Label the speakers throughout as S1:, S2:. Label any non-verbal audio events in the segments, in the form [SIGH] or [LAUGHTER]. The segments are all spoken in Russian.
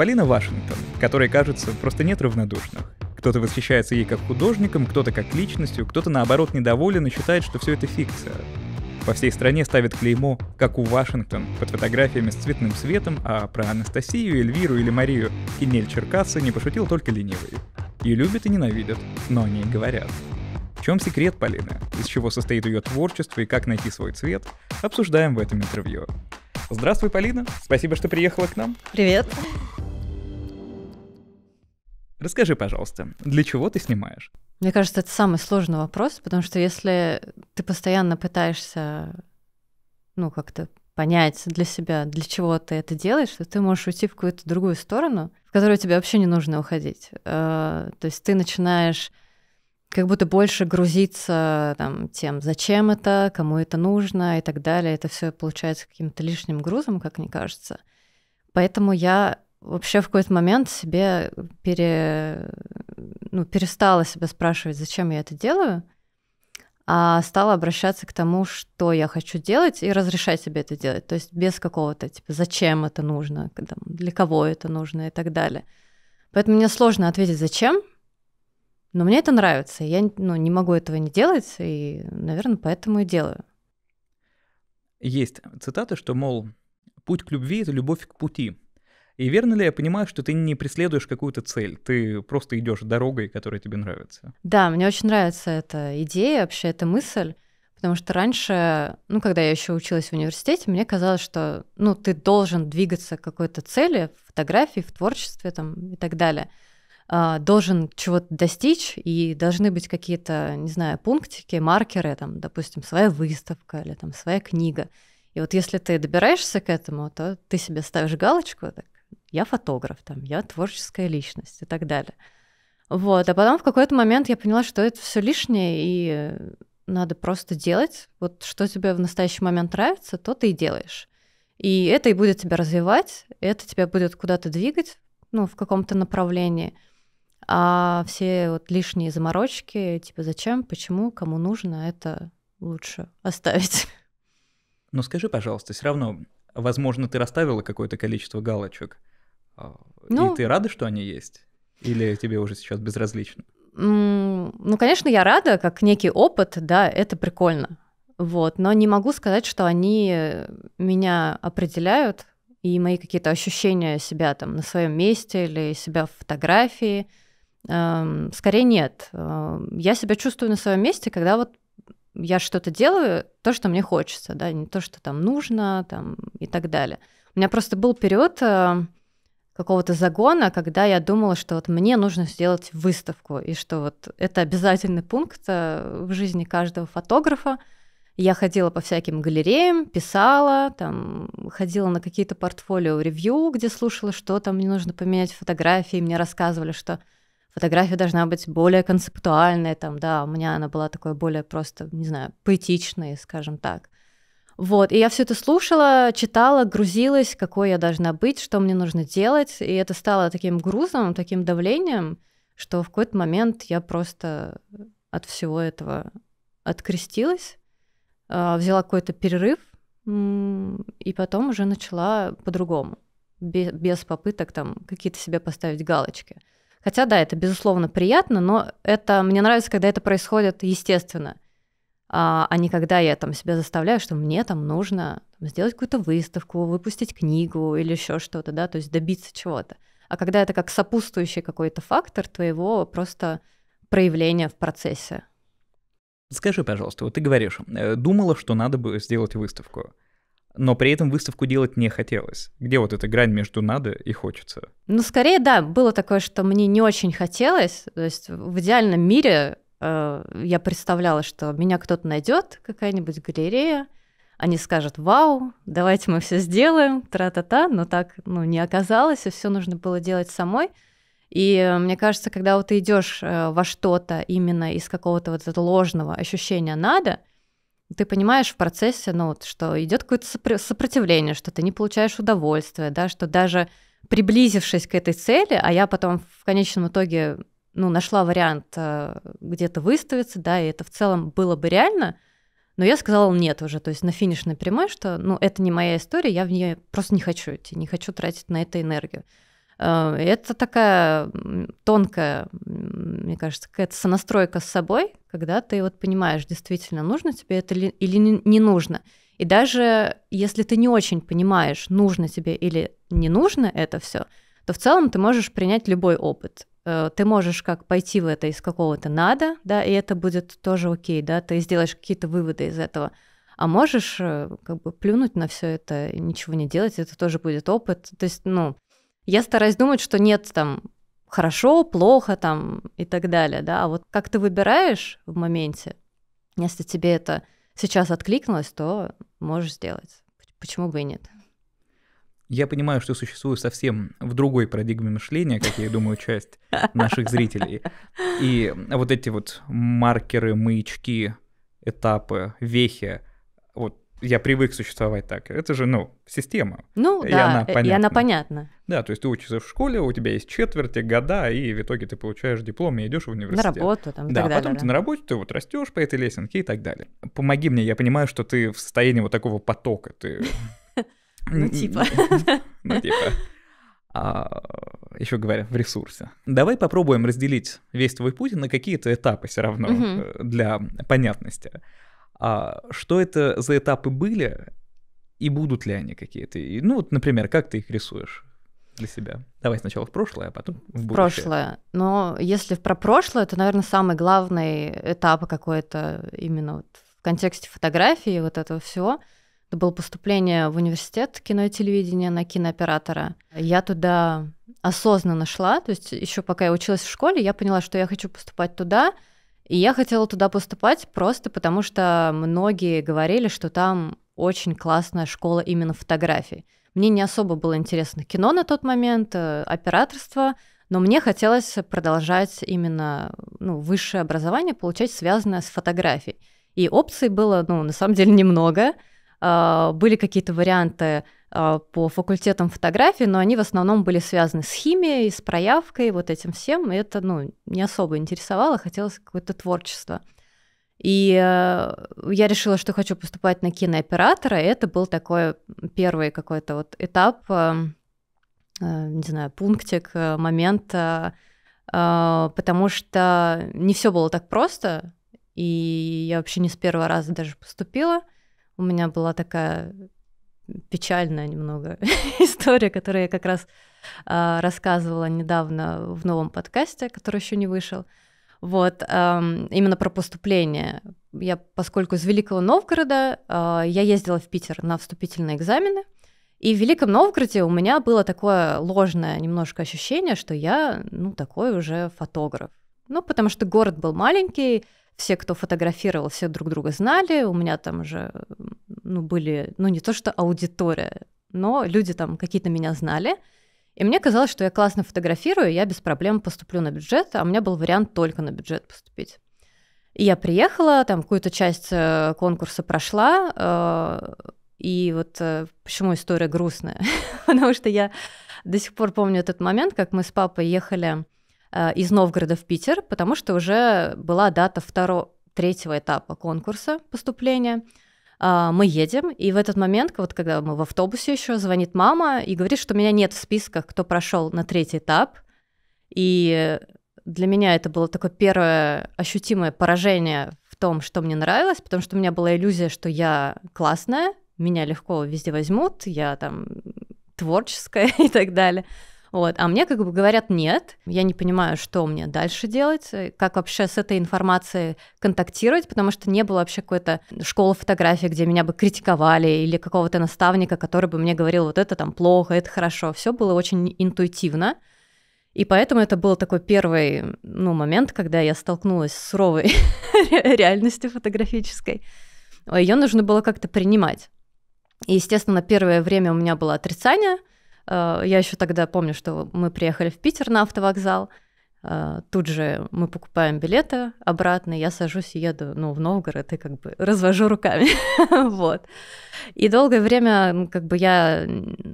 S1: Полина Вашингтон, которой, кажется, просто нет равнодушных. Кто-то восхищается ей как художником, кто-то как личностью, кто-то наоборот недоволен и считает, что все это фикция. По всей стране ставят клеймо «Как у Вашингтон» под фотографиями с цветным светом, а про Анастасию, Эльвиру или Марию Кинель Черкасса не пошутил только ленивый. И любят и ненавидят, но они говорят. В чем секрет Полины, из чего состоит ее творчество и как найти свой цвет, обсуждаем в этом интервью. Здравствуй, Полина. Спасибо, что приехала к нам. Привет. Расскажи, пожалуйста, для чего ты снимаешь?
S2: Мне кажется, это самый сложный вопрос, потому что если ты постоянно пытаешься, ну, как-то понять для себя, для чего ты это делаешь, то ты можешь уйти в какую-то другую сторону, в которую тебе вообще не нужно уходить. Э, то есть ты начинаешь как будто больше грузиться там, тем, зачем это, кому это нужно и так далее. Это все получается каким-то лишним грузом, как мне кажется. Поэтому я вообще в какой-то момент себе пере... ну, перестала себя спрашивать, зачем я это делаю, а стала обращаться к тому, что я хочу делать, и разрешать себе это делать. То есть без какого-то, типа, зачем это нужно, для кого это нужно и так далее. Поэтому мне сложно ответить, зачем, но мне это нравится. Я ну, не могу этого не делать, и, наверное, поэтому и делаю.
S1: Есть цитата, что, мол, путь к любви — это любовь к пути. И верно ли я понимаю, что ты не преследуешь какую-то цель, ты просто идешь дорогой, которая тебе нравится?
S2: Да, мне очень нравится эта идея, вообще эта мысль, потому что раньше, ну, когда я еще училась в университете, мне казалось, что, ну, ты должен двигаться к какой-то цели в фотографии, в творчестве там и так далее а, должен чего-то достичь, и должны быть какие-то, не знаю, пунктики, маркеры, там, допустим, своя выставка или там своя книга. И вот если ты добираешься к этому, то ты себе ставишь галочку, так, я фотограф, там, я творческая личность и так далее. Вот, а потом в какой-то момент я поняла, что это все лишнее, и надо просто делать. Вот что тебе в настоящий момент нравится, то ты и делаешь. И это и будет тебя развивать, это тебя будет куда-то двигать, ну, в каком-то направлении. А все вот лишние заморочки, типа зачем, почему, кому нужно, это лучше оставить.
S1: Ну скажи, пожалуйста, все равно, возможно, ты расставила какое-то количество галочек – а, ну, И ты рада, что они есть? Или тебе уже сейчас безразлично?
S2: Ну, конечно, я рада, как некий опыт, да, это прикольно. Вот, но не могу сказать, что они меня определяют, и мои какие-то ощущения себя там на своем месте или себя в фотографии. Эм, скорее нет. Эм, я себя чувствую на своем месте, когда вот я что-то делаю, то, что мне хочется, да, не то, что там нужно, там и так далее. У меня просто был период, э, какого-то загона, когда я думала, что вот мне нужно сделать выставку, и что вот это обязательный пункт э, в жизни каждого фотографа. Я ходила по всяким галереям, писала, там, ходила на какие-то портфолио-ревью, где слушала, что там мне нужно поменять фотографии, мне рассказывали, что фотография должна быть более концептуальная, там, да, у меня она была такой более просто, не знаю, поэтичной, скажем так. Вот, и я все это слушала, читала, грузилась, какой я должна быть, что мне нужно делать. И это стало таким грузом, таким давлением, что в какой-то момент я просто от всего этого открестилась, а, взяла какой-то перерыв, и потом уже начала по-другому, без, без попыток там какие-то себе поставить галочки. Хотя да, это безусловно приятно, но это мне нравится, когда это происходит естественно – а, а, не когда я там себя заставляю, что мне там нужно там, сделать какую-то выставку, выпустить книгу или еще что-то, да, то есть добиться чего-то. А когда это как сопутствующий какой-то фактор твоего просто проявления в процессе.
S1: Скажи, пожалуйста, вот ты говоришь, э, думала, что надо бы сделать выставку, но при этом выставку делать не хотелось. Где вот эта грань между надо и хочется?
S2: Ну, скорее, да, было такое, что мне не очень хотелось. То есть в идеальном мире Э, я представляла, что меня кто-то найдет, какая-нибудь галерея, они скажут, вау, давайте мы все сделаем, тра-та-та, но так ну, не оказалось, и все нужно было делать самой. И э, мне кажется, когда вот ты идешь э, во что-то именно из какого-то вот этого ложного ощущения надо, ты понимаешь в процессе, ну вот, что идет какое-то сопротивление, что ты не получаешь удовольствия, да, что даже приблизившись к этой цели, а я потом в конечном итоге ну, нашла вариант э, где-то выставиться, да, и это в целом было бы реально, но я сказала нет уже, то есть на финишной прямой, что, ну, это не моя история, я в нее просто не хочу идти, не хочу тратить на это энергию. Э, это такая тонкая, мне кажется, какая-то сонастройка с собой, когда ты вот понимаешь, действительно, нужно тебе это или не нужно. И даже если ты не очень понимаешь, нужно тебе или не нужно это все, то в целом ты можешь принять любой опыт. Э, ты можешь как пойти в это из какого-то надо, да, и это будет тоже окей, да, ты сделаешь какие-то выводы из этого. А можешь э, как бы плюнуть на все это, и ничего не делать, это тоже будет опыт. То есть, ну, я стараюсь думать, что нет там хорошо, плохо там и так далее, да, а вот как ты выбираешь в моменте, если тебе это сейчас откликнулось, то можешь сделать. Почему бы и нет?
S1: я понимаю, что существую совсем в другой парадигме мышления, как я думаю, часть наших зрителей. И вот эти вот маркеры, маячки, этапы, вехи, вот я привык существовать так. Это же, ну, система. Ну, и да, она понятна. Э, и она понятна. Да, то есть ты учишься в школе, у тебя есть четверти, года, и в итоге ты получаешь диплом и идешь в университет. На работу там. Да, так далее. потом ты на работе, ты вот растешь по этой лесенке и так далее. Помоги мне, я понимаю, что ты в состоянии вот такого потока, ты ну типа. [LAUGHS] ну, типа. Ну, типа. еще говоря, в ресурсе. Давай попробуем разделить весь твой путь на какие-то этапы все равно э, для понятности. А, что это за этапы были и будут ли они какие-то? Ну, вот, например, как ты их рисуешь? для себя? Давай сначала в прошлое, а потом в будущее. Прошлое.
S2: Но если про прошлое, то, наверное, самый главный этап какой-то именно вот в контексте фотографии вот этого всего — это было поступление в университет кино и телевидения на кинооператора. Я туда осознанно шла, то есть еще пока я училась в школе, я поняла, что я хочу поступать туда, и я хотела туда поступать просто потому, что многие говорили, что там очень классная школа именно фотографии. Мне не особо было интересно кино на тот момент, э, операторство, но мне хотелось продолжать именно ну, высшее образование, получать связанное с фотографией. И опций было, ну, на самом деле, немного — а, были какие-то варианты а, по факультетам фотографии, но они в основном были связаны с химией, с проявкой, вот этим всем. И это ну, не особо интересовало, хотелось какое-то творчество. И э, я решила, что хочу поступать на кинооператора, и это был такой первый какой-то вот этап, э, э, не знаю, пунктик, момент, потому что не все было так просто, и я вообще не с первого раза даже поступила – у меня была такая печальная немного [LAUGHS] история, которую я как раз э, рассказывала недавно в новом подкасте, который еще не вышел. Вот, э, именно про поступление. Я, поскольку из Великого Новгорода, э, я ездила в Питер на вступительные экзамены, и в Великом Новгороде у меня было такое ложное немножко ощущение, что я, ну, такой уже фотограф. Ну, потому что город был маленький, все, кто фотографировал, все друг друга знали. У меня там же ну, были, ну не то что аудитория, но люди там какие-то меня знали. И мне казалось, что я классно фотографирую, я без проблем поступлю на бюджет, а у меня был вариант только на бюджет поступить. И я приехала, там какую-то часть э, конкурса прошла, э, и вот э, почему история грустная? [LAUGHS] Потому что я до сих пор помню этот момент, как мы с папой ехали Э, из Новгорода в Питер, потому что уже была дата второго, третьего этапа конкурса поступления. А, мы едем, и в этот момент, вот когда мы в автобусе еще, звонит мама и говорит, что меня нет в списках, кто прошел на третий этап. И для меня это было такое первое ощутимое поражение в том, что мне нравилось, потому что у меня была иллюзия, что я классная, меня легко везде возьмут, я там творческая [LAUGHS] и так далее. Вот. А мне как бы говорят нет, я не понимаю, что мне дальше делать, э, как вообще с этой информацией контактировать, потому что не было вообще какой-то школы фотографии, где меня бы критиковали или какого-то наставника, который бы мне говорил, вот это там плохо, это хорошо. Все было очень интуитивно. И поэтому это был такой первый ну, момент, когда я столкнулась с суровой [LAUGHS] реальностью фотографической. Ее нужно было как-то принимать. И, естественно, первое время у меня было отрицание – Э, я еще тогда помню, что мы приехали в Питер на автовокзал, э, Тут же мы покупаем билеты обратно, я сажусь и еду ну, в Новгород и как бы развожу руками. [LAUGHS] вот. И долгое время как бы я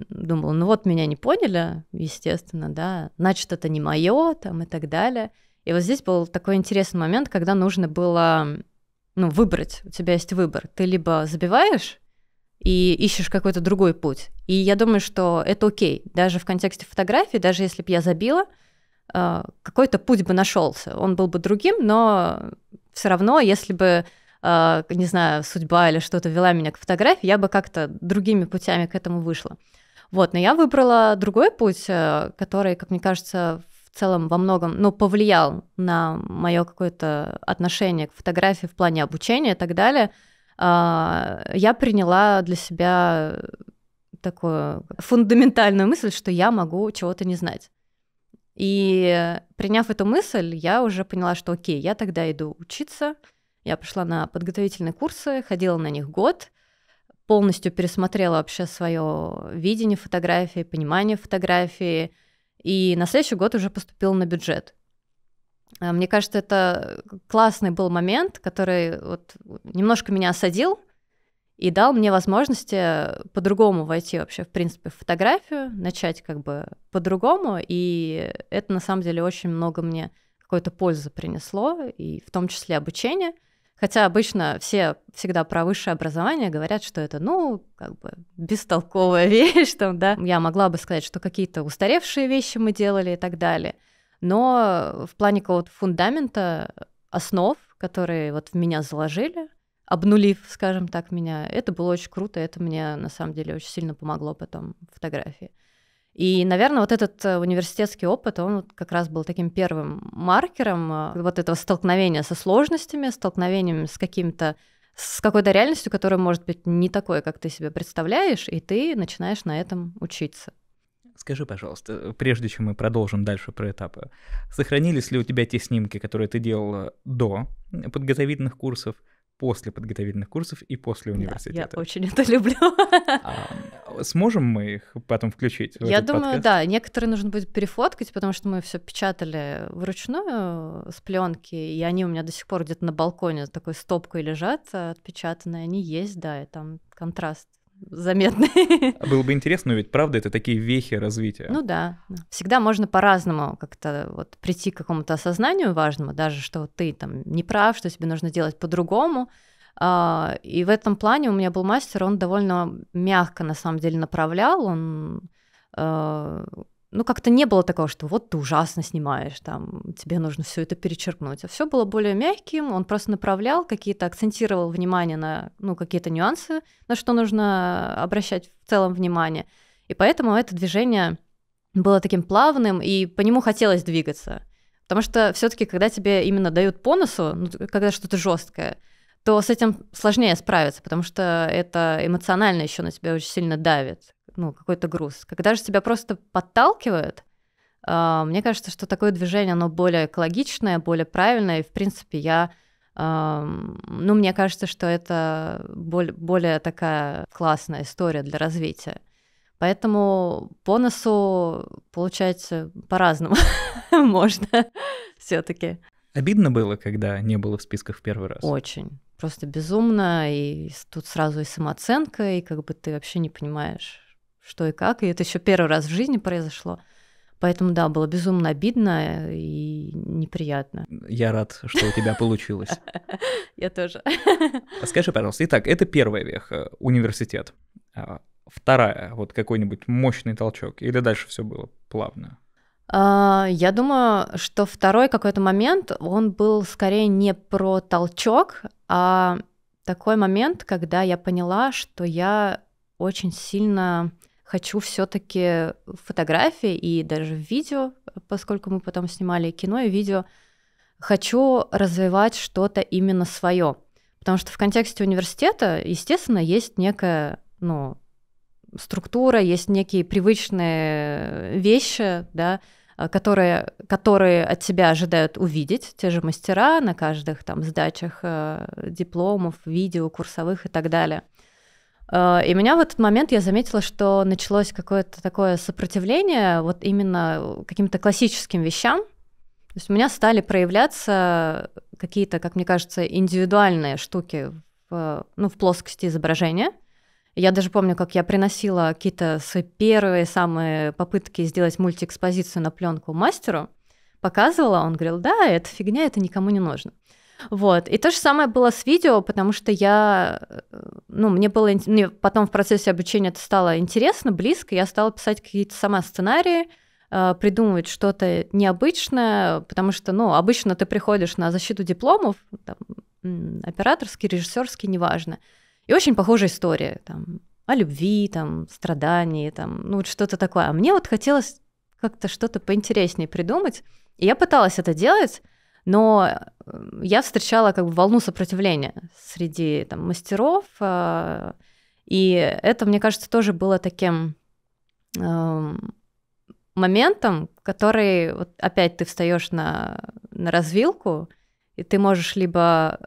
S2: думала, ну вот меня не поняли, естественно, да, значит, это не мое там и так далее. И вот здесь был такой интересный момент, когда нужно было ну, выбрать, у тебя есть выбор. Ты либо забиваешь и ищешь какой-то другой путь. И я думаю, что это окей. Даже в контексте фотографии, даже если бы я забила, а, какой-то путь бы нашелся. Он был бы другим, но все равно, если бы, а, не знаю, судьба или что-то вела меня к фотографии, я бы как-то другими путями к этому вышла. Вот, но я выбрала другой путь, э, который, как мне кажется, в целом во многом, ну, повлиял на мое какое-то отношение к фотографии в плане обучения и так далее – а, я приняла для себя такую фундаментальную мысль, что я могу чего-то не знать. И приняв эту мысль, я уже поняла, что окей, я тогда иду учиться. Я пошла на подготовительные курсы, ходила на них год, полностью пересмотрела вообще свое видение фотографии, понимание фотографии. И на следующий год уже поступила на бюджет. Э, мне кажется, это классный был момент, который вот немножко меня осадил и дал мне возможности по-другому войти вообще, в принципе, в фотографию, начать как бы по-другому, и это на самом деле очень много мне какой-то пользы принесло, и в том числе обучение. Хотя обычно все всегда про высшее образование говорят, что это, ну, как бы бестолковая [LAUGHS] вещь, там, да. Я могла бы сказать, что какие-то устаревшие вещи мы делали и так далее но в плане какого-то фундамента, основ, которые вот в меня заложили, обнулив, скажем так, меня, это было очень круто, это мне на самом деле очень сильно помогло потом в фотографии. И, наверное, вот этот э, университетский опыт, он вот как раз был таким первым маркером а, вот этого столкновения со сложностями, столкновением с каким-то с какой-то реальностью, которая может быть не такой, как ты себе представляешь, и ты начинаешь на этом учиться.
S1: Скажи, пожалуйста, прежде чем мы продолжим дальше про этапы, сохранились ли у тебя те снимки, которые ты делала до подготовительных курсов, после подготовительных курсов и после университета.
S2: Да, я очень это люблю. [LAUGHS]
S1: А, сможем мы их потом включить? я думаю,
S2: да. Некоторые нужно будет перефоткать, потому что мы все печатали вручную э, с пленки, и они у меня до сих пор где-то на балконе такой стопкой лежат, э, отпечатанные. Они есть, да, и там контраст заметны.
S1: А было бы интересно, но ведь правда это такие вехи развития. Ну
S2: да. Всегда можно по-разному как-то вот прийти к какому-то осознанию важному, даже что ты там не прав, что тебе нужно делать по-другому. А, и в этом плане у меня был мастер, он довольно мягко на самом деле направлял, он э, ну, как-то не было такого, что вот ты ужасно снимаешь, там, тебе нужно все это перечеркнуть. А все было более мягким, он просто направлял какие-то, акцентировал внимание на, ну, какие-то нюансы, на что нужно обращать в целом внимание. И поэтому это движение было таким плавным, и по нему хотелось двигаться. Потому что все-таки, когда тебе именно дают по носу, ну, когда что-то жесткое, то с этим сложнее справиться, потому что это эмоционально еще на тебя очень сильно давит ну, какой-то груз. Когда же тебя просто подталкивают, а, мне кажется, что такое движение, оно более экологичное, более правильное, и, в принципе, я а, ну, мне кажется, что это более такая классная история для развития. Поэтому бонусу получать по-разному [LAUGHS] можно все-таки.
S1: Обидно было, когда не было в списках в первый раз?
S2: Очень. Просто безумно. И тут сразу и самооценка, и как бы ты вообще не понимаешь, что и как. И это еще первый раз в жизни произошло. Поэтому, да, было безумно обидно и неприятно.
S1: Я рад, что у тебя получилось. [LAUGHS] Я тоже. А скажи, пожалуйста, итак, это первая веха, э, университет. А вторая, вот какой-нибудь мощный толчок, или дальше все было плавно?
S2: А, я думаю, что второй какой-то момент, он был скорее не про толчок, а такой момент, когда я поняла, что я очень сильно хочу все-таки фотографии и даже видео, поскольку мы потом снимали кино, и видео, хочу развивать что-то именно свое. Потому что в контексте университета, естественно, есть некая, ну, структура, есть некие привычные вещи, да, которые, которые от тебя ожидают увидеть, те же мастера на каждых там сдачах э, дипломов, видео, курсовых и так далее – Э, и меня в этот момент я заметила, что началось какое-то такое сопротивление вот именно каким-то классическим вещам. То есть у меня стали проявляться какие-то, как мне кажется, индивидуальные штуки в, ну, в плоскости изображения. Я даже помню, как я приносила какие-то свои первые самые попытки сделать мультиэкспозицию на пленку мастеру, показывала, он говорил, да, это фигня, это никому не нужно. Вот. И то же самое было с видео, потому что я, э, ну, мне было, мне потом в процессе обучения это стало интересно, близко, я стала писать какие-то сама сценарии, э, придумывать что-то необычное, потому что, ну, обычно ты приходишь на защиту дипломов, там, операторский, режиссерский, неважно. И очень похожая история, там, о любви, там, страдании, там, ну, вот что-то такое. А мне вот хотелось как-то что-то поинтереснее придумать, и я пыталась это делать, но э, я встречала как бы волну сопротивления среди там, мастеров, э, и это, мне кажется, тоже было таким эм, моментом, который вот опять ты встаешь на, на развилку, и ты можешь либо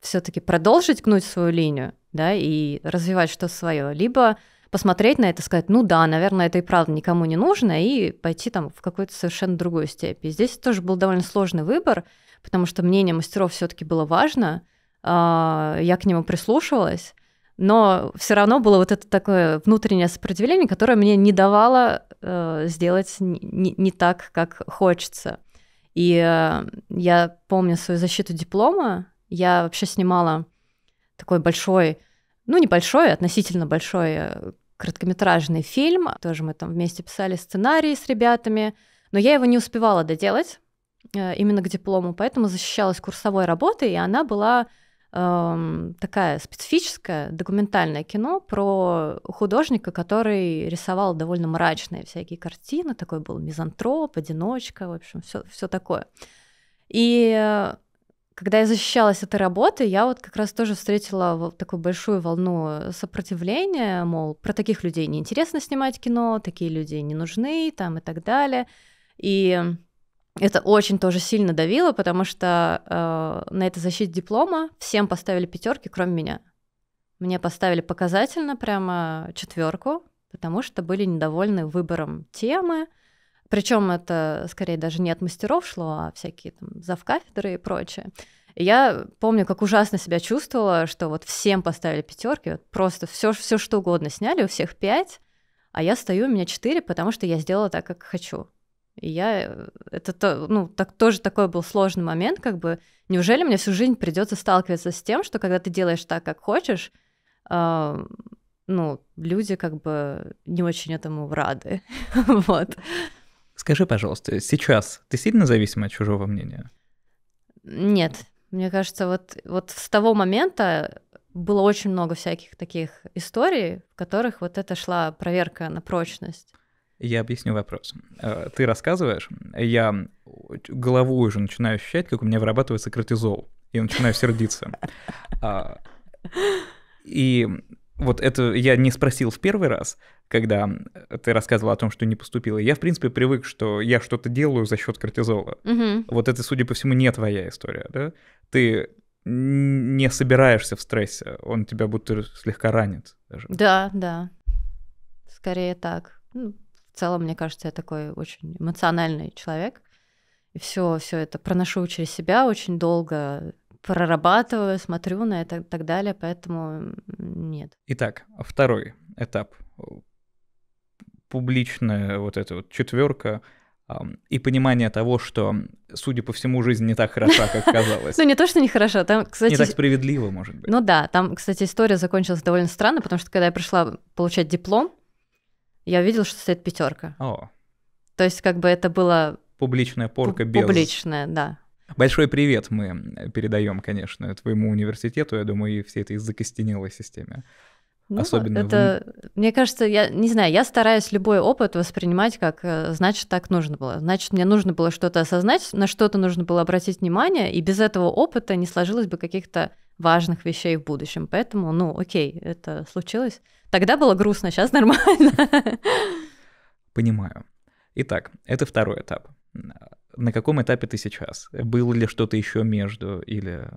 S2: все-таки продолжить гнуть свою линию, да, и развивать что свое, либо посмотреть на это, сказать, ну да, наверное, это и правда никому не нужно, и пойти там в какую-то совершенно другую степь. И здесь тоже был довольно сложный выбор, потому что мнение мастеров все таки было важно, а, я к нему прислушивалась, но все равно было вот это такое внутреннее сопротивление, которое мне не давало э, сделать не, так, как хочется. И э, я помню свою защиту диплома, я вообще снимала такой большой ну, небольшой, а относительно большой э, короткометражный фильм. Тоже мы там вместе писали сценарий с ребятами. Но я его не успевала доделать э, именно к диплому, поэтому защищалась курсовой работой, и она была эм, такая специфическая документальное кино про художника, который рисовал довольно мрачные всякие картины, такой был мизантроп, одиночка, в общем, все такое. И э, когда я защищалась этой работы, я вот как раз тоже встретила вот такую большую волну сопротивления, мол, про таких людей неинтересно снимать кино, такие люди не нужны, там и так далее. И это очень тоже сильно давило, потому что э, на этой защите диплома всем поставили пятерки, кроме меня. Мне поставили показательно прямо четверку, потому что были недовольны выбором темы, причем это скорее даже не от мастеров шло, а всякие там завкафедры и прочее. я помню, как ужасно себя чувствовала, что вот всем поставили пятерки, вот просто все, все что угодно сняли, у всех пять, а я стою, у меня четыре, потому что я сделала так, как хочу. И я, это то, ну, так, тоже такой был сложный момент, как бы, неужели мне всю жизнь придется сталкиваться с тем, что когда ты делаешь так, как хочешь, э, ну, люди как бы не очень этому рады, [LAUGHS] вот.
S1: Скажи, пожалуйста, сейчас ты сильно зависима от чужого мнения?
S2: Нет. Мне кажется, вот, вот с того момента было очень много всяких таких историй, в которых вот это шла проверка на прочность.
S1: Я объясню вопрос. Э, ты рассказываешь, я головой уже начинаю ощущать, как у меня вырабатывается кортизол, и начинаю сердиться. [LAUGHS] А, и вот это я не спросил в первый раз, когда э, ты рассказывала о том, что не поступила. Я, в принципе, привык, что я что-то делаю за счет кортизола. Угу. Вот это, судя по всему, не твоя история, да? Ты не собираешься в стрессе, он тебя будто слегка ранит даже.
S2: Да, да. Скорее так. Ну, в целом, мне кажется, я такой очень эмоциональный человек. И все, все это проношу через себя очень долго, прорабатываю, смотрю на это и так далее, поэтому нет.
S1: Итак, второй этап. Публичная вот эта вот четверка и понимание того, что, судя по всему, жизнь не так хороша, как [LAUGHS] казалось. Ну,
S2: не то, что не хороша, там, кстати... Не так справедливо, может быть. Ну да, там, кстати, история закончилась довольно странно, потому что, когда я пришла получать диплом, я увидела, что стоит пятерка. О. То есть, как бы это было...
S1: Публичная порка без... Публичная, да. Большой привет мы э, передаем, конечно, твоему университету, я думаю, и всей этой закостенелой системе. Ну, Особенно это,
S2: в... мне кажется, я не знаю, я стараюсь любой опыт воспринимать как э, значит так нужно было, значит мне нужно было что-то осознать, на что-то нужно было обратить внимание, и без этого опыта не сложилось бы каких-то важных вещей в будущем. Поэтому, ну, окей, это случилось. Тогда было грустно, сейчас нормально.
S1: Понимаю. Итак, это второй этап на каком этапе ты сейчас? Было ли что-то еще между или...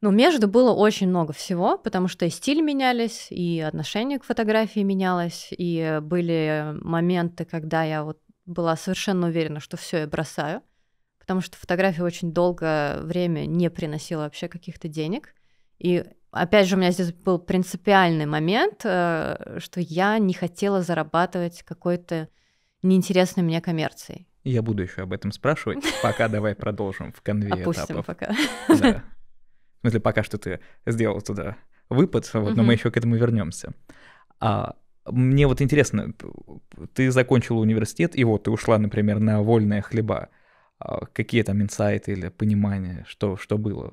S2: Ну, между было очень много всего, потому что и стиль менялись, и отношение к фотографии менялось, и были моменты, когда я вот была совершенно уверена, что все я бросаю, потому что фотография очень долгое время не приносила вообще каких-то денег. И опять же, у меня здесь был принципиальный момент, э, что я не хотела зарабатывать какой-то неинтересной мне коммерцией.
S1: Я буду еще об этом спрашивать. [LAUGHS] Пока давай продолжим в конве Опустим этапов. пока. Да. [LAUGHS] В смысле, пока что ты сделал туда выпад, вот, угу. но мы еще к этому вернемся. А, мне вот интересно, ты закончила университет, и вот ты ушла, например, на вольные хлеба. А, какие там инсайты или понимания, что, что было,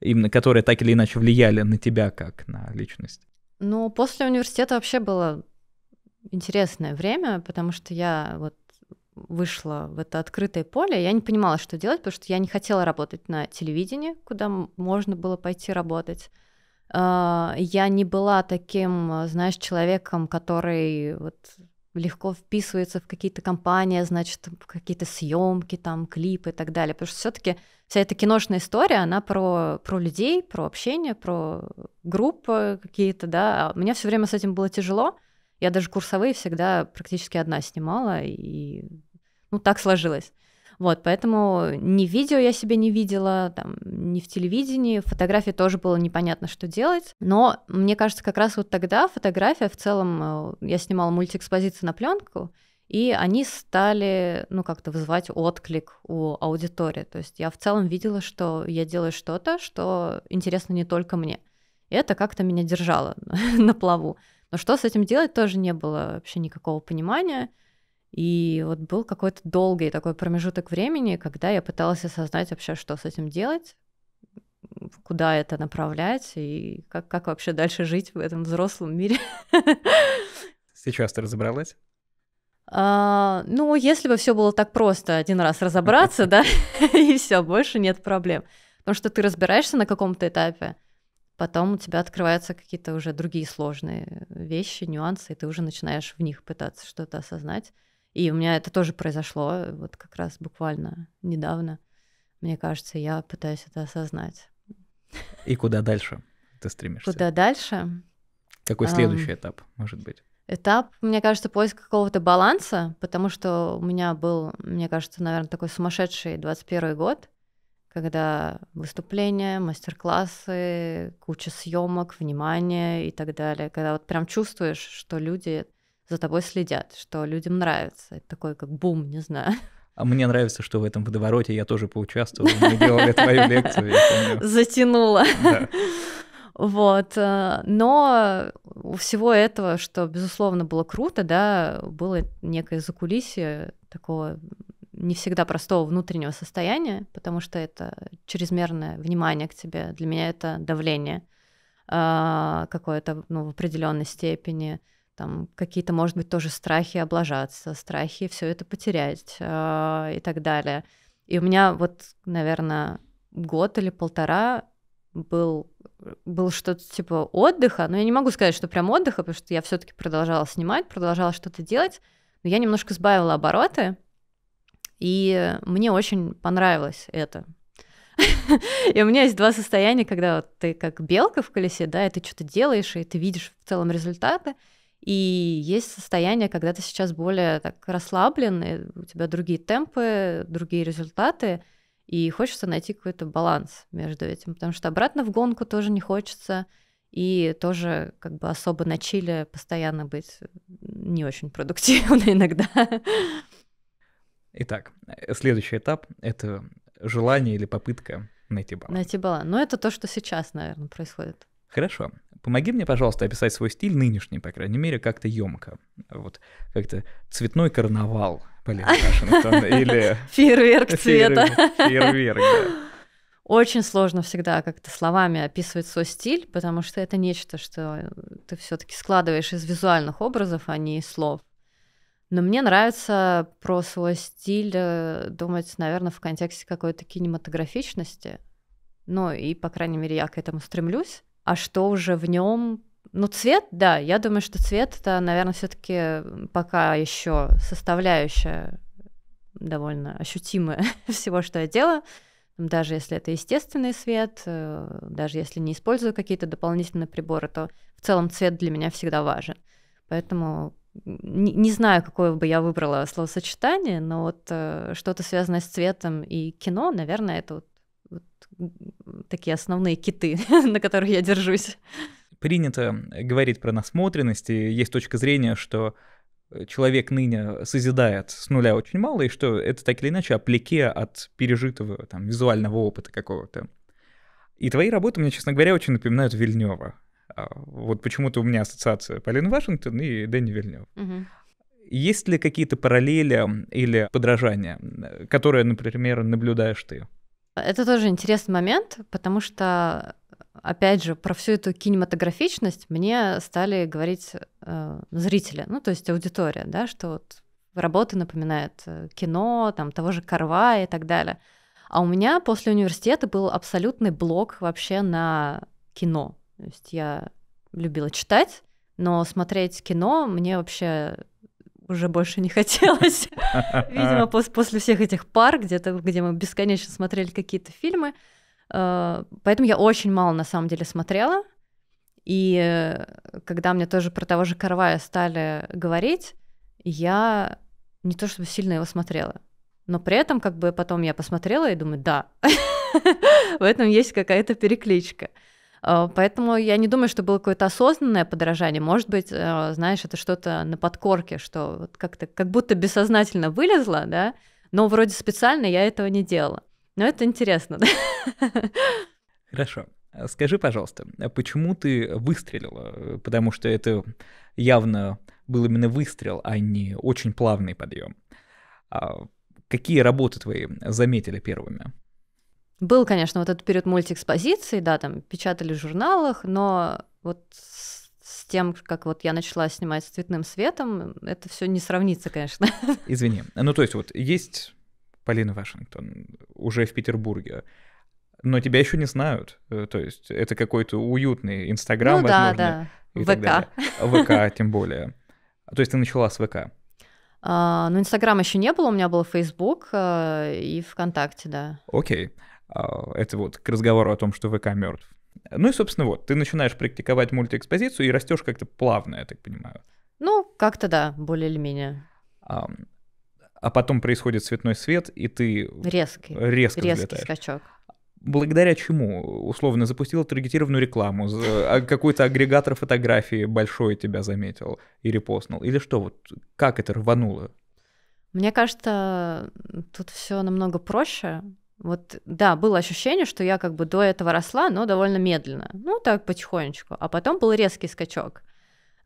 S1: именно которые так или иначе влияли на тебя как на личность?
S2: Ну, после университета вообще было интересное время, потому что я вот вышла в это открытое поле, я не понимала, что делать, потому что я не хотела работать на телевидении, куда можно было пойти работать. А, я не была таким, а, знаешь, человеком, который вот легко вписывается в какие-то компании, значит, в какие-то съемки, там, клипы и так далее. Потому что все-таки вся эта киношная история, она про, про людей, про общение, про группы какие-то, да. А мне все время с этим было тяжело. Я даже курсовые всегда практически одна снимала, и ну, так сложилось. Вот, поэтому ни видео я себе не видела, там, ни в телевидении, в фотографии тоже было непонятно, что делать. Но мне кажется, как раз вот тогда фотография в целом, э, я снимала мультиэкспозиции на пленку, и они стали, ну, как-то вызывать отклик у аудитории. То есть я в целом видела, что я делаю что-то, что интересно не только мне. И это как-то меня держало [LAUGHS] на плаву. Но что с этим делать, тоже не было вообще никакого понимания. И вот был какой-то долгий такой промежуток времени, когда я пыталась осознать вообще, что с этим делать, куда это направлять и как, как вообще дальше жить в этом взрослом мире.
S1: [LAUGHS] Сейчас ты разобралась?
S2: А, ну, если бы все было так просто, один раз разобраться, да, [LAUGHS] и все, больше нет проблем. Потому что ты разбираешься на каком-то этапе, потом у тебя открываются какие-то уже другие сложные э, вещи, нюансы, и ты уже начинаешь в них пытаться что-то осознать. И у меня это тоже произошло вот как раз буквально недавно. Мне кажется, я пытаюсь это осознать.
S1: И куда дальше ты стремишься? Куда
S2: дальше? Какой следующий um,
S1: этап, может быть?
S2: Этап, мне кажется, поиск какого-то баланса, потому что у меня был, мне кажется, наверное, такой сумасшедший 21 год, когда выступления, мастер-классы, куча съемок, внимания и так далее, когда вот прям чувствуешь, что люди за тобой следят, что людям нравится. Это такой как бум, не знаю. [LAUGHS]
S1: А мне нравится, что в этом водовороте я тоже поучаствовала, Мы делали твою лекцию. [LAUGHS] Затянула. [LAUGHS]
S2: Вот. Э, но у всего этого, что, безусловно, было круто, да, было некое закулисье такого не всегда простого внутреннего состояния, потому что это чрезмерное внимание к тебе. Для меня это давление э, какое-то ну, в определенной степени там какие-то, может быть, тоже страхи облажаться, страхи все это потерять э, и так далее. И у меня вот, наверное, год или полтора был, был что-то типа отдыха, но я не могу сказать, что прям отдыха, потому что я все-таки продолжала снимать, продолжала что-то делать, но я немножко сбавила обороты, и мне очень понравилось это. [LAUGHS] И у меня есть два состояния, когда ты как белка в колесе, да, и ты что-то делаешь, и ты видишь в целом результаты, и есть состояние, когда ты сейчас более так расслаблен, у тебя другие темпы, другие результаты, и хочется найти какой-то баланс между этим, потому что обратно в гонку тоже не хочется, и тоже как бы особо на чиле постоянно быть не очень продуктивно [LAUGHS] иногда.
S1: Итак, э, следующий этап — это желание или попытка найти баланс.
S2: Найти баланс. Но ну, это то, что сейчас, наверное, происходит.
S1: Хорошо. Помоги мне, пожалуйста, описать свой стиль нынешний, по крайней мере, как-то емко. Вот как-то цветной карнавал, блин, [LAUGHS] Вашингтон, или... [LAUGHS] Фейерверк цвета. Фейерверк,
S2: [LAUGHS] Очень сложно всегда как-то словами описывать свой стиль, потому что это нечто, что ты все таки складываешь из визуальных образов, а не из слов. Но мне нравится про свой стиль э, думать, наверное, в контексте какой-то кинематографичности. Ну и, по крайней мере, я к этому стремлюсь а что уже в нем ну, цвет, да, я думаю, что цвет это, наверное, все-таки пока еще составляющая довольно ощутимая [LAUGHS] всего, что я делаю. Даже если это естественный свет, э, даже если не использую какие-то дополнительные приборы, то в целом цвет для меня всегда важен. Поэтому не, не знаю, какое бы я выбрала словосочетание, но вот э, что-то связанное с цветом и кино, наверное, это вот вот такие основные киты, [LAUGHS] на которых я держусь.
S1: Принято говорить про насмотренность, и есть точка зрения, что э, человек ныне созидает с нуля очень мало, и что это так или иначе оплеке от пережитого там, визуального опыта какого-то. И твои работы мне, честно говоря, очень напоминают Вильнева. А, вот почему-то у меня ассоциация Полин Вашингтон и Дэнни Вильнев. Угу. Есть ли какие-то параллели или подражания, э, которые, например, наблюдаешь ты?
S2: Это тоже интересный момент, потому что, опять же, про всю эту кинематографичность мне стали говорить э, зрители, ну, то есть аудитория, да, что вот работы напоминает э, кино, там, того же Карва и так далее. А у меня после университета был абсолютный блок вообще на кино. То есть я любила читать, но смотреть кино мне вообще уже больше не хотелось. [LAUGHS] Видимо, после всех этих пар, где-то, где мы бесконечно смотрели какие-то фильмы. Э, поэтому я очень мало на самом деле смотрела. И э, когда мне тоже про того же Карвая стали говорить, я не то чтобы сильно его смотрела. Но при этом, как бы потом я посмотрела и думаю, да, [LAUGHS] в этом есть какая-то перекличка. Э, поэтому я не думаю, что было какое-то осознанное подражание. Может быть, э, знаешь, это что-то на подкорке, что как-то как будто бессознательно вылезло, да, но вроде специально я этого не делала. Но это интересно.
S1: Хорошо. А скажи, пожалуйста, а почему ты выстрелила? Потому что это явно был именно выстрел, а не очень плавный подъем. А какие работы твои заметили первыми?
S2: Был, конечно, вот этот период мультиэкспозиции, да, там печатали в журналах, но вот с тем, как вот я начала снимать с цветным светом, это все не сравнится, конечно. [LAUGHS]
S1: Извини. Ну, то есть вот есть Полина Вашингтон уже в Петербурге, но тебя еще не знают. Э, то есть это какой-то уютный Инстаграм, ну, возможно. Да, да. ВК. ВК, тем более. А, то есть ты начала с ВК.
S2: А, ну, Инстаграм еще не было, у меня был Фейсбук э, и ВКонтакте, да.
S1: Окей. Okay. А, это вот к разговору о том, что ВК мертв. Ну и, собственно, вот, ты начинаешь практиковать мультиэкспозицию и растешь как-то плавно, я так понимаю.
S2: Ну, как-то да, более или менее.
S1: А, а потом происходит цветной свет, и ты... Резкий. Резко Резкий взлетаешь. скачок. Благодаря чему, условно, запустила таргетированную рекламу, а, какой-то агрегатор фотографии большой тебя заметил и репостнул? Или что, вот как это рвануло?
S2: Мне кажется, тут все намного проще. Вот, да, было ощущение, что я как бы до этого росла, но довольно медленно. Ну, так потихонечку. А потом был резкий скачок.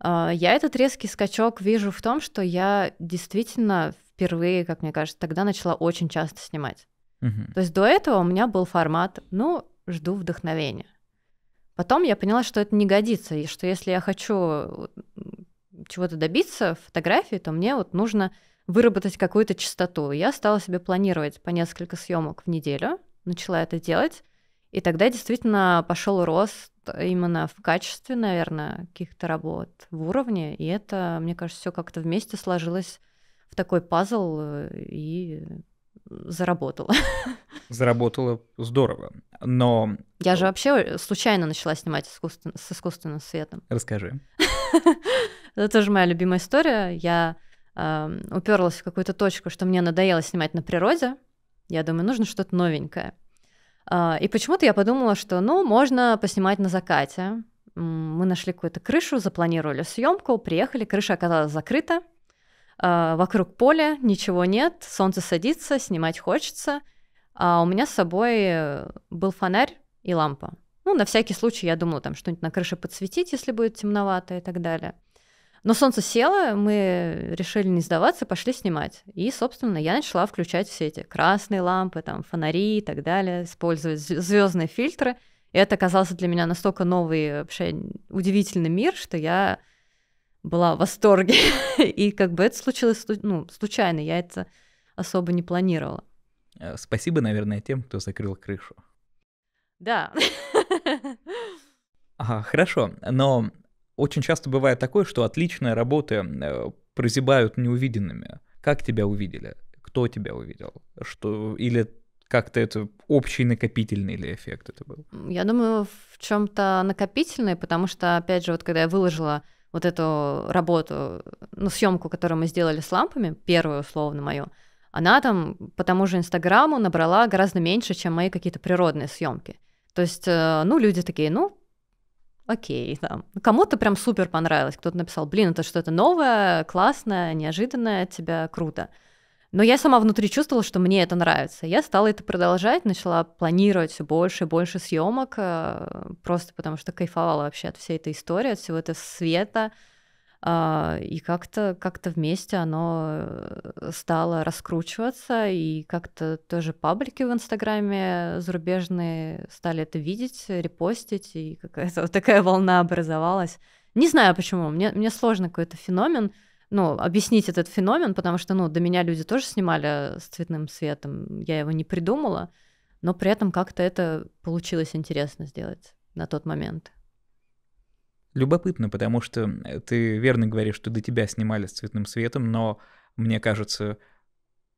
S2: А, я этот резкий скачок вижу в том, что я действительно впервые, как мне кажется, тогда начала очень часто снимать. Угу. То есть до этого у меня был формат, ну, жду вдохновения. Потом я поняла, что это не годится, и что если я хочу чего-то добиться в фотографии, то мне вот нужно выработать какую-то частоту. Я стала себе планировать по несколько съемок в неделю, начала это делать, и тогда действительно пошел рост именно в качестве, наверное, каких-то работ, в уровне, и это, мне кажется, все как-то вместе сложилось в такой пазл э, и заработало. [LAUGHS]
S1: Заработало здорово, но...
S2: Я же вообще э, случайно начала снимать искусствен... с искусственным светом. Расскажи. [LAUGHS] Это тоже моя любимая история. Я уперлась в какую-то точку, что мне надоело снимать на природе, я думаю, нужно что-то новенькое. А, и почему-то я подумала, что, ну, можно поснимать на закате. Мы нашли какую-то крышу, запланировали съемку, приехали, крыша оказалась закрыта, а, вокруг поля ничего нет, солнце садится, снимать хочется. А у меня с собой э, был фонарь и лампа. Ну, на всякий случай я думала там что-нибудь на крыше подсветить, если будет темновато и так далее. Но солнце село, мы решили не сдаваться, пошли снимать. И, собственно, я начала включать все эти красные лампы, там, фонари и так далее, использовать звездные фильтры. И это оказался для меня настолько новый, вообще удивительный мир, что я была в восторге. [LAUGHS] и как бы это случилось ну, случайно, я это особо не планировала.
S1: Э, спасибо, наверное, тем, кто закрыл крышу. Да. [LAUGHS] Ага, хорошо, но очень часто бывает такое, что отличные работы э, прозябают неувиденными. Как тебя увидели? Кто тебя увидел? Что... Или как-то это общий накопительный или эффект это был? Я
S2: думаю, в чем-то накопительный, потому что, опять же, вот когда я выложила вот эту работу, ну, съемку, которую мы сделали с лампами, первую условно мою, она там по тому же Инстаграму набрала гораздо меньше, чем мои какие-то природные съемки. То есть, э, ну, люди такие, ну, окей, там. Кому-то прям супер понравилось, кто-то написал, блин, это что-то новое, классное, неожиданное от тебя, круто. Но я сама внутри чувствовала, что мне это нравится. Я стала это продолжать, начала планировать все больше и больше съемок, э, просто потому что кайфовала вообще от всей этой истории, от всего этого света, а, и как-то как вместе оно э, стало раскручиваться, и как-то тоже паблики в Инстаграме зарубежные стали это видеть, репостить, и какая-то вот такая волна образовалась. Не знаю почему, мне, мне сложно какой-то феномен, ну, объяснить этот феномен, потому что, ну, до меня люди тоже снимали с цветным светом, я его не придумала, но при этом как-то это получилось интересно сделать на тот момент.
S1: Любопытно, потому что ты верно говоришь, что до тебя снимали с цветным светом, но мне кажется,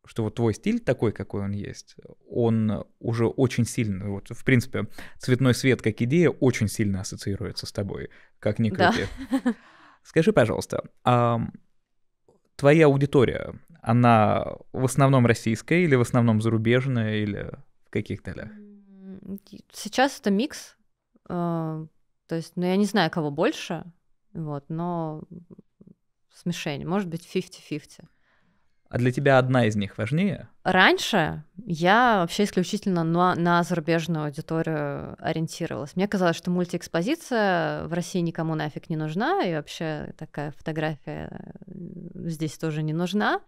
S1: что вот твой стиль такой, какой он есть, он уже очень сильно, вот, в принципе, цветной свет как идея очень сильно ассоциируется с тобой, как ни крути. Да. Скажи, пожалуйста, а твоя аудитория, она в основном российская или в основном зарубежная, или в каких долях?
S2: Сейчас это микс. А, то есть, ну, я не знаю, кого больше, вот, но смешение, может быть, 50-50.
S1: А для тебя одна из них важнее?
S2: Раньше я вообще исключительно на, на зарубежную аудиторию ориентировалась. Мне казалось, что мультиэкспозиция в России никому нафиг не нужна, и вообще такая фотография э, здесь тоже не нужна.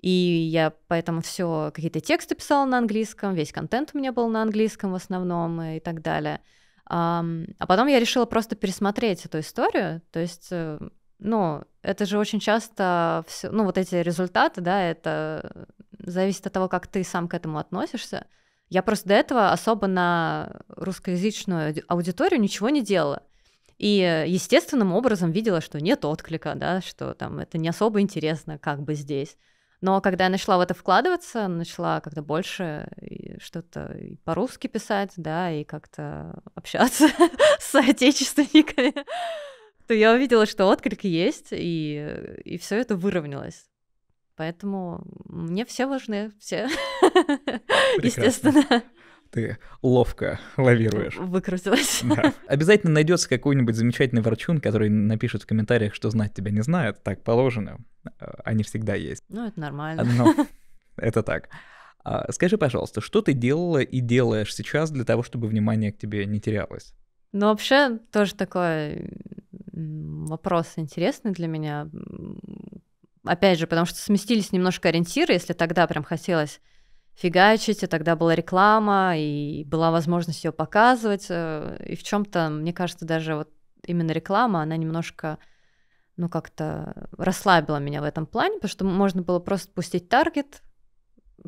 S2: И я поэтому все какие-то тексты писала на английском, весь контент у меня был на английском в основном и так далее. А потом я решила просто пересмотреть эту историю. То есть, э, ну, это же очень часто все, ну, вот эти результаты, да, это зависит от того, как ты сам к этому относишься. Я просто до этого особо на русскоязычную аудиторию ничего не делала. И естественным образом видела, что нет отклика, да, что там это не особо интересно, как бы здесь. Но когда я начала в это вкладываться, начала как-то больше что-то по-русски писать, да, и как-то общаться [LAUGHS] с отечественниками, [LAUGHS] то я увидела, что отклик есть, и, и все это выровнялось. Поэтому мне все важны, все, [LAUGHS] Прекрасно. естественно
S1: ты ловко лавируешь. Выкрутилась. Да. Обязательно найдется какой-нибудь замечательный ворчун, который напишет в комментариях, что знать тебя не знает, так положено. А, они всегда есть. Ну,
S2: это нормально. Но
S1: [LAUGHS] это так. А, скажи, пожалуйста, что ты делала и делаешь сейчас для того, чтобы внимание к тебе не терялось?
S2: Ну, вообще, тоже такой вопрос интересный для меня. Опять же, потому что сместились немножко ориентиры, если тогда прям хотелось фигачить, а тогда была реклама, и была возможность ее показывать. Э, и в чем-то, мне кажется, даже вот именно реклама, она немножко ну, как-то расслабила меня в этом плане, потому что можно было просто пустить таргет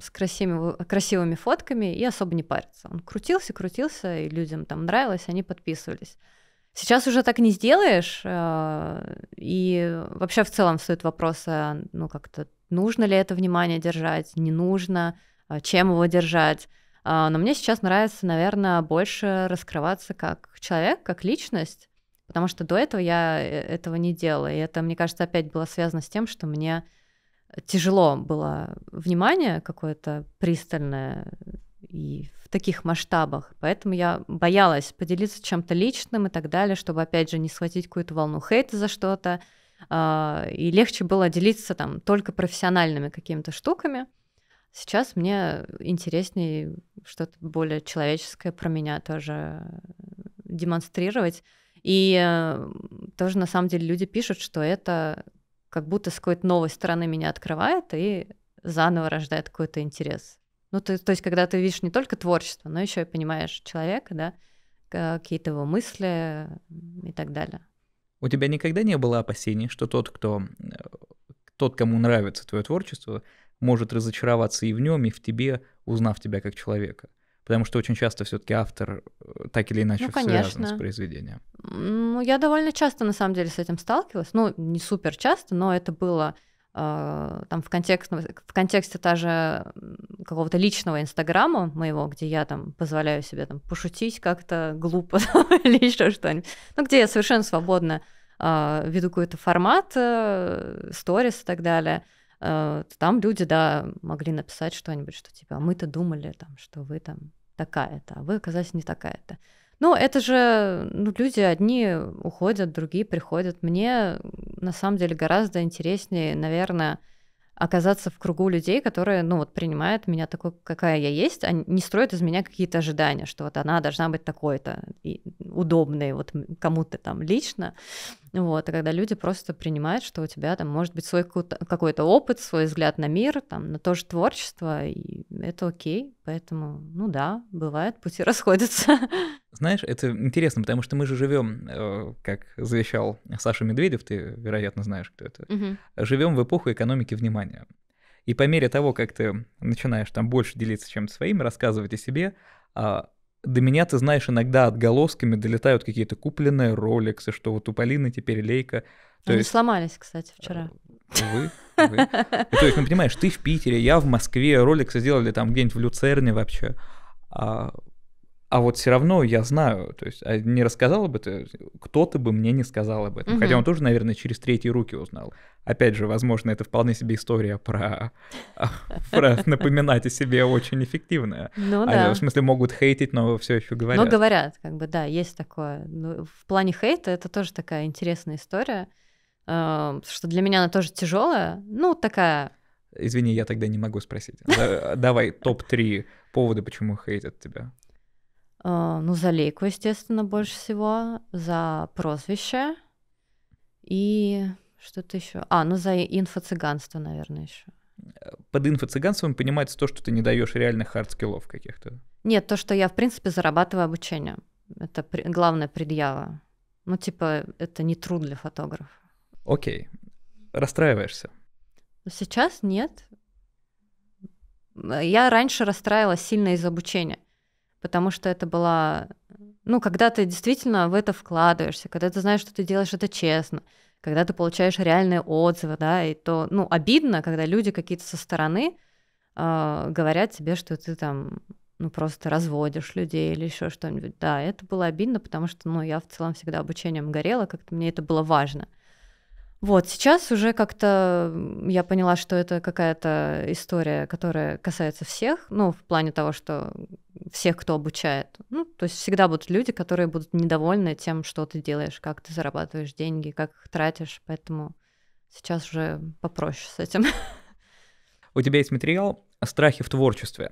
S2: с красивыми, красивыми фотками и особо не париться. Он крутился, крутился, и людям там нравилось, они подписывались. Сейчас уже так не сделаешь, э, и вообще в целом стоит вопрос, а, ну, как-то нужно ли это внимание держать, не нужно – а, чем его держать. А, но мне сейчас нравится, наверное, больше раскрываться как человек, как личность, потому что до этого я э, этого не делала. И это, мне кажется, опять было связано с тем, что мне тяжело было внимание какое-то пристальное и в таких масштабах. Поэтому я боялась поделиться чем-то личным и так далее, чтобы, опять же, не схватить какую-то волну хейта за что-то. А, и легче было делиться там только профессиональными какими-то штуками. Сейчас мне интереснее что-то более человеческое про меня тоже демонстрировать. И э, тоже, на самом деле, люди пишут, что это как будто с какой-то новой стороны меня открывает и заново рождает какой-то интерес. Ну, то, то есть, когда ты видишь не только творчество, но еще и понимаешь человека, да, какие-то его мысли и так далее.
S1: У тебя никогда не было опасений, что тот, кто э, тот, кому нравится твое творчество, может разочароваться и в нем, и в тебе, узнав тебя как человека. Потому что очень часто все-таки автор э, так или иначе ну, связан с произведением.
S2: Ну, я довольно часто на самом деле с этим сталкивалась. Ну, не супер часто, но это было э, там в, контекст, в контексте та же какого-то личного инстаграма моего, где я там позволяю себе там пошутить как-то глупо [LAUGHS] или еще что-нибудь. Ну, где я совершенно свободно э, веду какой-то формат, э, сторис э, и так далее. Э, там люди, да, могли написать что-нибудь, что типа, а мы-то думали, там, что вы там такая-то, а вы оказались не такая-то. Ну, это же ну, люди одни уходят, другие приходят. Мне на самом деле гораздо интереснее, наверное, оказаться в кругу людей, которые, ну, вот принимают меня такой, какая я есть, они не строят из меня какие-то ожидания, что вот она должна быть такой-то удобной вот кому-то там лично. Вот, а когда люди просто принимают, что у тебя там может быть свой какой-то опыт, свой взгляд на мир, там, на то же творчество, и это окей, поэтому, ну да, бывает, пути [LAUGHS] расходятся.
S1: Знаешь, это интересно, потому что мы же живем, э, как завещал Саша Медведев, ты, вероятно, знаешь, кто это, угу. живем в эпоху экономики внимания окружения. И по мере того, как ты начинаешь там больше делиться чем-то своим, рассказывать о себе, а, до меня, ты знаешь, иногда отголосками долетают какие-то купленные роликсы, что вот у Полины теперь лейка. То Они есть...
S2: сломались, кстати, вчера.
S1: А, вы, вы. то есть, ну понимаешь, ты в Питере, я в Москве, роликсы сделали там где-нибудь в Люцерне вообще. А, а вот все равно я знаю, то есть а не рассказал об этом, кто-то бы мне не сказал об этом. Угу. Хотя он тоже, наверное, через третьи руки узнал. Опять же, возможно, это вполне себе история про, [LAUGHS] про напоминать о себе очень эффективная. Ну а, да. в смысле, могут хейтить, но все еще говорят. Но
S2: говорят, как бы, да, есть такое. Ну, в плане хейта это тоже такая интересная история, а, что для меня она тоже тяжелая, ну такая
S1: Извини, я тогда не могу спросить. Давай топ-3 повода, почему хейтят тебя.
S2: Э, ну, за лейку, естественно, больше всего, за прозвище и что-то еще. А, ну, за инфо-цыганство, наверное, еще.
S1: Под инфо-цыганством понимается то, что ты не даешь реальных хард-скиллов каких-то.
S2: Нет, то, что я, в принципе, зарабатываю обучение. Это при... главная предъява. Ну, типа, это не труд для фотографа.
S1: Окей. Расстраиваешься?
S2: Сейчас нет. Я раньше расстраивалась сильно из обучения потому что это была... Ну, когда ты действительно в это вкладываешься, когда ты знаешь, что ты делаешь это честно, когда ты получаешь реальные отзывы, да, и то, ну, обидно, когда люди какие-то со стороны э, говорят тебе, что ты там, ну, просто разводишь людей или еще что-нибудь. Да, это было обидно, потому что, ну, я в целом всегда обучением горела, как-то мне это было важно. Вот, сейчас уже как-то я поняла, что это какая-то история, которая касается всех, ну, в плане того, что всех, кто обучает. Ну, то есть всегда будут люди, которые будут недовольны тем, что ты делаешь, как ты зарабатываешь деньги, как их тратишь, поэтому сейчас уже попроще с этим.
S1: [LAUGHS] У тебя есть материал «Страхи в творчестве».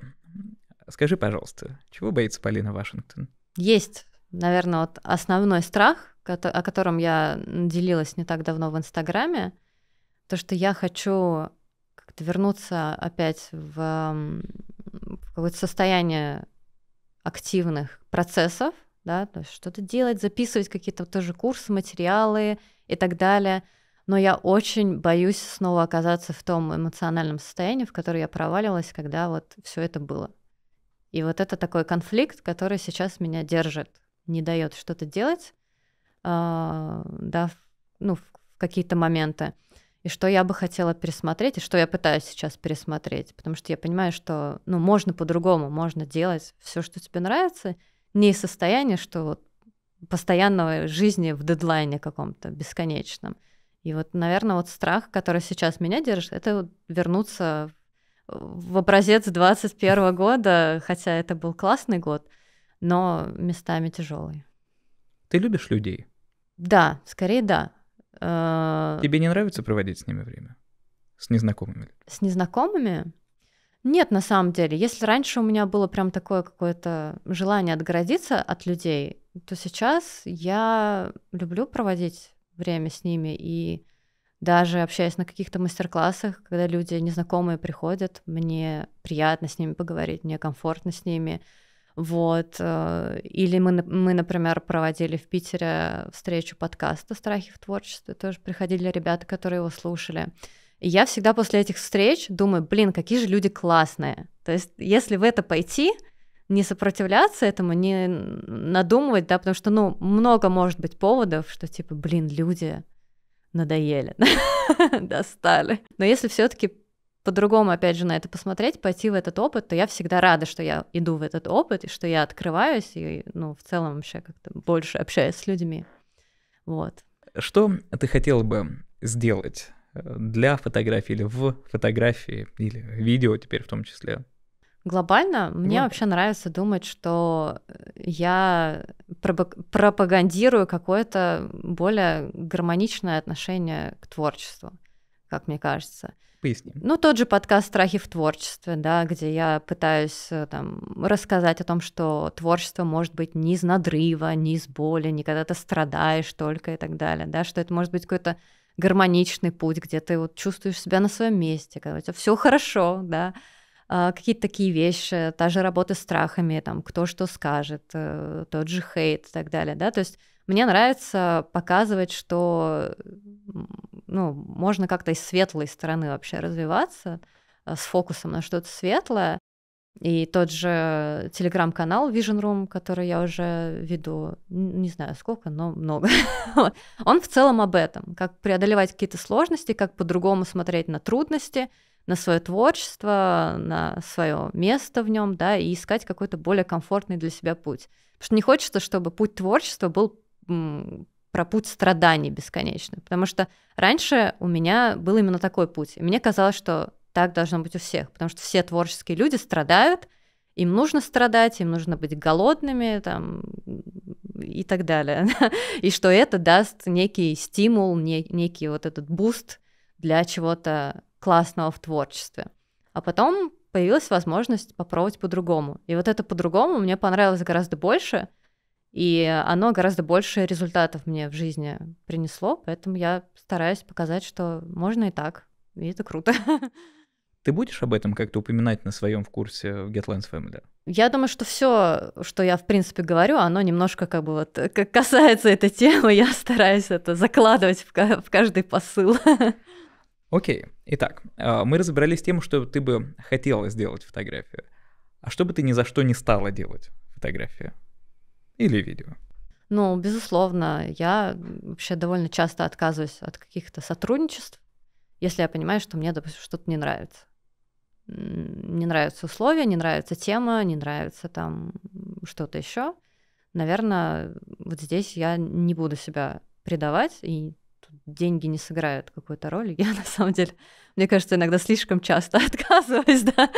S1: Скажи, пожалуйста, чего боится Полина Вашингтон?
S2: Есть, наверное, вот основной страх, о котором я делилась не так давно в Инстаграме, то, что я хочу как-то вернуться опять в, в какое-то состояние активных процессов, да, то есть что-то делать, записывать какие-то тоже курсы, материалы и так далее. Но я очень боюсь снова оказаться в том эмоциональном состоянии, в которое я проваливалась, когда вот все это было. И вот это такой конфликт, который сейчас меня держит, не дает что-то делать. А, да, ну, в какие-то моменты, и что я бы хотела пересмотреть, и что я пытаюсь сейчас пересмотреть, потому что я понимаю, что, ну, можно по-другому, можно делать все, что тебе нравится, не из состояния, что вот постоянного жизни в дедлайне каком-то бесконечном. И вот, наверное, вот страх, который сейчас меня держит, это вот вернуться в образец 21 года, хотя это был классный год, но местами тяжелый.
S1: Ты любишь людей?
S2: Да, скорее да. Э,
S1: Тебе не нравится проводить с ними время? С незнакомыми?
S2: С незнакомыми? Нет, на самом деле. Если раньше у меня было прям такое какое-то желание отгородиться от людей, то сейчас я люблю проводить время с ними и даже общаясь на каких-то мастер-классах, когда люди незнакомые приходят, мне приятно с ними поговорить, мне комфортно с ними. Вот. Э, или мы, мы, например, проводили в Питере встречу подкаста «Страхи в творчестве», тоже приходили ребята, которые его слушали. И я всегда после этих встреч думаю, блин, какие же люди классные. То есть если в это пойти, не сопротивляться этому, не надумывать, да, потому что, ну, много может быть поводов, что типа, блин, люди надоели, [LAUGHS] достали. Но если все таки по-другому, опять же, на это посмотреть, пойти в этот опыт, то я всегда рада, что я иду в этот опыт, и что я открываюсь, и, ну, в целом вообще как-то больше общаюсь с людьми. Вот.
S1: Что ты хотела бы сделать э, для фотографии или в фотографии, или видео теперь в том числе?
S2: Глобально мне вот. вообще нравится думать, что э, я пропагандирую какое-то более гармоничное отношение к творчеству, как мне кажется. Поясни. Ну, тот же подкаст «Страхи в творчестве», да, где я пытаюсь э, там, рассказать о том, что творчество может быть не из надрыва, не из боли, не когда ты страдаешь только и так далее, да, что это может быть какой-то гармоничный путь, где ты вот чувствуешь себя на своем месте, когда у тебя все хорошо, да, а какие-то такие вещи, та же работа с страхами, там, кто что скажет, э, тот же хейт и так далее, да, то есть мне нравится показывать, что ну, можно как-то из светлой стороны вообще развиваться, э, с фокусом на что-то светлое. И тот же телеграм-канал Vision Room, который я уже веду, не знаю сколько, но много, [LAUGHS] он в целом об этом, как преодолевать какие-то сложности, как по-другому смотреть на трудности, на свое творчество, на свое место в нем, да, и искать какой-то более комфортный для себя путь. Потому что не хочется, чтобы путь творчества был про путь страданий бесконечный. Потому что раньше у меня был именно такой путь. И мне казалось, что так должно быть у всех, потому что все творческие люди страдают, им нужно страдать, им нужно быть голодными там, и так далее. [LAUGHS] И что это даст некий стимул, некий вот этот буст для чего-то классного в творчестве. А потом появилась возможность попробовать по-другому. И вот это по-другому мне понравилось гораздо больше – и оно гораздо больше результатов мне в жизни принесло, поэтому я стараюсь показать, что можно и так, и это круто. [LAUGHS]
S1: Ты будешь об этом как-то упоминать на своем курсе в GetLens Family?
S2: Я думаю, что все, что я в принципе говорю, оно немножко как бы вот как э, касается этой темы. [LAUGHS] Я стараюсь это закладывать в, в каждый посыл. [LAUGHS] Окей. Okay.
S1: Итак, а, мы разобрались с тем, что ты бы хотела сделать фотографию. А что бы ты ни за что не стала делать фотографию? или видео.
S2: Ну, безусловно, я вообще довольно часто отказываюсь от каких-то сотрудничеств, если я понимаю, что мне, допустим, что-то не нравится. Не нравятся условия, не нравится тема, не нравится там что-то еще. Наверное, вот здесь я не буду себя предавать, и деньги не сыграют какую-то роль. [LAUGHS] Я на самом деле, мне кажется, иногда слишком часто [LAUGHS] отказываюсь, да.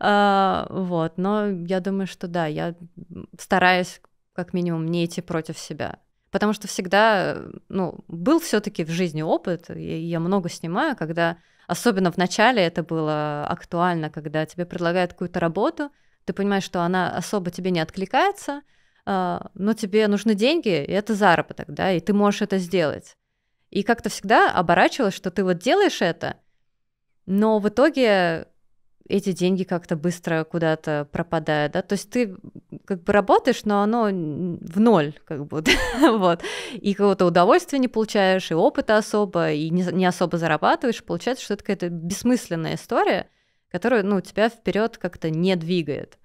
S2: А, вот, но я думаю, что да, я стараюсь как минимум, не идти против себя. Потому что всегда, ну, был все-таки в жизни опыт, и я много снимаю, когда, особенно в начале это было актуально, когда тебе предлагают какую-то работу, ты понимаешь, что она особо тебе не откликается, а, но тебе нужны деньги, и это заработок, да, и ты можешь это сделать. И как-то всегда оборачивалось, что ты вот делаешь это, но в итоге эти деньги как-то быстро куда-то пропадают, да, то есть ты как бы работаешь, но оно в ноль, как будто, [LAUGHS] вот, и какого-то удовольствия не получаешь, и опыта особо, и не, не особо зарабатываешь, получается, что это какая-то бессмысленная история, которая, ну, тебя вперед как-то не двигает.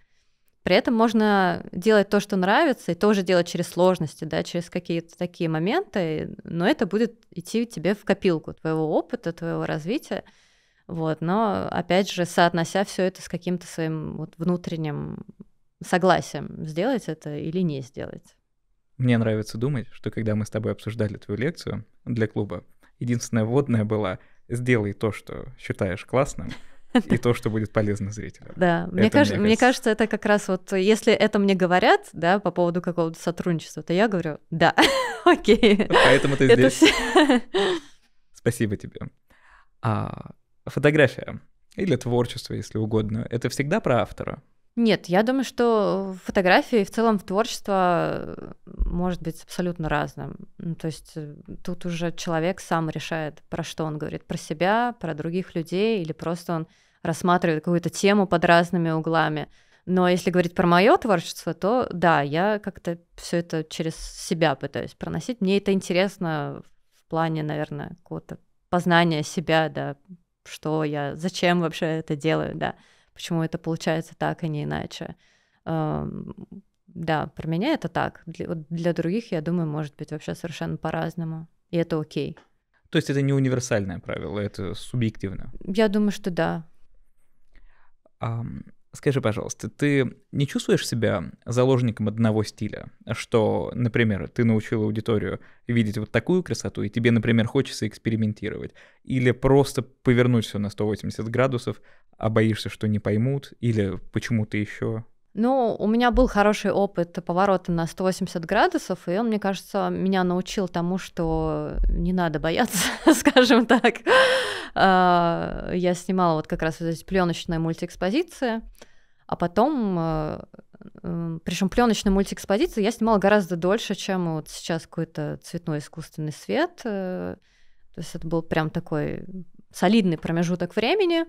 S2: При этом можно делать то, что нравится, и тоже делать через сложности, да, через какие-то такие моменты, но это будет идти тебе в копилку твоего опыта, твоего развития, вот, но опять же, соотнося все это с каким-то своим вот внутренним согласием, сделать это или не сделать.
S1: Мне нравится думать, что когда мы с тобой обсуждали твою лекцию для клуба, единственная вводная была «сделай то, что считаешь классным», и то, что будет полезно зрителям. Да, мне, кажется, мне
S2: кажется, это как раз вот, если это мне говорят, да, по поводу какого-то сотрудничества, то я говорю, да, [LAUGHS] окей. Поэтому ты здесь.
S1: Спасибо тебе. А, Фотография или творчество, если угодно, это всегда про автора?
S2: Нет, я думаю, что фотографии в целом в творчество э, может быть абсолютно разным. Ну, то есть э, тут уже человек сам решает, про что он говорит, про себя, про других людей, или просто он рассматривает какую-то тему под разными углами. Но если говорить про мое творчество, то да, я как-то все это через себя пытаюсь проносить. Мне это интересно в плане, наверное, какого-то познания себя, да, что я, зачем вообще это делаю, да, почему это получается так, а не иначе. Да, про меня это так. Для, других, я думаю, может быть вообще совершенно по-разному. И это окей.
S1: То есть это не универсальное правило, это субъективно.
S2: Я думаю, что да.
S1: Скажи, пожалуйста, ты не чувствуешь себя заложником одного стиля? Что, например, ты научил аудиторию видеть вот такую красоту, и тебе, например, хочется экспериментировать? Или просто повернуть все на 180 градусов, а боишься, что не поймут, или почему ты еще?
S2: Ну, у меня был хороший опыт поворота на 180 градусов, и он, мне кажется, меня научил тому, что не надо бояться, [LAUGHS] скажем так. А, я снимала вот как раз вот здесь пленочная мультиэкспозиция, а потом, а, причем пленочная мультиэкспозиция я снимала гораздо дольше, чем вот сейчас какой-то цветной искусственный свет. То есть это был прям такой солидный промежуток времени.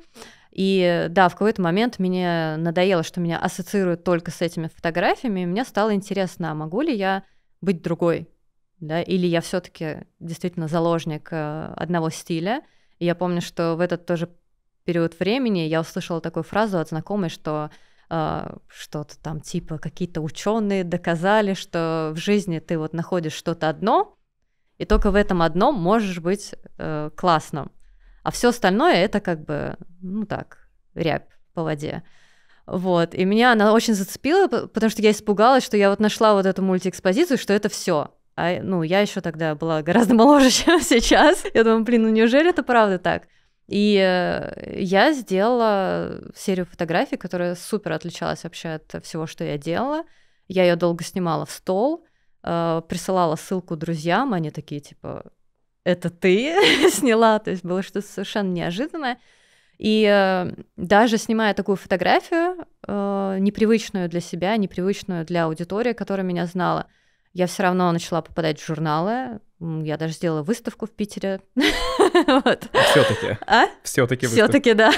S2: И да, в какой-то момент мне надоело, что меня ассоциируют только с этими фотографиями, и мне стало интересно, а могу ли я быть другой, да, или я все таки действительно заложник э, одного стиля. И я помню, что в этот тоже период времени я услышала такую фразу от знакомой, что э, что-то там типа какие-то ученые доказали, что в жизни ты вот находишь что-то одно, и только в этом одном можешь быть э, классным а все остальное это как бы, ну так, рябь по воде. Вот, и меня она очень зацепила, потому что я испугалась, что я вот нашла вот эту мультиэкспозицию, что это все. А, ну, я еще тогда была [LAUGHS] гораздо моложе, чем [LAUGHS] сейчас. Я думаю, блин, ну неужели это правда так? И э, я сделала серию фотографий, которая супер отличалась вообще от всего, что я делала. Я ее долго снимала в стол, э, присылала ссылку друзьям, они такие типа, это ты [LAUGHS] сняла, то есть было что-то совершенно неожиданное. И э, даже снимая такую фотографию, э, непривычную для себя, непривычную для аудитории, которая меня знала, я все равно начала попадать в журналы. Я даже сделала выставку в Питере. [LAUGHS]
S1: Все-таки. А? Все-таки. Все-таки,
S2: да.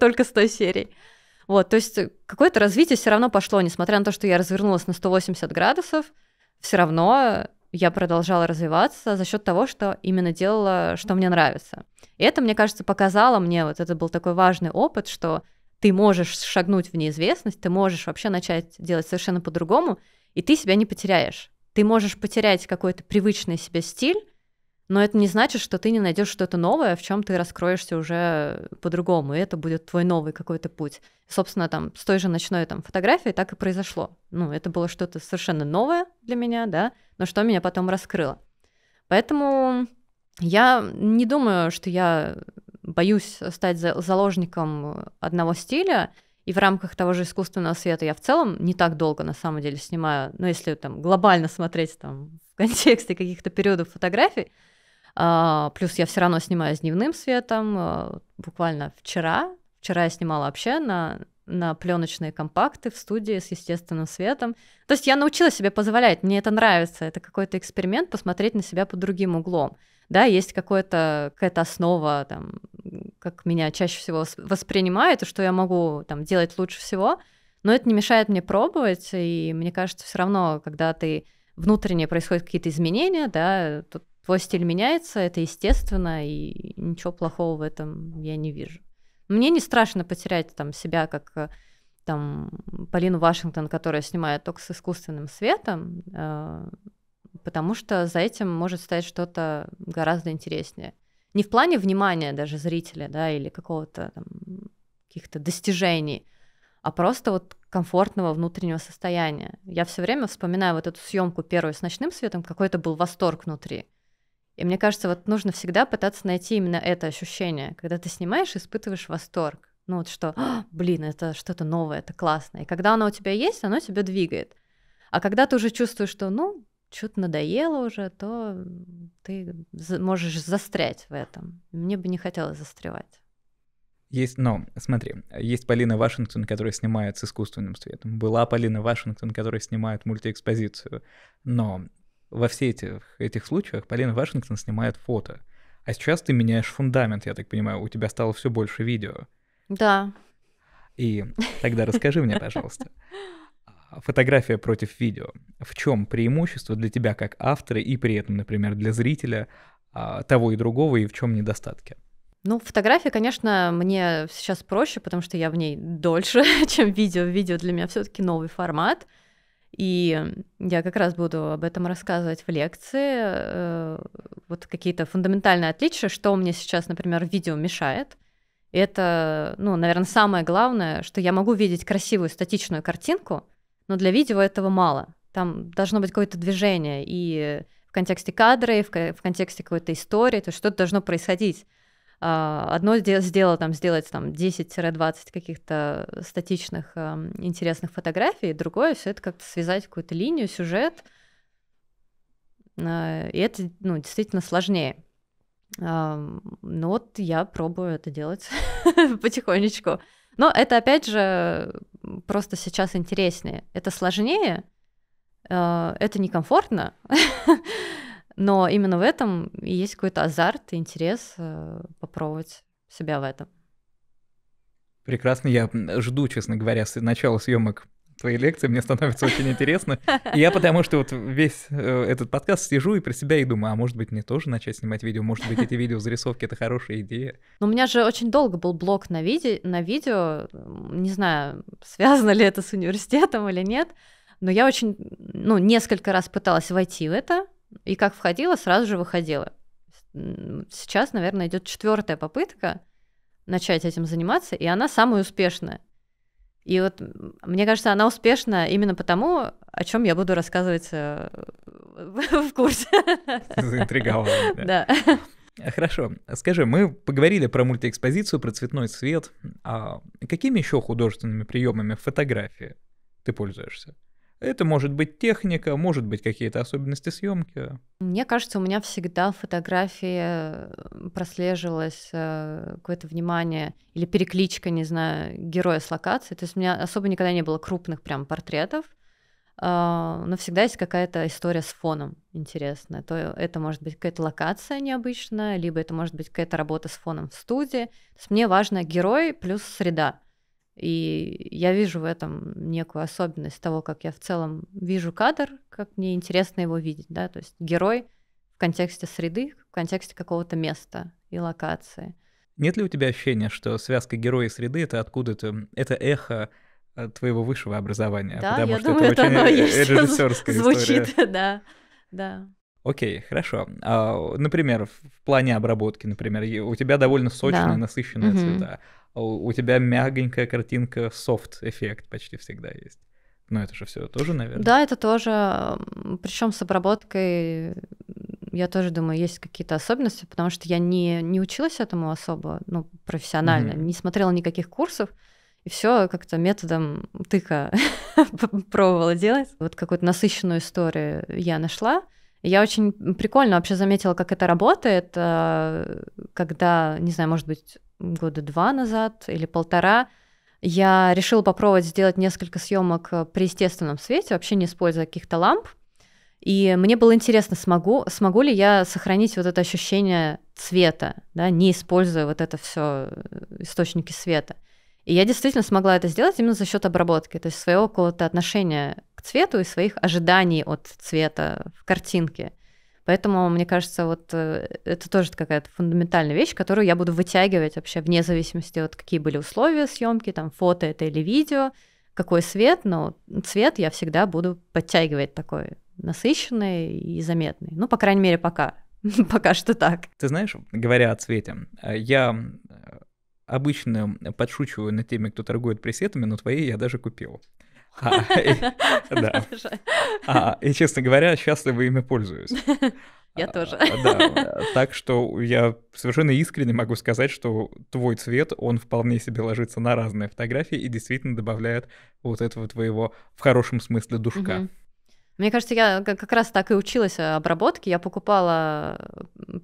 S2: [LAUGHS] Только с той серии. Вот, то есть какое-то развитие все равно пошло, несмотря на то, что я развернулась на 180 градусов, все равно я продолжала развиваться за счет того, что именно делала, что мне нравится. И это, мне кажется, показало мне, вот это был такой важный опыт, что ты можешь шагнуть в неизвестность, ты можешь вообще начать делать совершенно по-другому, и ты себя не потеряешь. Ты можешь потерять какой-то привычный себе стиль, но это не значит, что ты не найдешь что-то новое, в чем ты раскроешься уже по-другому, и это будет твой новый какой-то путь. Собственно, там с той же ночной там фотографией так и произошло. Ну, это было что-то совершенно новое для меня, да, но что меня потом раскрыло. Поэтому я не думаю, что я боюсь стать заложником одного стиля, и в рамках того же искусственного света я в целом не так долго на самом деле снимаю, но ну, если там глобально смотреть там в контексте каких-то периодов фотографий, а, плюс я все равно снимаю с дневным светом. А, буквально вчера, вчера я снимала вообще на на пленочные компакты в студии с естественным светом. То есть я научила себе позволять, мне это нравится, это какой-то эксперимент посмотреть на себя под другим углом. Да, есть какая-то какая-то основа, там, как меня чаще всего воспринимают, и что я могу там, делать лучше всего, но это не мешает мне пробовать, и мне кажется, все равно, когда ты внутренне происходят какие-то изменения, да, тут твой стиль меняется, это естественно, и ничего плохого в этом я не вижу. Мне не страшно потерять там себя как э, там Полину Вашингтон, которая снимает только с искусственным светом, э, потому что за этим может стать что-то гораздо интереснее. Не в плане внимания даже зрителя, да, или какого-то каких-то достижений, а просто вот комфортного внутреннего состояния. Я все время вспоминаю вот эту съемку первую с ночным светом, какой-то был восторг внутри. И мне кажется, вот нужно всегда пытаться найти именно это ощущение, когда ты снимаешь, испытываешь восторг. Ну вот что, «А, блин, это что-то новое, это классно. И когда оно у тебя есть, оно тебя двигает. А когда ты уже чувствуешь, что, ну, что-то надоело уже, то ты можешь застрять в этом. Мне бы не хотелось застревать.
S1: Есть, но смотри, есть Полина Вашингтон, которая снимает с искусственным светом. Была Полина Вашингтон, которая снимает мультиэкспозицию. Но во всех этих, этих случаях Полина Вашингтон снимает фото. А сейчас ты меняешь фундамент, я так понимаю, у тебя стало все больше видео. Да. И тогда расскажи мне, пожалуйста, а фотография против видео. В чем преимущество для тебя как автора и при этом, например, для зрителя а, того и другого, и в чем недостатки?
S2: Ну, фотография, конечно, мне сейчас проще, потому что я в ней дольше, [LAUGHS] чем видео. Видео для меня все-таки новый формат. И я как раз буду об этом рассказывать в лекции. Э, вот какие-то фундаментальные отличия, что мне сейчас, например, в видео мешает. это, ну, наверное, самое главное, что я могу видеть красивую статичную картинку, но для видео этого мало. Там должно быть какое-то движение и в контексте кадра, и в контексте какой-то истории, то есть что-то должно происходить. А, одно сделать там, сделать там 10-20 каких-то статичных эм, интересных фотографий, другое все это как-то связать в какую-то линию, сюжет. Э, и это, ну, действительно сложнее. Но ну вот я пробую это делать [LAUGHS] потихонечку. Но это, опять же, просто сейчас интереснее. Это сложнее, э, это некомфортно, [LAUGHS] Но именно в этом есть какой-то азарт и интерес э, попробовать себя в этом.
S1: Прекрасно, я жду, честно говоря, с начала съемок твоей лекции, мне становится очень интересно. И я потому что вот весь э, этот подкаст сижу и про себя и думаю, а может быть мне тоже начать снимать видео, может быть эти видео зарисовки это хорошая идея.
S2: Но у меня же очень долго был блог на, виде, на видео, не знаю, связано ли это с университетом или нет, но я очень, ну, несколько раз пыталась войти в это, и как входила, сразу же выходила. Сейчас, наверное, идет четвертая попытка начать этим заниматься, и она самая успешная. И вот, мне кажется, она успешна именно потому, о чем я буду рассказывать э, [LAUGHS] в курсе.
S1: Заинтриговала. Да. Хорошо. Скажи, мы поговорили про мультиэкспозицию, про цветной свет. А какими еще художественными приемами фотографии ты пользуешься? Это может быть техника, может быть какие-то особенности съемки.
S2: Мне кажется, у меня всегда в фотографии э, прослеживалось э, какое-то внимание или перекличка, не знаю, героя с локацией. То есть у меня особо никогда не было крупных прям портретов, а, но всегда есть какая-то история с фоном интересная. То это может быть какая-то локация необычная, либо это может быть какая-то работа с фоном в студии. То есть мне важно герой плюс среда. И я вижу в этом некую особенность того, как я в целом вижу кадр, как мне интересно его видеть, да, то есть герой в контексте среды, в контексте какого-то места и локации.
S1: Нет ли у тебя ощущения, что связка героя и среды это откуда-то, это эхо э, твоего высшего образования? Да, потому я что думаю, это, это очень э, режиссерская звучит,
S2: история. [LAUGHS] да, да.
S1: Окей, хорошо. А, например, в плане обработки, например, у тебя довольно сочные, да. насыщенные угу. цвета. А у тебя мягенькая картинка, софт-эффект почти всегда есть. Но это же все тоже, наверное. Да,
S2: это тоже. Причем с обработкой, я тоже думаю, есть какие-то особенности, потому что я не, не училась этому особо, ну, профессионально, mm-hmm. не смотрела никаких курсов, и все как-то методом тыка [LAUGHS] пробовала делать. Вот какую-то насыщенную историю я нашла. Я очень прикольно вообще заметила, как это работает, э, когда, не знаю, может быть, года два назад или полтора, я решила попробовать сделать несколько съемок э, при естественном свете, вообще не используя каких-то ламп. И мне было интересно, смогу, смогу ли я сохранить вот это ощущение цвета, да, не используя вот это все э, источники света. И я действительно смогла это сделать именно за счет обработки, то есть своего какого-то отношения к цвету и своих ожиданий от цвета в картинке. Поэтому, мне кажется, вот э, это тоже какая-то фундаментальная вещь, которую я буду вытягивать вообще вне зависимости от какие были условия съемки, там фото это или видео, какой свет, но цвет я всегда буду подтягивать такой насыщенный и заметный. Ну, по крайней мере, пока. [LAUGHS] пока что так.
S1: Ты знаешь, говоря о цвете, э, я э, обычно подшучиваю над теми, кто торгует пресетами, но твои я даже купил. и, [LAUGHS] а, э, да. А, и, честно говоря, счастливо ими пользуюсь. [LAUGHS] Я а, тоже. Да, э, так что я совершенно искренне могу сказать, что твой цвет, он вполне себе ложится на разные фотографии и действительно добавляет вот этого твоего, в хорошем смысле, душка. Угу.
S2: Мне кажется, я как раз так и училась а, обработке. Я покупала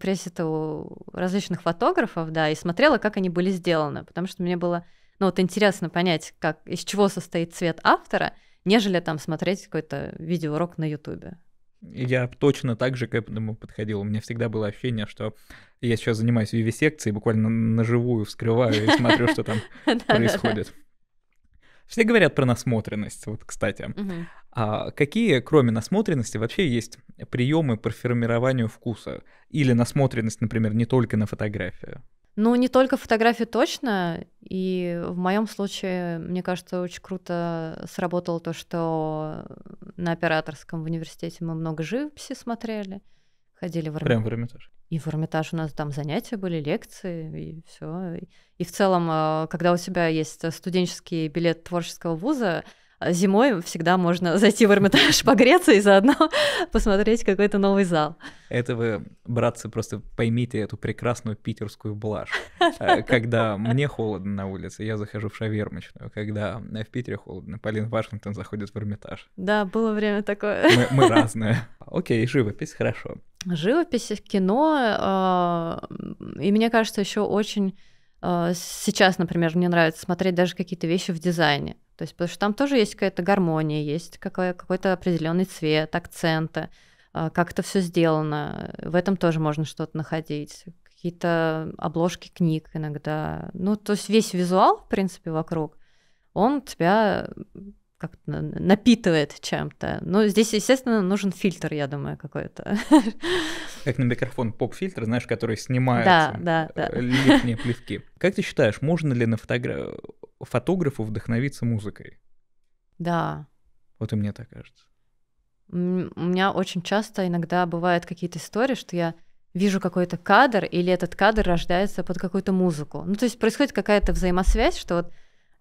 S2: прессеты у различных фотографов, да, и смотрела, как они были сделаны, потому что мне было, ну вот интересно понять, как, из чего состоит цвет автора, нежели там смотреть какой-то видеоурок на Ютубе.
S1: Я точно так же к этому подходил. У меня всегда было ощущение, что я сейчас занимаюсь вивисекцией, буквально на живую вскрываю и смотрю, что там [LAUGHS] происходит. Все говорят про насмотренность, вот, кстати. Угу. А какие, кроме насмотренности, вообще есть приемы по формированию вкуса? Или насмотренность, например, не только на фотографию?
S2: Ну, не только фотографию точно, и в моем случае, мне кажется, очень круто сработало то, что на операторском в университете мы много живописи смотрели, ходили в Эрмитаж. Прям в Эрмитаж. И в Эрмитаж у нас там занятия были, лекции и все. И в целом, э, когда у тебя есть студенческий билет творческого вуза, а зимой всегда можно [LAUGHS] зайти в Эрмитаж, погреться и заодно [LAUGHS] посмотреть какой-то новый зал.
S1: Это вы, братцы, просто поймите эту прекрасную питерскую блажь. [LAUGHS] Э, когда мне холодно на улице, я захожу в шавермочную. Когда в Питере холодно, Полин Вашингтон заходит в Эрмитаж.
S2: Да, было время такое. Мы, мы разные.
S1: Окей, живопись, хорошо.
S2: Живопись, кино, а, и мне кажется, еще очень а, Сейчас, например, мне нравится смотреть даже какие-то вещи в дизайне. То есть, потому что там тоже есть какая-то гармония, есть какой- какой-то определенный цвет, акценты, а, как это все сделано. В этом тоже можно что-то находить. Какие-то обложки книг иногда. Ну, то есть весь визуал, в принципе, вокруг, он тебя как напитывает чем-то. Но здесь, естественно, нужен фильтр, я думаю, какой-то.
S1: [LAUGHS] Как на микрофон поп-фильтр, знаешь, который снимает да, э, да, да. Э, летние плевки. Как ты считаешь, можно ли на фотогра... фотографу вдохновиться музыкой? Да. Вот и мне так кажется.
S2: У меня очень часто иногда бывают какие-то истории, что я вижу какой-то кадр, или этот кадр рождается под какую-то музыку. Ну, то есть происходит какая-то взаимосвязь, что вот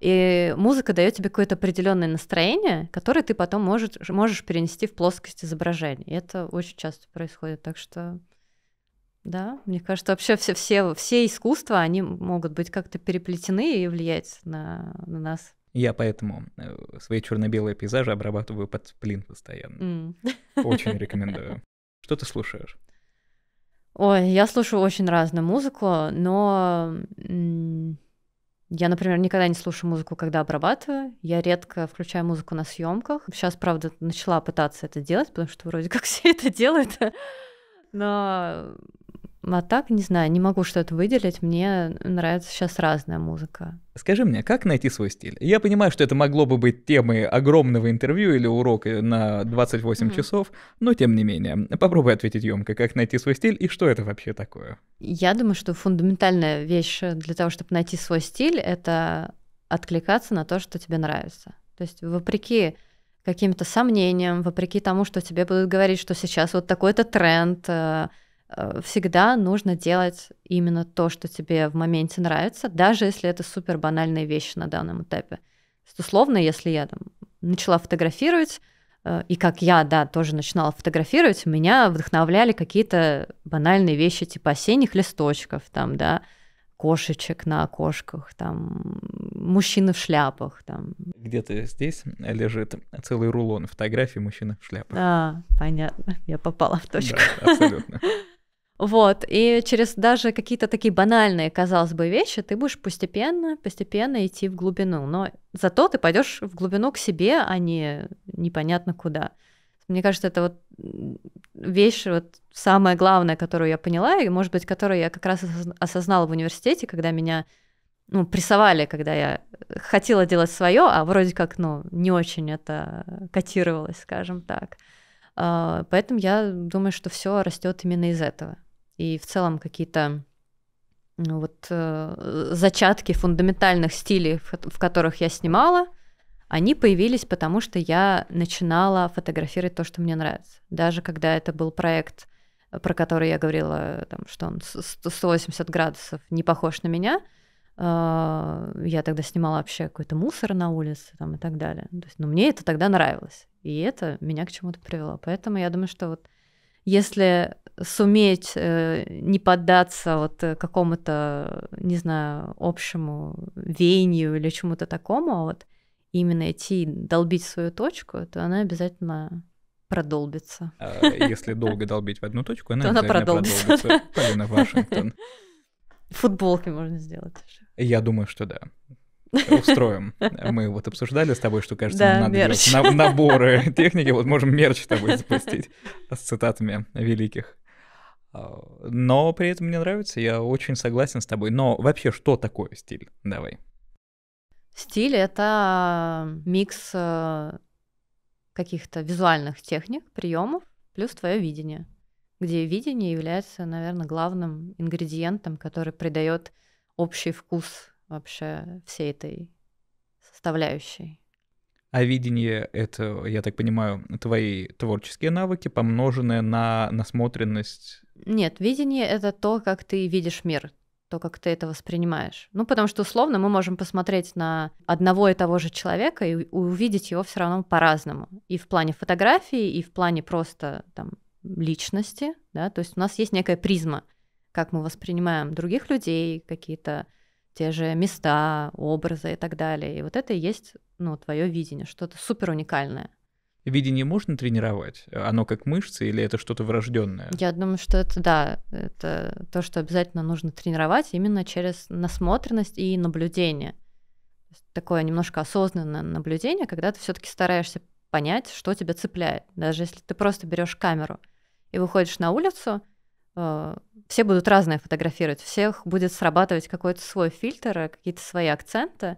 S2: и музыка дает тебе какое-то определенное настроение, которое ты потом может, можешь перенести в плоскость изображения. И это очень часто происходит. Так что, да, мне кажется, вообще все, все, все искусства, они могут быть как-то переплетены и влиять на, на нас.
S1: Я поэтому э, свои черно-белые пейзажи обрабатываю под сплин постоянно. Mm. Очень [LAUGHS] рекомендую. Что ты слушаешь?
S2: Ой, я слушаю очень разную музыку, но я, например, никогда не слушаю музыку, когда обрабатываю. Я редко включаю музыку на съемках. Сейчас, правда, начала пытаться это делать, потому что вроде как [LAUGHS] все это делают. Но а так, не знаю, не могу что-то выделить. Мне нравится сейчас разная музыка.
S1: Скажи мне, как найти свой стиль? Я понимаю, что это могло бы быть темой огромного интервью или урока на 28 mm. часов, но тем не менее, попробуй ответить емко, как найти свой стиль и что это вообще такое.
S2: Я думаю, что фундаментальная вещь для того, чтобы найти свой стиль, это откликаться на то, что тебе нравится. То есть, вопреки каким-то сомнениям, вопреки тому, что тебе будут говорить, что сейчас вот такой-то тренд, э, Э, всегда нужно делать именно то, что тебе в моменте нравится, даже если это супер банальные вещи на данном этапе. Условно, если я там, начала фотографировать, э, и как я, да, тоже начинала фотографировать, меня вдохновляли какие-то банальные вещи типа осенних листочков, там, да, кошечек на окошках, там, мужчины в шляпах, там.
S1: Где-то здесь лежит целый рулон фотографий мужчины в шляпах.
S2: Да, понятно, я попала в точку. Да, абсолютно. [LAUGHS] Вот, и через даже какие-то такие банальные, казалось бы, вещи ты будешь постепенно, постепенно идти в глубину. Но зато ты пойдешь в глубину к себе, а не непонятно куда. Мне кажется, это вот вещь, вот самая главная, которую я поняла, и, может быть, которую я как раз осознала в университете, когда меня ну, прессовали, когда я э, хотела делать свое, а вроде как, ну, не очень это котировалось, скажем так. А, поэтому я думаю, что все растет именно из этого и в целом какие-то ну, вот э, зачатки фундаментальных стилей, в, которых я снимала, они появились потому, что я начинала фотографировать то, что мне нравится. Даже когда это был проект, э, про который я говорила, там, что он 180 градусов не похож на меня, э, я тогда снимала вообще какой-то мусор на улице там, и так далее. То есть, ну, мне это тогда нравилось. И это меня к чему-то привело. Поэтому я думаю, что вот если суметь э, не поддаться вот э, какому-то, не знаю, общему веянию или чему-то такому, а вот именно идти долбить свою точку, то она обязательно продолбится. А если долго долбить в одну точку, [LAUGHS] она, обязательно продолбится. продолбится. Полина Вашингтон. Футболки можно
S1: сделать. Я думаю, что да устроим. Мы вот обсуждали с тобой, что, кажется, да, нам надо мерч. делать наборы [LAUGHS] техники. Вот можем мерч с тобой запустить [LAUGHS] с цитатами великих. А, но при этом мне нравится, я очень согласен с тобой. Но вообще, что такое стиль? Давай.
S2: Стиль — это микс э, каких-то визуальных техник, приемов, плюс твое видение, где видение является, наверное, главным ингредиентом, который придает общий вкус вообще всей этой составляющей.
S1: А видение — это, я так понимаю, твои творческие навыки, помноженные на насмотренность?
S2: Нет, видение — это то, как ты видишь мир, то, как ты это воспринимаешь. Ну, потому что, условно, мы можем посмотреть на одного и того же человека и увидеть его все равно по-разному. И в плане фотографии, и в плане просто там личности, да, то есть у нас есть некая призма, как мы воспринимаем других людей, какие-то те же места, образы и так далее. И вот это и есть ну, твое видение, что-то супер уникальное.
S1: Видение можно тренировать? Оно как мышцы или это что-то врожденное?
S2: Я думаю, что это да, это то, что обязательно нужно тренировать именно через насмотренность и наблюдение. Такое немножко осознанное наблюдение, когда ты все-таки стараешься понять, что тебя цепляет. Даже если ты просто берешь камеру и выходишь на улицу, Э, все будут разные фотографировать, всех будет срабатывать какой-то свой фильтр, э, какие-то свои акценты,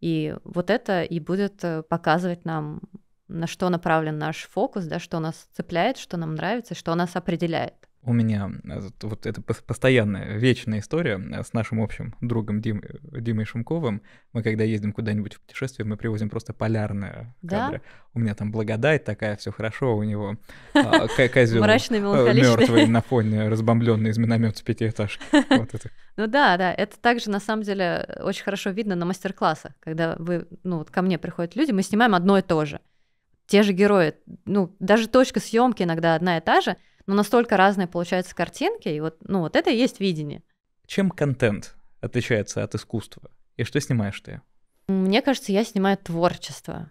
S2: и вот это и будет э, показывать нам, на что направлен наш фокус, да, что нас цепляет, что нам нравится, что нас определяет
S1: у меня э, вот это постоянная, вечная история э, с нашим общим другом Дим, Димой Шумковым. Мы когда ездим куда-нибудь в путешествие, мы привозим просто полярные да? кадры. У меня там благодать такая, все хорошо, у него а, [LAUGHS] козел мертвый э, на фоне [LAUGHS] разбомбленный из миномета с [LAUGHS]
S2: Ну да, да, это также на самом деле очень хорошо видно на мастер-классах, когда вы, ну вот ко мне приходят люди, мы снимаем одно и то же. Те же герои, ну даже точка съемки иногда одна и та же, но настолько разные получаются картинки, и вот, ну, вот это и есть видение.
S1: Чем контент отличается от искусства? И что снимаешь ты?
S2: Мне кажется, я снимаю творчество.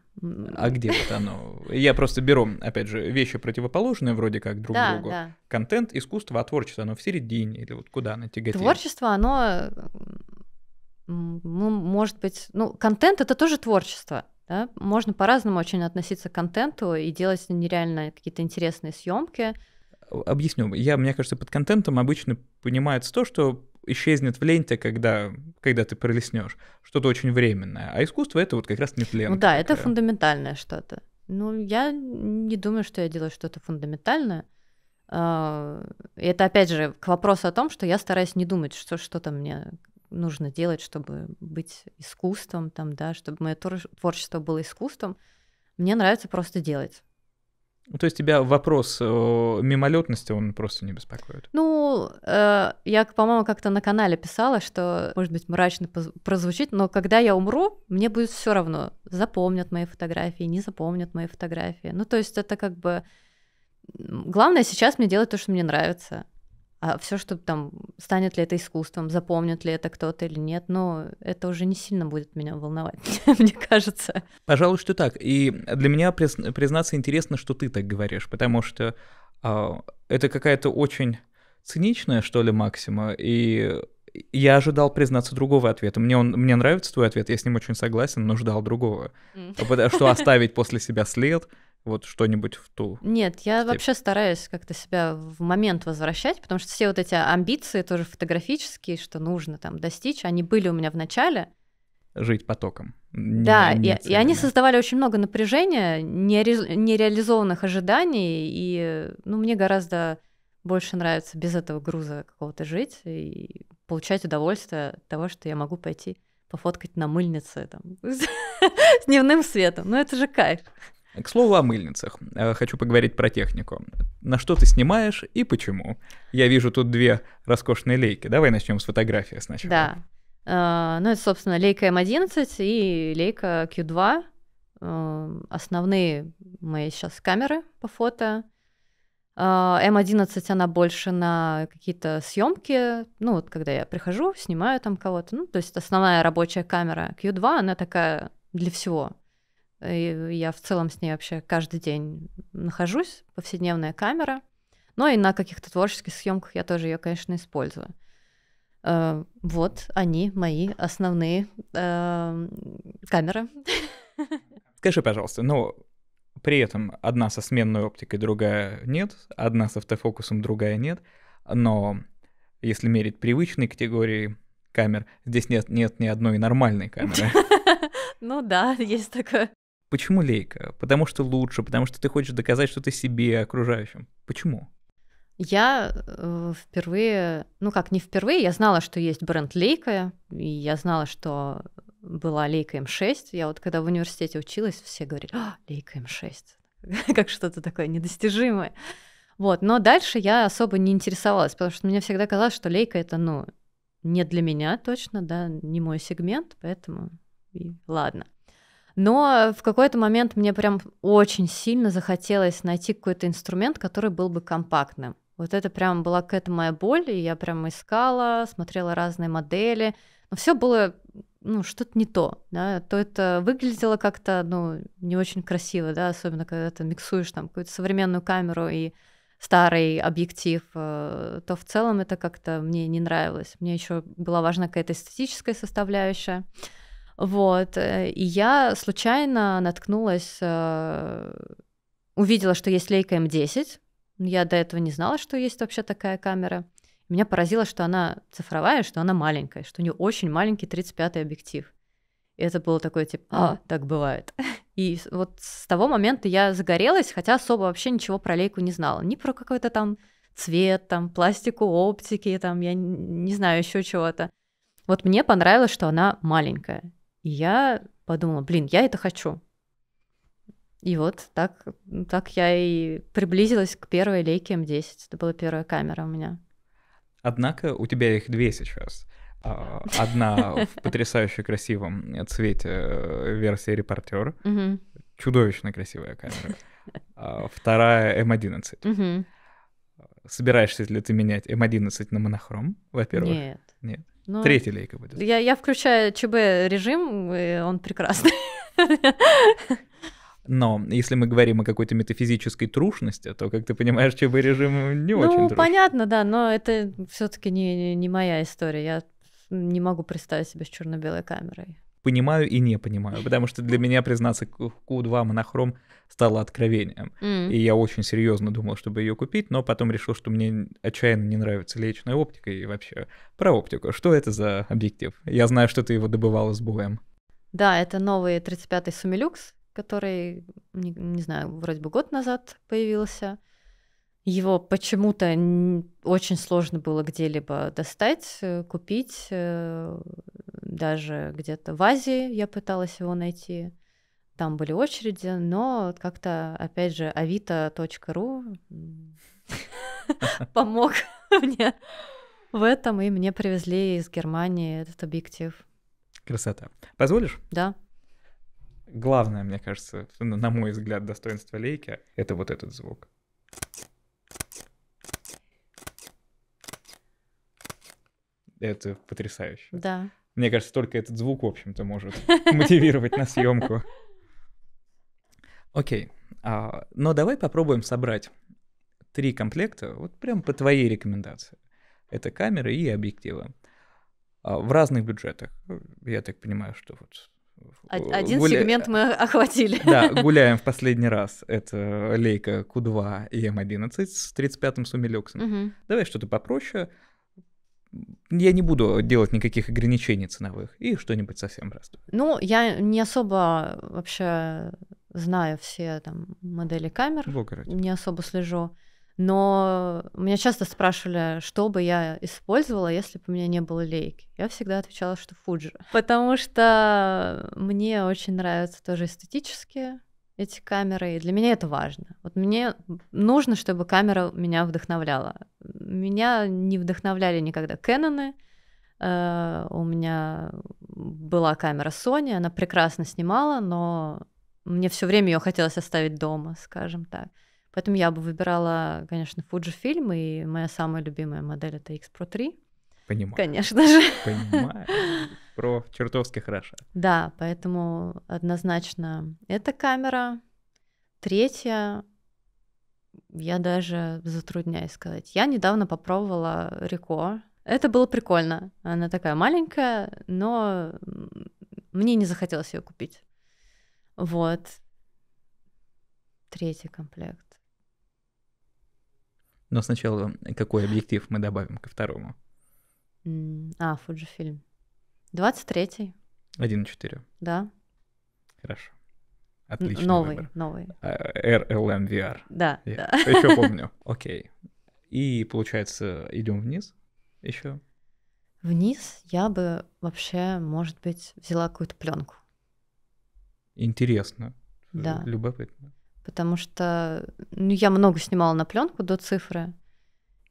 S2: А где
S1: вот оно? Я просто беру, опять же, вещи противоположные вроде как друг да, другу. Да. Контент, искусство, а творчество, оно в середине или вот куда оно тяготеет? Творчество,
S2: оно, ну, может быть, ну, контент — это тоже творчество. Да? Можно по-разному очень относиться к контенту и делать нереально какие-то интересные съемки —
S1: Объясню. Я, мне кажется, под контентом обычно понимается то, что исчезнет в ленте, когда, когда ты пролеснешь. Что-то очень временное. А искусство это вот как раз не лента. Ну да, такая. это
S2: фундаментальное что-то. Ну, я не думаю, что я делаю что-то фундаментальное. А, это опять же к вопросу о том, что я стараюсь не думать, что что-то мне нужно делать, чтобы быть искусством, там, да, чтобы мое творчество было искусством. Мне нравится просто делать.
S1: Ну, то есть тебя вопрос э, мимолетности, он просто не беспокоит?
S2: Ну, э, я, по-моему, как-то на канале писала, что, может быть, мрачно прозвучит, но когда я умру, мне будет все равно, запомнят мои фотографии, не запомнят мои фотографии. Ну, то есть это как бы... Главное сейчас мне делать то, что мне нравится. А все, что там, станет ли это искусством, запомнит ли это кто-то или нет, но это уже не сильно будет меня волновать, [LAUGHS] мне кажется.
S1: Пожалуй, что так. И для меня, признаться, интересно, что ты так говоришь, потому что э, это какая-то очень циничная, что ли, максима, и я ожидал, признаться, другого ответа. Мне, он, мне нравится твой ответ, я с ним очень согласен, но ждал другого. Что оставить после себя след, вот что-нибудь в ту. Нет, я степь. вообще
S2: стараюсь как-то себя в момент возвращать, потому что все вот эти амбиции тоже фотографические, что нужно там достичь, они были у меня в начале.
S1: Жить потоком. Не, да, не и, и они
S2: создавали очень много напряжения, нереализованных ожиданий, и ну, мне гораздо больше нравится без этого груза какого-то жить и получать удовольствие от того, что я могу пойти пофоткать на мыльнице там, [LAUGHS] с дневным светом. Ну это же кайф.
S1: К слову о мыльницах. Э, хочу поговорить про технику. На что ты снимаешь и почему? Я вижу тут две роскошные лейки. Давай начнем с фотографии сначала.
S2: Да. Э, ну, это, собственно, лейка М11 эм и лейка Q2. Э, основные мои сейчас камеры по фото. М11 эм она больше на какие-то съемки, ну вот когда я прихожу, снимаю там кого-то, ну то есть основная рабочая камера Q2, она такая для всего. Э, и я в целом с ней вообще каждый день нахожусь, повседневная камера. Но ну, и на каких-то творческих съемках я тоже ее, конечно, использую. Э, вот они, мои основные эм, камеры. [LAUGHS]
S1: Скажи, пожалуйста, ну, при этом одна со сменной оптикой, другая нет, одна с автофокусом, другая нет, но если мерить привычные категории камер, здесь нет, нет ни одной нормальной камеры. [LAUGHS]
S2: Ну да, есть такое.
S1: Почему лейка? Потому что лучше, потому что ты хочешь доказать что-то себе, окружающим. Почему?
S2: Я э, впервые, ну как не впервые, я знала, что есть бренд Лейка, и я знала, что была Лейка М6. Я вот когда в университете училась, все говорили, а, Лейка М6, [LAUGHS] как что-то такое недостижимое. Вот, но дальше я особо не интересовалась, потому что мне всегда казалось, что Лейка это, ну, не для меня точно, да, не мой сегмент, поэтому и ладно. Но в какой-то момент мне прям очень сильно захотелось найти какой-то инструмент, который был бы компактным. Вот это прям была к этому моя боль, и я прям искала, смотрела разные модели. Но все было ну, что-то не то, да, то это выглядело как-то, ну, не очень красиво, да, особенно когда ты миксуешь там какую-то современную камеру и старый объектив, э, то в целом это как-то мне не нравилось. Мне еще была важна какая-то эстетическая составляющая. Вот. Э, и я случайно наткнулась, э, увидела, что есть Leica m 10 Я до этого не знала, что есть вообще такая камера. Меня поразило, что она цифровая, что она маленькая, что у нее очень маленький 35-й объектив. И это было такое, типа, а, так бывает. [LAUGHS] И вот с того момента я загорелась, хотя особо вообще ничего про лейку не знала. Ни про какой-то там цвет, там, пластику оптики, там, я не знаю, еще чего-то. Вот мне понравилось, что она маленькая. И я подумала, блин, я это хочу. И вот так, так я и приблизилась к первой Leica m 10 Это была первая камера у меня.
S1: Однако у тебя их две сейчас. А, одна в потрясающе красивом цвете э, версии репортер. Чудовищно красивая камера. А вторая М11. Собираешься ли ты менять М11 на монохром, во-первых? Нет. Нет. Ну, Третья лейка будет. Я,
S2: я включаю ЧБ режим, и он прекрасный.
S1: Но если мы говорим о какой-то метафизической трушности, то, как ты понимаешь, ЧБ режим не ну, очень Ну,
S2: понятно, да, но это все-таки не, не моя история. Я не могу представить себя с черно-белой камерой
S1: понимаю и не понимаю, потому что для меня, признаться, Q2 монохром стало откровением. Mm. И я очень серьезно думал, чтобы ее купить, но потом решил, что мне отчаянно не нравится леечная оптика и вообще про оптику. Что это за объектив? Я знаю, что ты его добывала с боем.
S2: Да, это новый 35-й Сумилюкс, который, не, не знаю, вроде бы год назад появился. Его почему-то очень сложно было где-либо достать, э, купить. Э, даже где-то в Азии я пыталась его найти. Там были очереди, но как-то, опять же, Avito.ru [LAUGHS] помог [LAUGHS] мне в этом, и мне привезли из Германии этот объектив.
S1: Красота. Позволишь? Да. Главное, мне кажется, на мой взгляд, достоинство лейки — это вот этот звук. Это потрясающе. Да. Мне кажется, только этот звук, в общем-то, может [LAUGHS] мотивировать на съемку. Окей. А, но давай попробуем собрать три комплекта, вот прям по твоей рекомендации. Это камеры и объективы. А, в разных бюджетах. Я так понимаю, что вот... Э, один гуля... сегмент мы
S2: [LAUGHS] охватили. Да, [LAUGHS]
S1: гуляем в последний раз. Это лейка Q2 и m 11 с 35-м сумелюксом. Угу. Давай что-то попроще я не буду делать никаких ограничений ценовых и что-нибудь совсем простое.
S2: Ну, я не особо вообще знаю все там модели камер, Бога не особо слежу. Но меня часто спрашивали, что бы я использовала, если бы у меня не было лейки. Я всегда отвечала, что Fuji. [LAUGHS] Потому что мне очень нравятся тоже эстетические эти камеры, и для меня это важно. Вот мне нужно, чтобы камера меня вдохновляла. Меня не вдохновляли никогда Кэноны, э, у меня была камера Sony, она прекрасно снимала, но мне все время ее хотелось оставить дома, скажем так. Поэтому я бы выбирала, конечно, Fujifilm, и моя самая любимая модель это X Pro 3. Понимаю. Конечно же. Понимаю
S1: про чертовски хороша.
S2: Да, поэтому однозначно эта камера. Третья, я даже затрудняюсь сказать. Я недавно попробовала Рико. Это было прикольно. Она такая маленькая, но мне не захотелось ее купить. Вот. Третий комплект.
S1: Но сначала какой объектив мы добавим ко второму?
S2: А, Фуджифильм. 23-й. 1.4. Да.
S1: Хорошо. Отлично. Новый, выбор. новый. RLMVR а, эм Да. Я да. еще [LAUGHS] помню. Окей. И получается, идем вниз еще.
S2: Вниз я бы вообще, может быть, взяла какую-то пленку.
S1: Интересно. Да. Любопытно.
S2: Потому что ну, я много снимала на пленку до цифры,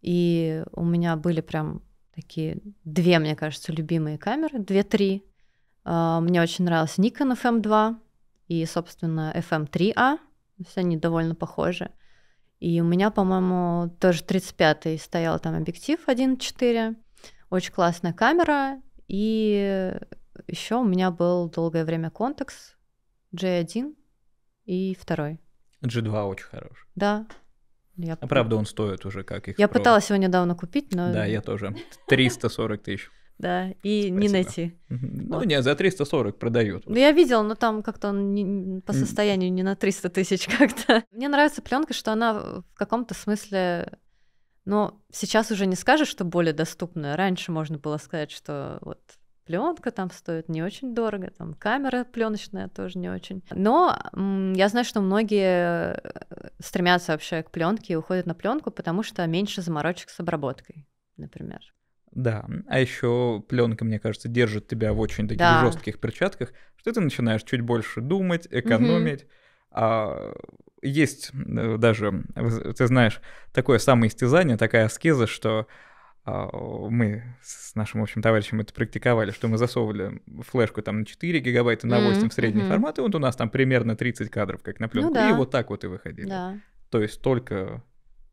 S2: и у меня были прям такие две, мне кажется, любимые камеры, две-три. А, мне очень нравился Nikon FM2 эм и, собственно, FM3A. Все эм а, они довольно похожи. И у меня, по-моему, тоже 35-й стоял там объектив 1.4. Очень классная камера. И еще у меня был долгое время Contax G1 и второй.
S1: G2 очень хорош.
S2: Да, я... А правда, он стоит уже как их. Я провод. пыталась его недавно купить, но. Да, я
S1: тоже. 340 тысяч. [LAUGHS]
S2: Да, и Спасибо. не найти. Ну, вот. не,
S1: за 340 продают. Ну,
S2: я видела, но там как-то он не, по состоянию не на 300 тысяч [LAUGHS] как-то. Мне нравится пленка, что она в каком-то смысле но сейчас уже не скажешь, что более доступная. Раньше можно было сказать, что вот Пленка там стоит не очень дорого, там камера пленочная тоже не очень. Но я знаю, что многие э, стремятся вообще к пленке и уходят на пленку, потому что меньше заморочек с обработкой, например.
S1: Да, а еще пленка, мне кажется, держит тебя в очень таких да. жестких перчатках, что ты начинаешь чуть больше думать, экономить. Угу. А есть э, даже, э, ты знаешь, такое самоистязание, такая аскеза, что а, мы с нашим общим товарищем это практиковали, что мы засовывали флешку там на 4 гигабайта, на 8 mm-hmm. в средний mm-hmm. формат, и вот у нас там примерно 30 кадров, как на пленку, ну, да. и вот так вот и выходили. Да. То есть только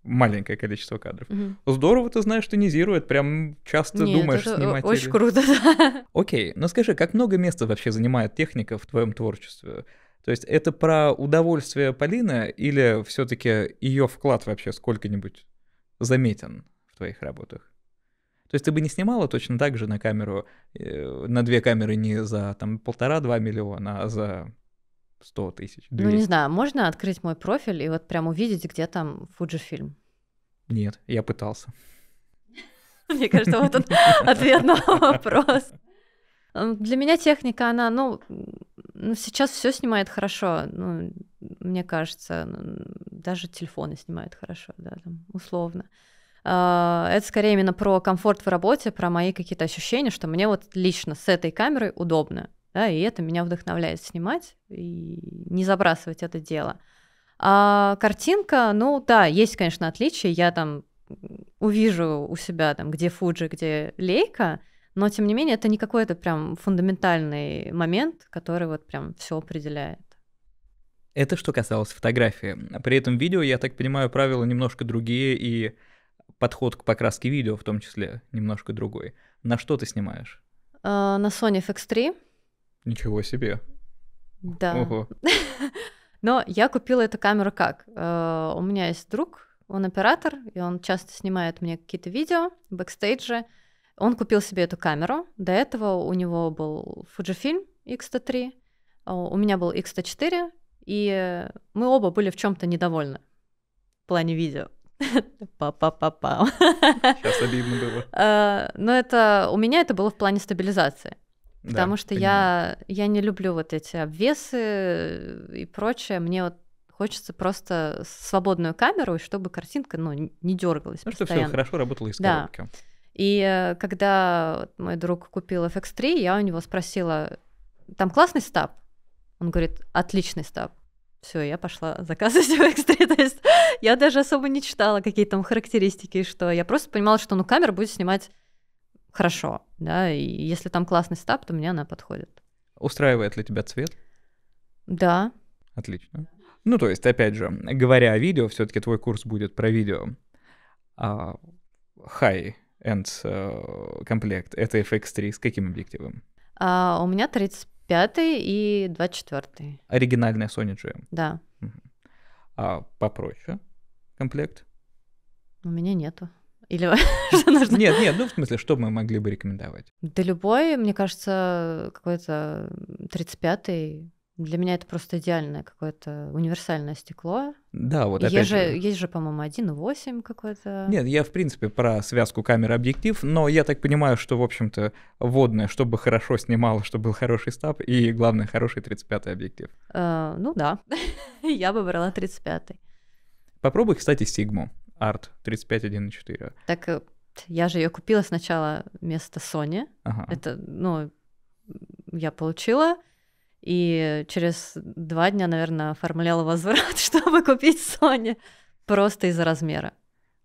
S1: маленькое количество кадров. mm Здорово, ты знаешь, тонизирует, прям часто Нет, думаешь это снимать. Очень или... круто, да. [LAUGHS] Окей, но скажи, как много места вообще занимает техника в твоем творчестве? То есть это про удовольствие Полины или все-таки ее вклад вообще сколько-нибудь заметен в твоих работах? То есть ты бы не снимала точно так же на камеру, э, на две камеры не за там полтора-два миллиона, а за 100 тысяч. 200. Ну не
S2: знаю, можно открыть мой профиль и вот прям увидеть, где там фильм.
S1: Нет, я пытался. [LAUGHS] Мне кажется, вот он [LAUGHS] ответ на вопрос.
S2: Для меня техника, она, ну, ну сейчас все снимает хорошо, ну, мне кажется, даже телефоны снимают хорошо, да, там, условно. А, это скорее именно про комфорт в работе, про мои какие-то ощущения, что мне вот лично с этой камерой удобно. Да, и это меня вдохновляет снимать и не забрасывать это дело. А картинка, ну да, есть, конечно, отличия. Я там увижу у себя, там, где Фуджи, где Лейка, но тем не менее это не какой-то прям фундаментальный момент, который вот прям все определяет.
S1: Это что касалось фотографии. При этом видео, я так понимаю, правила немножко другие, и подход к покраске видео в том числе немножко другой. На что ты снимаешь?
S2: А, на Sony FX3.
S1: Ничего себе. Да. Ого.
S2: [LAUGHS] Но я купила эту камеру как? А, у меня есть друг, он оператор, и он часто снимает мне какие-то видео, бэкстейджи. Он купил себе эту камеру. До этого у него был Fujifilm X-T3, а, у меня был X-T4, и мы оба были в чем то недовольны в плане видео. Па-па-па-па.
S1: Сейчас обидно было. [LAUGHS]
S2: Э, но это у меня это было в плане стабилизации. Потому что я, я не люблю вот эти обвесы э, и прочее. Мне вот хочется просто свободную камеру, чтобы картинка ну, не дергалась. Ну, постоянно. чтобы все хорошо работало из да. коробки. И э, когда мой друг купил FX3, я у него спросила, там классный стаб? Он говорит, отличный стаб. Все, я пошла [LAUGHS] заказывать то есть Я даже особо не читала, какие там характеристики, что я просто понимала, что ну камера будет снимать хорошо, да, и если там классный стаб, то мне она подходит.
S1: Устраивает ли тебя цвет? Да. Отлично. Ну, то есть, опять же, говоря о видео, все-таки твой курс будет про видео. Uh, high end uh, комплект это FX3 с каким объективом?
S2: Uh, у меня 35 Пятый и двадцать четвертый.
S1: Оригинальная Sony GM. Да. А попроще комплект?
S2: У меня нету. Или [LAUGHS]
S1: что нужно? Нет, нет, ну в смысле, что мы могли бы рекомендовать?
S2: Да любой, мне кажется, какой-то 35-й. Для меня это просто идеальное какое-то универсальное стекло. Да, вот опять есть же. Есть же, по-моему, 1.8 какой-то. Нет,
S1: я в принципе про связку камера-объектив, но я так понимаю, что, в общем-то, водное, чтобы хорошо снимало, чтобы был хороший стаб, и главное, хороший 35-й объектив.
S2: Э, ну да, [LAUGHS] я бы брала 35-й.
S1: Попробуй, кстати, Сигму, арт 35.1.4.
S2: Так э, я же ее купила сначала вместо Sony. Ага. Это, ну, я получила, и через два дня, наверное, оформляла возврат, [LAUGHS] чтобы купить Sony. Просто из-за размера.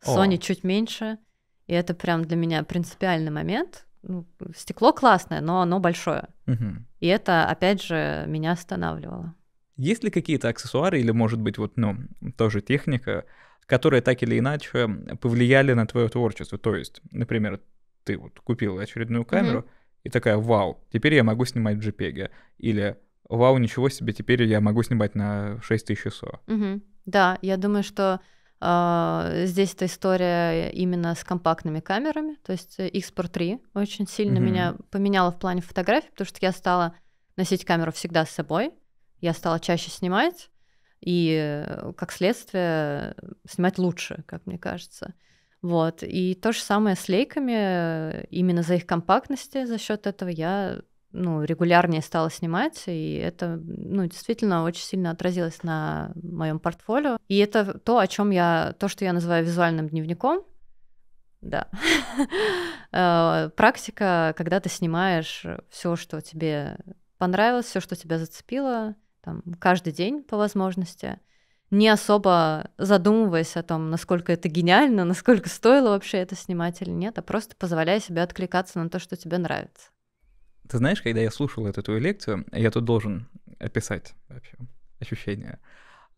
S2: Sony О. чуть меньше. И это прям для меня принципиальный момент. Ну, стекло классное, но оно большое. Угу. И это, опять же, меня останавливало.
S1: Есть ли какие-то аксессуары или, может быть, вот, ну, тоже техника, которые так или иначе повлияли на твое творчество? То есть, например, ты вот купил очередную камеру, mm и такая, вау, теперь я могу снимать в JPEG. Или вау, ничего себе, теперь я могу снимать на 6 тысяч часов.
S2: Угу. Да, я думаю, что э, здесь эта история именно с компактными камерами, то есть э, X-Pro3 очень сильно угу. меня поменяла в плане фотографий, потому что я стала носить камеру всегда с собой, я стала чаще снимать, и, э, как следствие, снимать лучше, как мне кажется. Вот. И то же самое с лейками, э, именно за их компактности, за счет этого я ну, регулярнее стала снимать, и это, ну, действительно очень сильно отразилось на моем портфолио. И это то, о чем я, то, что я называю визуальным дневником, да. [LAUGHS] Э, практика, когда ты снимаешь все, что тебе понравилось, все, что тебя зацепило, там, каждый день по возможности, не особо задумываясь о том, насколько это гениально, [LAUGHS] насколько стоило вообще это снимать или нет, а просто позволяя себе откликаться на то, что тебе нравится.
S1: Ты знаешь, когда я слушал эту твою лекцию, я тут должен описать вообще ощущения.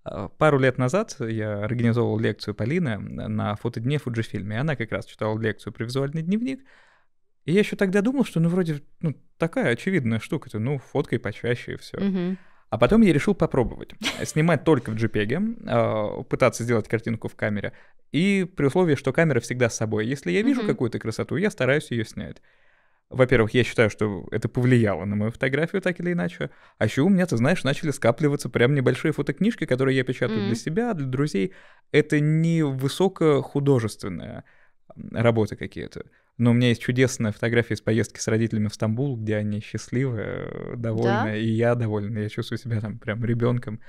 S1: А, пару лет назад я организовал лекцию Полины на фотодне Фуджифильме, и она как раз читала лекцию про визуальный дневник, и я еще тогда думал, что ну вроде ну, такая очевидная штука-то, ну фоткай почаще и все. Угу. А потом я решил попробовать. [LAUGHS] Снимать только в JPEG, а, пытаться сделать картинку в камере. И при условии, что камера всегда с собой. Если я вижу угу. какую-то красоту, я стараюсь ее снять. Во-первых, я считаю, что это повлияло на мою фотографию так или иначе. А еще у меня, ты знаешь, начали скапливаться прям небольшие фотокнижки, которые я печатаю mm для себя, для друзей. Это не высокохудожественная работа какие-то. Но у меня есть чудесная фотография из поездки с родителями в Стамбул, где они счастливы, довольны, э, да? и я довольна. Я чувствую себя там прям ребенком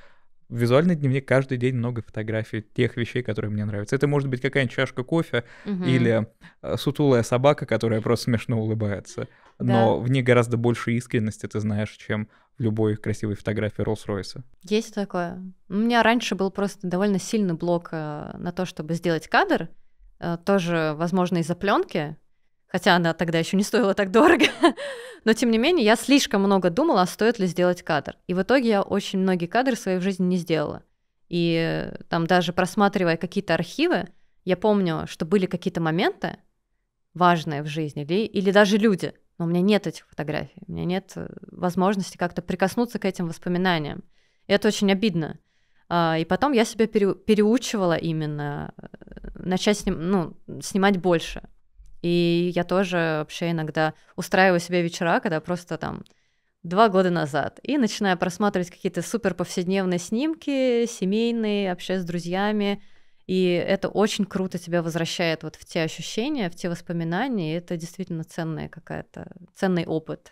S1: визуальный дневник каждый день много фотографий тех вещей, которые мне нравятся. Это может быть какая-нибудь чашка кофе угу. или э, сутулая собака, которая просто смешно улыбается. Но да. в ней гораздо больше искренности ты знаешь, чем в любой красивой фотографии Роллс-Ройса.
S2: Есть такое. У меня раньше был просто довольно сильный блок э, на то, чтобы сделать кадр. Э, тоже, возможно, из-за пленки, хотя она тогда еще не стоила так дорого. [LAUGHS] Но тем не менее, я слишком много думала, стоит ли сделать кадр. И в итоге я очень многие кадры в своей жизни не сделала. И э, там даже просматривая какие-то архивы, я помню, что были какие-то моменты важные в жизни, или, или даже люди, но у меня нет этих фотографий, у меня нет э, возможности как-то прикоснуться к этим воспоминаниям. И это очень обидно. А, и потом я себя переучивала именно э, начать сним, ну, снимать больше, и я тоже вообще иногда устраиваю себе вечера, когда просто там два года назад. И начинаю просматривать какие-то супер повседневные снимки, семейные, вообще с друзьями. И это очень круто тебя возвращает вот в те ощущения, в те воспоминания. И это действительно ценная какая-то, ценный опыт.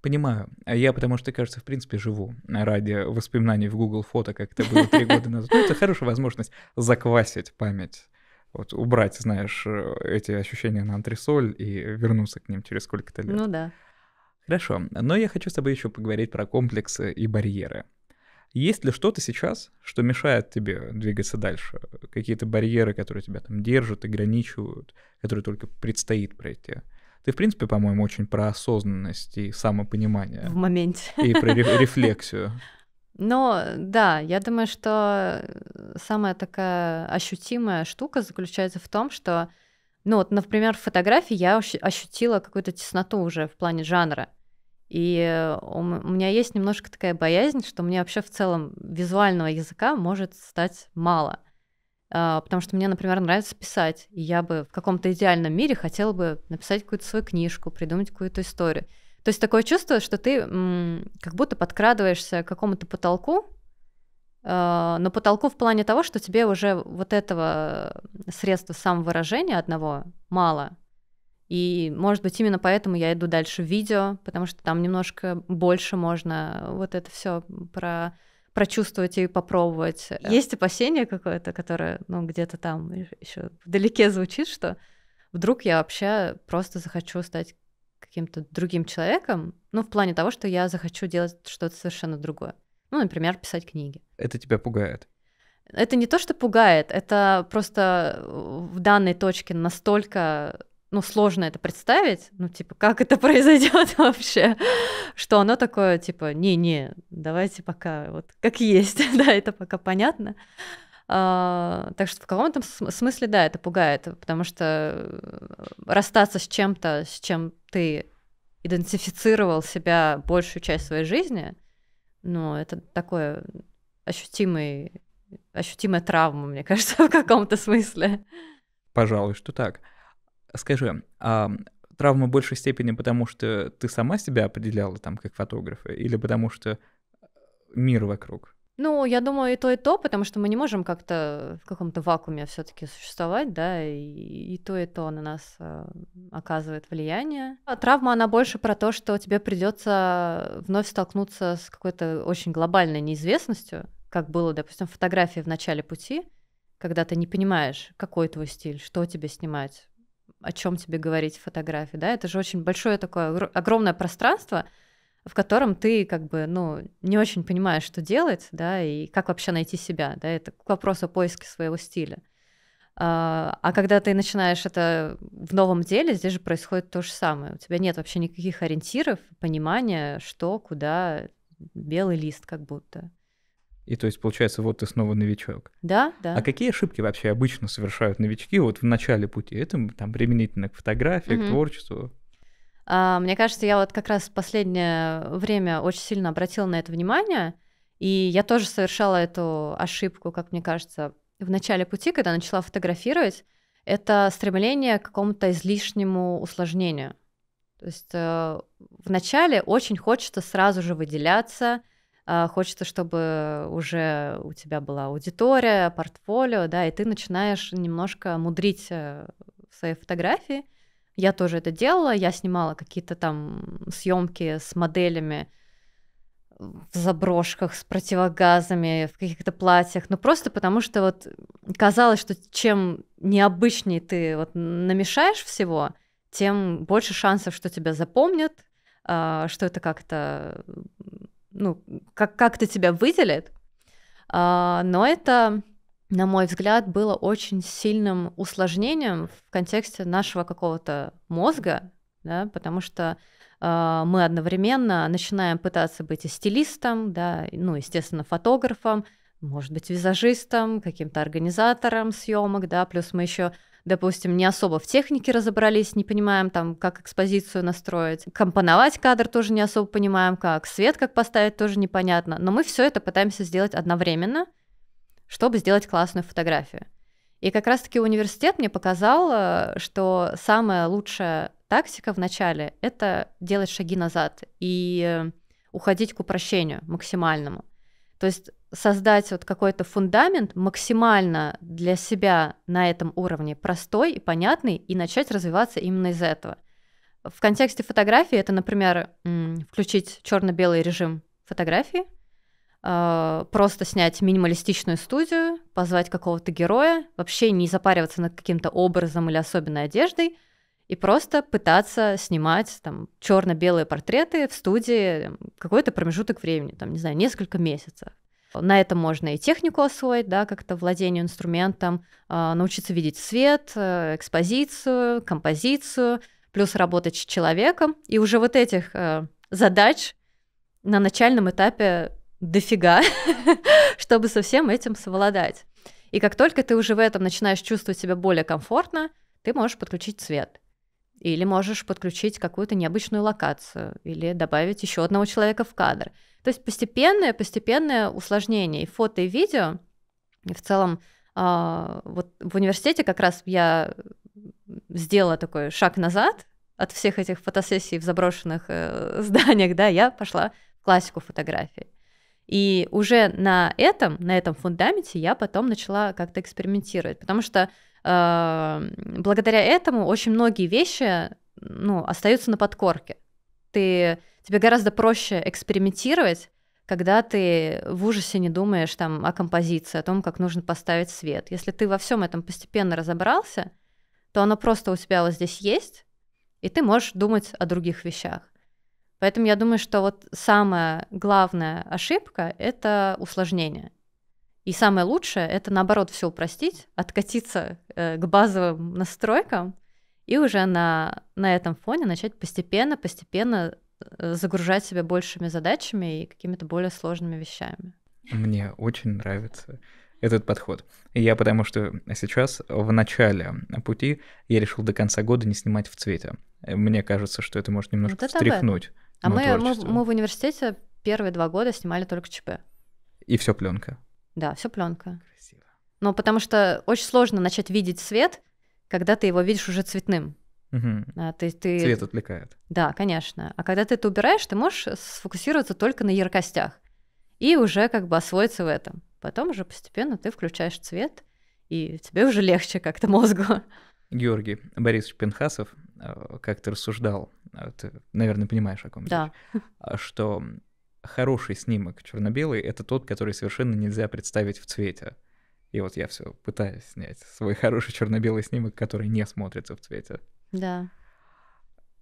S1: Понимаю. А я потому что, кажется, в принципе живу ради воспоминаний в Google фото, как это было три года назад. Ну, это хорошая возможность заквасить память вот убрать, знаешь, э, эти ощущения на антресоль и вернуться к ним через сколько-то лет. Ну да. Хорошо, но я хочу с тобой еще поговорить про комплексы и барьеры. Есть ли что-то сейчас, что мешает тебе двигаться дальше? Какие-то барьеры, которые тебя там держат, ограничивают, которые только предстоит пройти? Ты, в принципе, по-моему, очень про осознанность и самопонимание. В моменте. И про рефлексию.
S2: Но э, да, я думаю, что э, самая такая ощутимая штука заключается в том, что, ну вот, например, в фотографии я ощутила какую-то тесноту уже в плане жанра. И э, у меня есть немножко такая боязнь, что мне вообще в целом визуального языка может стать мало. А, потому что мне, например, нравится писать, и я бы в каком-то идеальном мире хотела бы написать какую-то свою книжку, придумать какую-то историю. То есть такое чувство, что ты м, как будто подкрадываешься к какому-то потолку, э, но потолку в плане того, что тебе уже вот этого средства самовыражения одного мало. И, может быть, именно поэтому я иду дальше в видео, потому что там немножко больше можно вот это все про прочувствовать и попробовать. Есть опасение какое-то, которое, ну, где-то там еще вдалеке звучит, что вдруг я вообще просто захочу стать каким-то другим человеком, ну, в плане того, что я захочу делать что-то совершенно другое. Ну, например, писать книги.
S1: Это тебя пугает?
S2: Это не то, что пугает, это просто э, в данной точке настолько ну, сложно это представить, ну, типа, как это [LAUGHS] произойдет вообще, что оно такое, типа, не-не, давайте пока вот как есть, [LAUGHS] да, это пока понятно. А, так что в каком-то смысле, да, это пугает, потому что э, расстаться с чем-то, с чем ты идентифицировал себя большую часть своей жизни, ну, это такое ощутимый, ощутимая травма, мне [LAUGHS] кажется, в каком-то смысле.
S1: Пожалуй, что так. Скажи, а травма в большей степени потому, что ты сама себя определяла там как фотографа, или потому что мир вокруг?
S2: Ну, я думаю, и то, и то, потому что мы не можем как-то в каком-то вакууме все-таки существовать, да, и, и то, и то на нас э, оказывает влияние. А травма, она больше про то, что тебе придется вновь столкнуться с какой-то очень глобальной неизвестностью, как было, допустим, в фотографии в начале пути, когда ты не понимаешь, какой твой стиль, что тебе снимать, о чем тебе говорить в фотографии, да, это же очень большое такое огромное пространство, в котором ты как бы, ну, не очень понимаешь, что делать, да, и как вообще найти себя, да, это к вопросу поиска своего стиля. А, а когда ты начинаешь это в новом деле, здесь же происходит то же самое. У тебя нет вообще никаких ориентиров, понимания, что, куда, белый лист как будто.
S1: И то есть, получается, вот ты снова новичок. Да, да. А какие ошибки вообще обычно совершают новички вот в начале пути? Это там применительно к фотографии, угу. к творчеству?
S2: А, мне кажется, я вот как раз в последнее время очень сильно обратила на это внимание, и я тоже совершала эту ошибку, как мне кажется, в начале пути, когда начала фотографировать, это стремление к какому-то излишнему усложнению. То есть э, в начале очень хочется сразу же выделяться, а, хочется, чтобы уже у тебя была аудитория, портфолио, да, и ты начинаешь немножко мудрить в э, своей фотографии, я тоже это делала, я снимала какие-то там съемки с моделями в заброшках, с противогазами, в каких-то платьях, ну просто потому что вот казалось, что чем необычнее ты вот намешаешь всего, тем больше шансов, что тебя запомнят, а, что это как-то, ну, как- как-то тебя выделит. А, но это на мой взгляд, было очень сильным усложнением в контексте нашего какого-то мозга, да, потому что э, мы одновременно начинаем пытаться быть и стилистом, да, ну, естественно, фотографом, может быть, визажистом, каким-то организатором съемок, да, плюс мы еще допустим, не особо в технике разобрались, не понимаем, там, как экспозицию настроить, компоновать кадр тоже не особо понимаем, как свет как поставить тоже непонятно, но мы все это пытаемся сделать одновременно, чтобы сделать классную фотографию. И как раз-таки университет мне показал, э, что самая лучшая тактика в начале — это делать шаги назад и э, уходить к упрощению максимальному. То есть создать вот какой-то фундамент максимально для себя на этом уровне простой и понятный, и начать развиваться именно из этого. В контексте фотографии это, например, включить черно-белый режим фотографии — Э, просто снять минималистичную студию, позвать какого-то героя, вообще не запариваться над каким-то образом или особенной одеждой, и просто пытаться снимать там черно-белые портреты в студии какой-то промежуток времени, там, не знаю, несколько месяцев. На этом можно и технику освоить, да, как-то владение инструментом, э, научиться видеть свет, э, экспозицию, композицию, плюс работать с человеком. И уже вот этих задач на начальном этапе дофига, [LAUGHS] чтобы со всем этим совладать. И как только ты уже в этом начинаешь чувствовать себя более комфортно, ты можешь подключить цвет. Или можешь подключить какую-то необычную локацию, или добавить еще одного человека в кадр. То есть постепенное, постепенное усложнение и фото, и видео. И в целом, а, вот в университете как раз я сделала такой шаг назад от всех этих фотосессий в заброшенных э, [LAUGHS] зданиях, да, я пошла в классику фотографии. И уже на этом, на этом фундаменте я потом начала как-то экспериментировать, потому что э, благодаря этому очень многие вещи ну, остаются на подкорке. Ты, тебе гораздо проще экспериментировать, когда ты в ужасе не думаешь там, о композиции, о том, как нужно поставить свет. Если ты во всем этом постепенно разобрался, то оно просто у тебя вот здесь есть, и ты можешь думать о других вещах. Поэтому я думаю, что вот самая главная ошибка — это усложнение. И самое лучшее — это, наоборот, все упростить, откатиться э, к базовым настройкам и уже на, на этом фоне начать постепенно-постепенно э, загружать себя большими задачами и какими-то более сложными вещами.
S1: Мне очень нравится этот подход. Я потому что сейчас в начале пути я решил до конца года не снимать в цвете. Мне кажется, что это может немножко вот встряхнуть. А ну, мы, мы,
S2: мы в университете первые два года снимали только ЧП.
S1: И все пленка.
S2: Да, все пленка. Красиво. Ну, потому что очень сложно начать видеть свет, когда ты его видишь уже цветным. Угу. А ты, ты... Цвет отвлекает. Да, конечно. А когда ты это убираешь, ты можешь сфокусироваться только на яркостях и уже как бы освоиться в этом. Потом уже постепенно ты включаешь цвет, и тебе уже легче как-то мозгу.
S1: Георгий Борисович Пенхасов Э, как ты рассуждал, э, ты, наверное, понимаешь, о ком да. речь, а, что хороший снимок черно-белый — это тот, который совершенно нельзя представить в цвете. И вот я все пытаюсь снять свой хороший черно-белый снимок, который не смотрится в цвете. Да.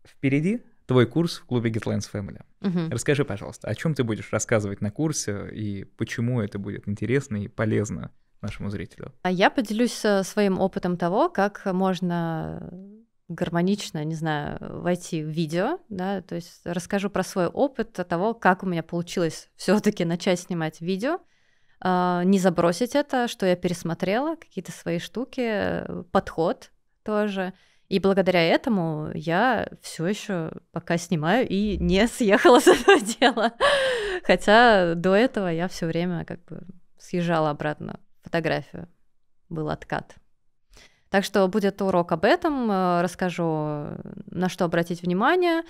S1: Впереди твой курс в клубе GetLens Family. Угу. Расскажи, пожалуйста, о чем ты будешь рассказывать на курсе и почему это будет интересно и полезно нашему зрителю?
S2: А я поделюсь э, своим опытом того, как можно гармонично, не знаю, войти в видео, да, то есть расскажу про свой опыт того, как у меня получилось все-таки начать снимать видео, а, не забросить это, что я пересмотрела, какие-то свои штуки, подход тоже. И благодаря этому я все еще пока снимаю и не [LAUGHS] съехала с этого дела. Хотя до этого я все время как бы съезжала обратно фотографию. Был откат. Так что будет урок об этом, э, расскажу, на что обратить внимание,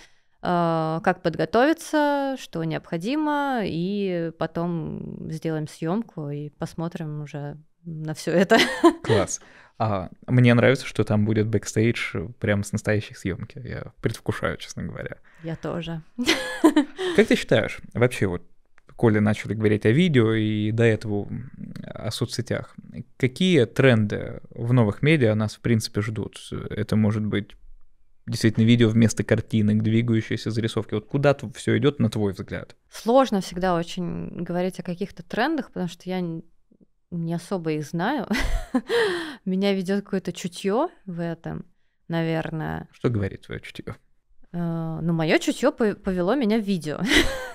S2: э, как подготовиться, что необходимо, и потом сделаем съемку и посмотрим уже на все это. [LAUGHS]
S1: Класс. А, мне нравится, что там будет бэкстейдж прямо с настоящей съемки. Я предвкушаю, честно говоря.
S2: Я тоже.
S1: Как ты считаешь, вообще вот Коля начали говорить о видео и до этого о соцсетях. Какие тренды в новых медиа нас, в принципе, ждут? Это может быть действительно видео вместо картинок, двигающиеся зарисовки. Вот куда все идет, на твой взгляд?
S2: Сложно всегда очень говорить о каких-то трендах, потому что я не особо их знаю. [LAUGHS] Меня ведет какое-то чутье в этом, наверное.
S1: Что говорит твое чутье?
S2: Э, ну, мое чутье повело меня в видео.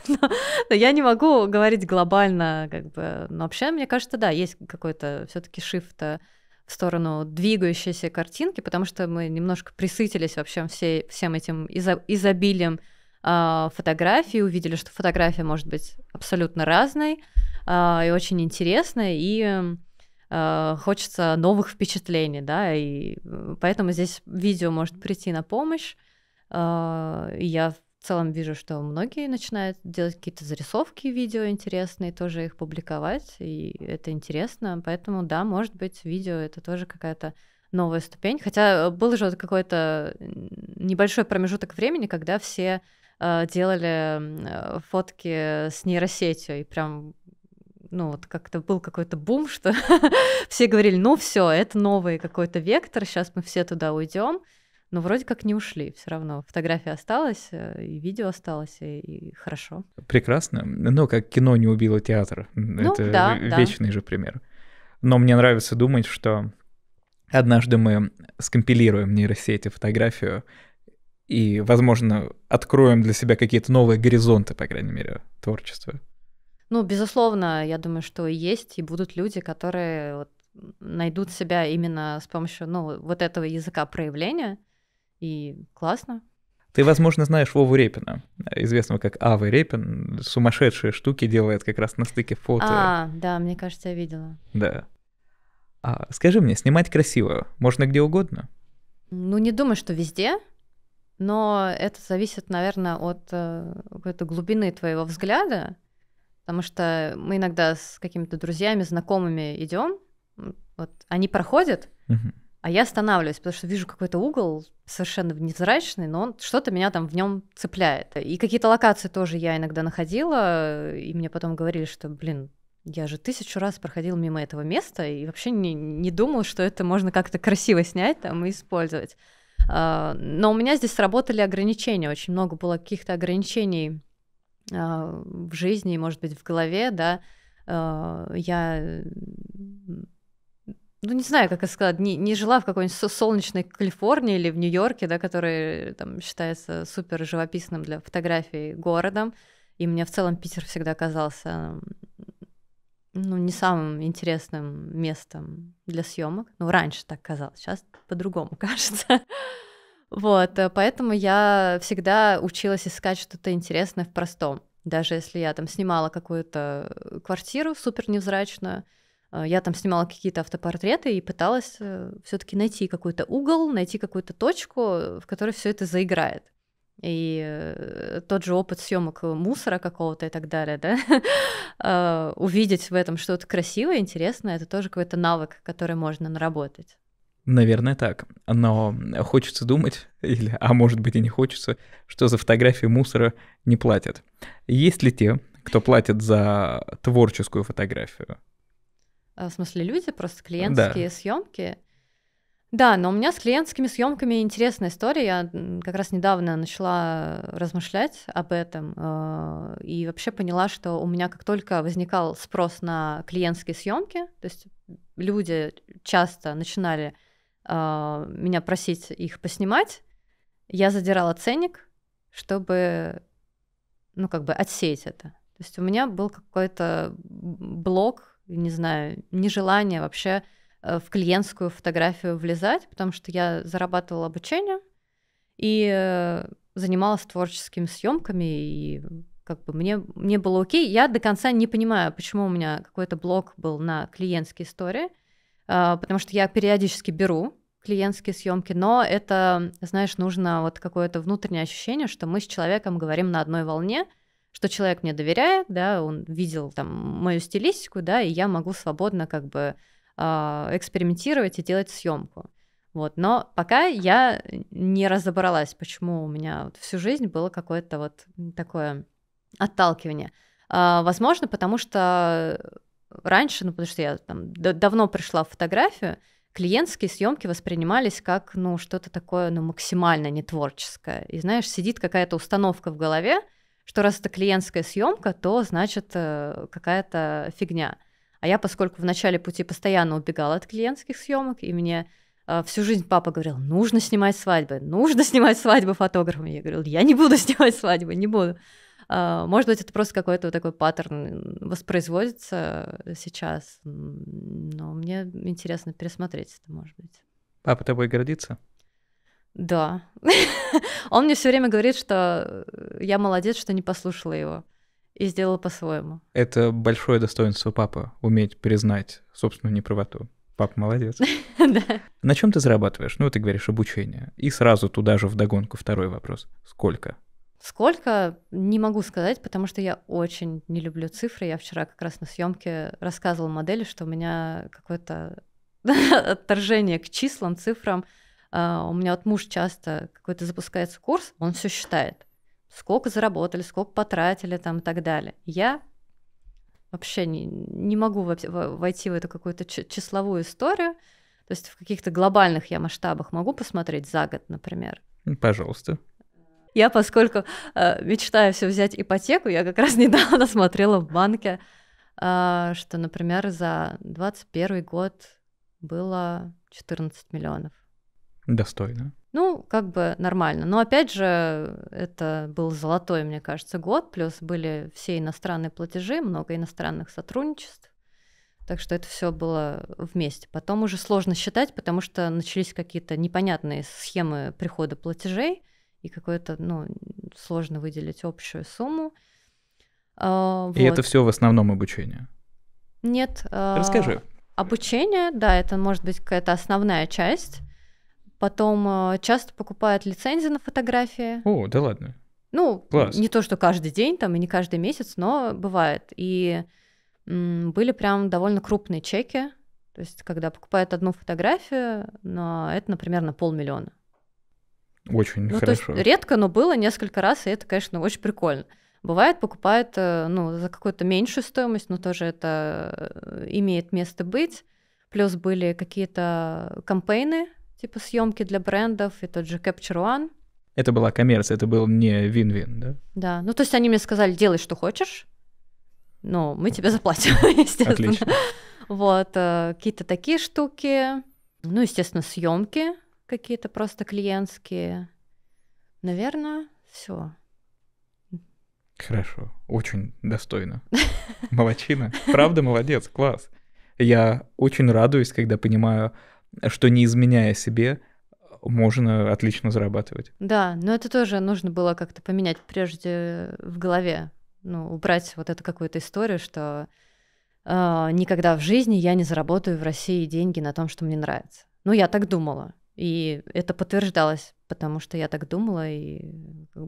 S2: [LAUGHS] но я не могу говорить глобально, как бы. Но вообще, мне кажется, да, есть какой-то все-таки шифт э, в сторону двигающейся картинки, потому что мы немножко присытились вообще всей, всем этим изобилием а, фотографий, увидели, что фотография может быть абсолютно разной а, и очень интересной, и э, хочется новых впечатлений, да, и поэтому здесь видео может прийти на помощь. А, я в целом вижу, что многие начинают делать какие-то зарисовки видео интересные, тоже их публиковать, и это интересно. Поэтому, да, может быть, видео это тоже какая-то новая ступень. Хотя э, был же вот какой-то небольшой промежуток времени, когда все а, делали фотки с нейросетью, и прям ну вот как-то был какой-то бум, что [LAUGHS] все говорили, ну все, это новый какой-то вектор, сейчас мы все туда уйдем. Но вроде как не ушли все равно. Фотография осталась, э, и видео осталось, и, и хорошо.
S1: Прекрасно. Но ну, как кино не убило театр. Ну, Это да, вечный да. же пример. Но мне нравится думать, что однажды мы скомпилируем нейросети фотографию и, возможно, откроем для себя какие-то новые горизонты, по крайней мере, творчества.
S2: Ну, безусловно, я думаю, что есть и будут люди, которые вот найдут себя именно с помощью ну, вот этого языка проявления, и классно.
S1: Ты, возможно, знаешь Вову Репина, известного как Авы Репин. Сумасшедшие штуки делает как раз на стыке фото.
S2: А, да, мне кажется, я видела.
S1: Да. А, скажи мне, снимать красиво можно где угодно?
S2: Ну, не думаю, что везде, но это зависит, наверное, от э, какой-то глубины твоего взгляда, потому что мы иногда с какими-то друзьями, знакомыми идем, вот они проходят, угу а я останавливаюсь, потому что вижу какой-то угол совершенно невзрачный, но он что-то меня там в нем цепляет. И какие-то локации тоже я иногда находила, и мне потом говорили, что, блин, я же тысячу раз проходил мимо этого места и вообще не, не думал, что это можно как-то красиво снять там и использовать. А, но у меня здесь сработали ограничения, очень много было каких-то ограничений а, в жизни, может быть, в голове, да. А, я ну, не знаю, как это сказать, не, не жила в какой-нибудь солнечной Калифорнии или в Нью-Йорке, да, который там считается супер живописным для фотографий городом. И мне в целом Питер всегда казался ну, не самым интересным местом для съемок. Ну, раньше так казалось, сейчас по-другому [LAUGHS] кажется. Вот, э, поэтому я всегда училась искать что-то интересное в простом. Даже если я там снимала какую-то квартиру супер невзрачную, Э, я там снимала какие-то автопортреты и пыталась э, все-таки найти какой-то угол, найти какую-то точку, в которой все это заиграет. И э, тот же опыт съемок мусора какого-то и так далее, да, [LAUGHS] увидеть в этом что-то красивое, интересное, это тоже какой-то навык, который можно наработать.
S1: Наверное, так. Но хочется думать, [LAUGHS] или, а может быть и не хочется, что за фотографии мусора не платят. Есть ли те, кто платит за творческую фотографию?
S2: Э, в смысле люди, просто клиентские да. съемки. Да, но у меня с клиентскими съемками интересная история. Я как раз недавно начала размышлять об этом э, и вообще поняла, что у меня как только возникал спрос на клиентские съемки, то есть люди часто начинали э, меня просить их поснимать, я задирала ценник, чтобы, ну как бы отсеять это. То есть у меня был какой-то блок не знаю, нежелание вообще э, в клиентскую фотографию влезать, потому что я зарабатывала обучение и э, занималась творческими съемками, и как бы мне, мне было окей. Я до конца не понимаю, почему у меня какой-то блок был на клиентские истории, а, потому что я периодически беру клиентские съемки, но это, знаешь, нужно вот какое-то внутреннее ощущение, что мы с человеком говорим на одной волне – что человек мне доверяет, да, он видел там мою стилистику, да, и я могу свободно как бы а, экспериментировать и делать съемку. Вот, но пока я не разобралась, почему у меня вот всю жизнь было какое-то вот такое отталкивание. А, возможно, потому что раньше, ну потому что я там давно пришла в фотографию, клиентские съемки воспринимались как ну что-то такое, ну максимально не творческое, И знаешь, сидит какая-то установка в голове, что раз это клиентская съемка, то значит э, какая-то фигня. А я, поскольку в начале пути постоянно убегала от клиентских съемок, и мне э, всю жизнь папа говорил, нужно снимать свадьбы, нужно [LAUGHS] снимать свадьбы фотографами. Я говорила, я не буду [LAUGHS] снимать свадьбы, не буду. А, может быть, это просто какой-то вот такой паттерн воспроизводится э, сейчас, но мне интересно пересмотреть это,
S1: может быть. Папа тобой гордится?
S2: Да. [LAUGHS] Он мне все время говорит, что э, я молодец, что не послушала его и сделала по-своему.
S1: Это большое достоинство папа уметь признать собственную неправоту. Пап, молодец. [LAUGHS] да. На чем ты зарабатываешь? Ну, ты говоришь обучение. И сразу туда же вдогонку второй вопрос. Сколько?
S2: Сколько, не могу сказать, потому что я очень не люблю цифры. Я вчера как раз на съемке рассказывала модели, что у меня какое-то [LAUGHS] отторжение к числам, цифрам. А, у меня вот муж часто какой-то запускается курс, он все считает, сколько заработали, сколько потратили там и так далее. Я вообще не, не могу войти в эту какую-то числовую историю, то есть в каких-то глобальных я масштабах могу посмотреть за год, например.
S1: Ну, пожалуйста.
S2: Я, поскольку э, мечтаю все взять ипотеку, я как раз [LAUGHS] недавно смотрела в банке, э, что, например, за 21 год было 14 миллионов.
S1: Достойно.
S2: Ну, как бы нормально. Но опять же, это был золотой, мне кажется, год, плюс были все иностранные платежи, много иностранных сотрудничеств. Так что это все было вместе. Потом уже сложно считать, потому что начались какие-то непонятные схемы прихода платежей, и какое-то, ну, сложно выделить общую сумму. А, и это
S1: все в основном обучение?
S2: Нет. А, Расскажи. Обучение, да, это может быть какая-то основная часть. Потом э, часто покупают лицензии на фотографии.
S1: О, да ладно.
S2: Ну, Класс. не то, что каждый день там и не каждый месяц, но бывает. И были прям довольно крупные чеки. То есть, когда покупают одну фотографию, но это, например, на полмиллиона.
S1: Очень ну, хорошо. То есть,
S2: редко, но было несколько раз, и это, конечно, очень прикольно. Бывает, покупают э, ну, за какую-то меньшую стоимость, но тоже это э, имеет место быть. Плюс были какие-то кампейны, типа съемки для брендов и тот же Capture One.
S1: Это была коммерция, это был не вин-вин, да?
S2: Да, ну то есть они мне сказали, делай, что хочешь, но мы тебе заплатим, [LAUGHS] естественно. Вот, э, какие-то такие штуки, ну, естественно, съемки какие-то просто клиентские. Наверное, все.
S1: Хорошо, очень достойно. Молодчина. Правда, молодец, класс. Я очень радуюсь, когда понимаю, что не изменяя себе, можно отлично зарабатывать.
S2: Да, но это тоже нужно было как-то поменять прежде в голове. Ну, убрать вот эту какую-то историю, что э, никогда в жизни я не заработаю в России деньги на том, что мне нравится. Ну, я так думала. И это подтверждалось, потому что я так думала, и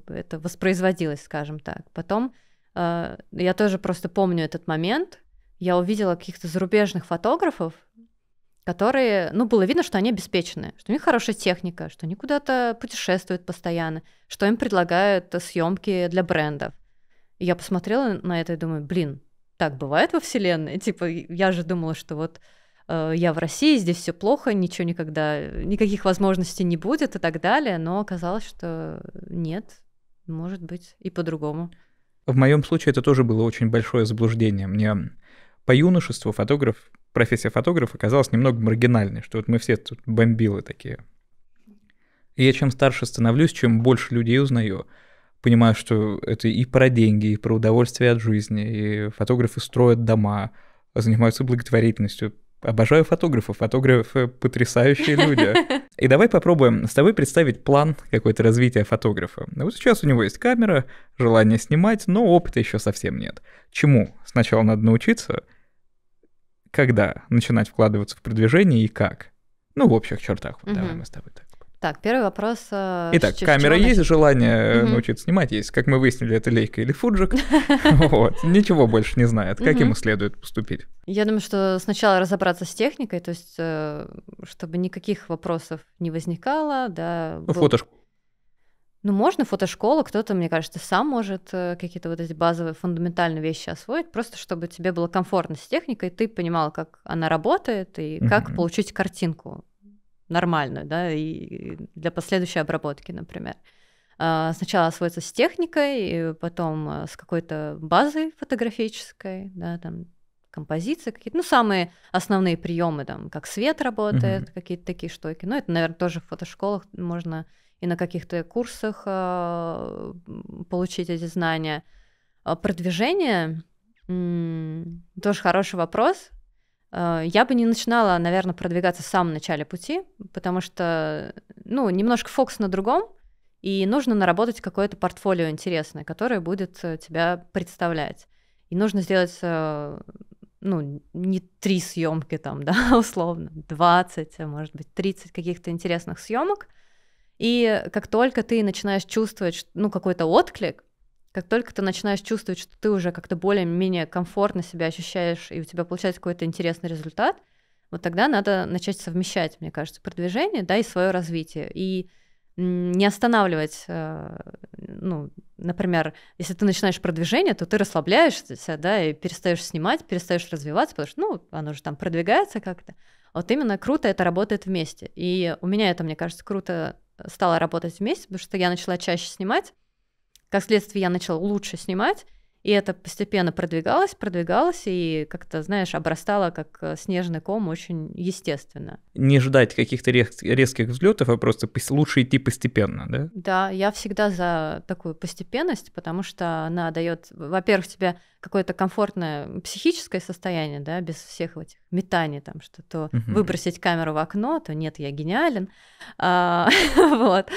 S2: это воспроизводилось, скажем так. Потом э, я тоже просто помню этот момент. Я увидела каких-то зарубежных фотографов, которые, ну, было видно, что они обеспечены, что у них хорошая техника, что они куда-то путешествуют постоянно, что им предлагают съемки для брендов. И я посмотрела на это и думаю, блин, так бывает во Вселенной? Типа, я же думала, что вот э, я в России, здесь все плохо, ничего никогда, никаких возможностей не будет и так далее, но оказалось, что нет, может быть, и по-другому.
S1: В моем случае это тоже было очень большое заблуждение. Мне по юношеству фотограф, профессия фотографа оказалась немного маргинальной, что вот мы все тут бомбилы такие. И я чем старше становлюсь, чем больше людей узнаю, понимаю, что это и про деньги, и про удовольствие от жизни, и фотографы строят дома, занимаются благотворительностью. Обожаю фотографов, фотографы потрясающие люди. [LAUGHS] И давай попробуем с тобой представить план какой-то развития фотографа. Ну, вот сейчас у него есть камера, желание снимать, но опыта еще совсем нет. Чему сначала надо научиться – когда начинать вкладываться в продвижение и как? Ну, в общих чертах,
S2: вот, давай мы с тобой так. Так, первый вопрос. Э, Итак, камера есть,
S1: желание угу. научиться снимать есть. Как мы выяснили, это Лейка или Фуджик. [LAUGHS] Вот, ничего больше не знает. Как ему следует поступить?
S2: Я думаю, что сначала разобраться с техникой, то есть э, чтобы никаких вопросов не возникало, да. Ну, фотошку ну, можно фотошкола, кто-то, мне кажется, сам может э, какие-то вот эти базовые, фундаментальные вещи освоить, просто чтобы тебе было комфортно с техникой, ты понимал, как она работает и mm-hmm. как получить картинку нормальную, да, и для последующей обработки, например. А, сначала освоиться с техникой, потом э, с какой-то базой фотографической, да, там композиции какие-то, ну самые основные приемы там, как свет работает, mm-hmm. какие-то такие штуки. Ну это, наверное, тоже в фотошколах можно и на каких-то курсах а, получить эти знания. А продвижение тоже хороший вопрос. А, я бы не начинала, наверное, продвигаться в самом начале пути, потому что, ну, немножко фокус на другом, и нужно наработать какое-то портфолио интересное, которое будет э, тебя представлять. И нужно сделать, э, ну, не три съемки там, [LAUGHS] да, условно, 20, может быть, 30 каких-то интересных съемок, и как только ты начинаешь чувствовать, ну, какой-то отклик, как только ты начинаешь чувствовать, что ты уже как-то более-менее комфортно себя ощущаешь, и у тебя получается какой-то интересный результат, вот тогда надо начать совмещать, мне кажется, продвижение, да, и свое развитие. И не останавливать, э, ну, например, если ты начинаешь продвижение, то ты расслабляешься, да, и перестаешь снимать, перестаешь развиваться, потому что, ну, оно же там продвигается как-то. А вот именно круто это работает вместе. И у меня это, мне кажется, круто стала работать вместе, потому что я начала чаще снимать. Как следствие, я начала лучше снимать. И это постепенно продвигалось, продвигалось и как-то, знаешь, обрастало как э, снежный ком очень естественно.
S1: Не ждать каких-то резких взлетов, а просто лучше идти постепенно, да?
S2: Да, я всегда за такую постепенность, потому что она дает, во-первых, тебе какое-то комфортное психическое состояние, да, без всех этих метаний, там, что то угу. выбросить камеру в окно, то нет, я гениален. А, [LAUGHS] вот.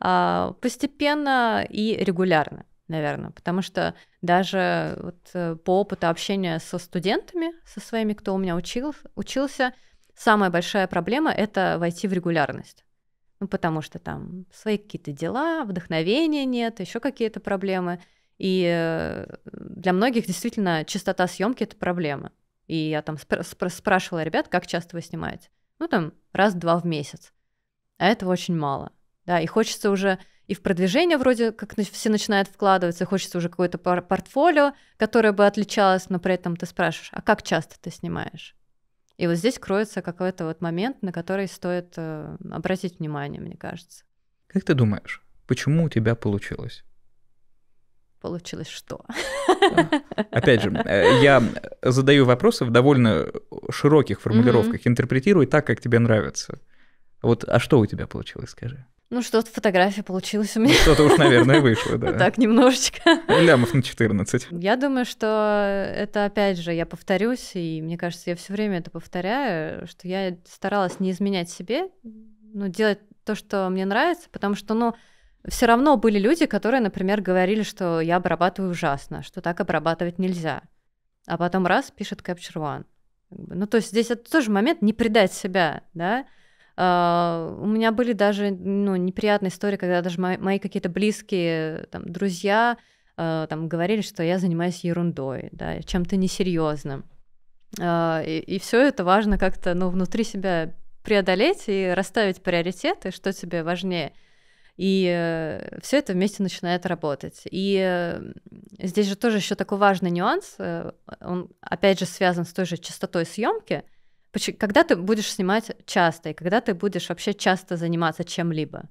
S2: А, постепенно и регулярно наверное, потому что даже вот э, по опыту общения со студентами, со своими, кто у меня учил, учился, самая большая проблема — это войти в регулярность. Ну, потому что там свои какие-то дела, вдохновения нет, еще какие-то проблемы. И э, для многих действительно частота съемки это проблема. И я там спр- спр- спрашивала ребят, как часто вы снимаете. Ну, там раз-два в месяц. А этого очень мало. Да, и хочется уже и в продвижение вроде как все начинают вкладываться, и хочется уже какое-то пор- портфолио, которое бы отличалось, но при этом ты спрашиваешь, а как часто ты снимаешь? И вот здесь кроется какой-то вот момент, на который стоит э, обратить внимание, мне кажется.
S1: Как ты думаешь, почему у тебя получилось?
S2: Получилось что?
S1: Опять же, э, я задаю вопросы в довольно широких формулировках, интерпретирую так, как тебе нравится. Вот, а что у тебя получилось, скажи?
S2: Ну, что-то фотография получилась у ну, меня. Ну, что-то уж, наверное, вышло, [LAUGHS] да. Так, немножечко.
S1: Ну, лямов на 14. Я
S2: думаю, что это, опять же, я повторюсь, и мне кажется, я все время это повторяю, что я старалась не изменять себе, ну, делать то, что мне нравится, потому что, ну, все равно были люди, которые, например, говорили, что я обрабатываю ужасно, что так обрабатывать нельзя. А потом раз пишет Capture One. Ну, то есть здесь это тоже момент не предать себя, да, а, у меня были даже ну, неприятные истории, когда даже мои, мои какие-то близкие там, друзья а, там, говорили, что я занимаюсь ерундой, да, чем-то несерьезным. А, и, и все это важно как-то ну, внутри себя преодолеть и расставить приоритеты, что тебе важнее. И э, все это вместе начинает работать. И э, здесь же тоже еще такой важный нюанс. Э, он, опять же, связан с той же частотой съемки. Когда ты будешь снимать часто, и когда ты будешь вообще часто заниматься чем-либо?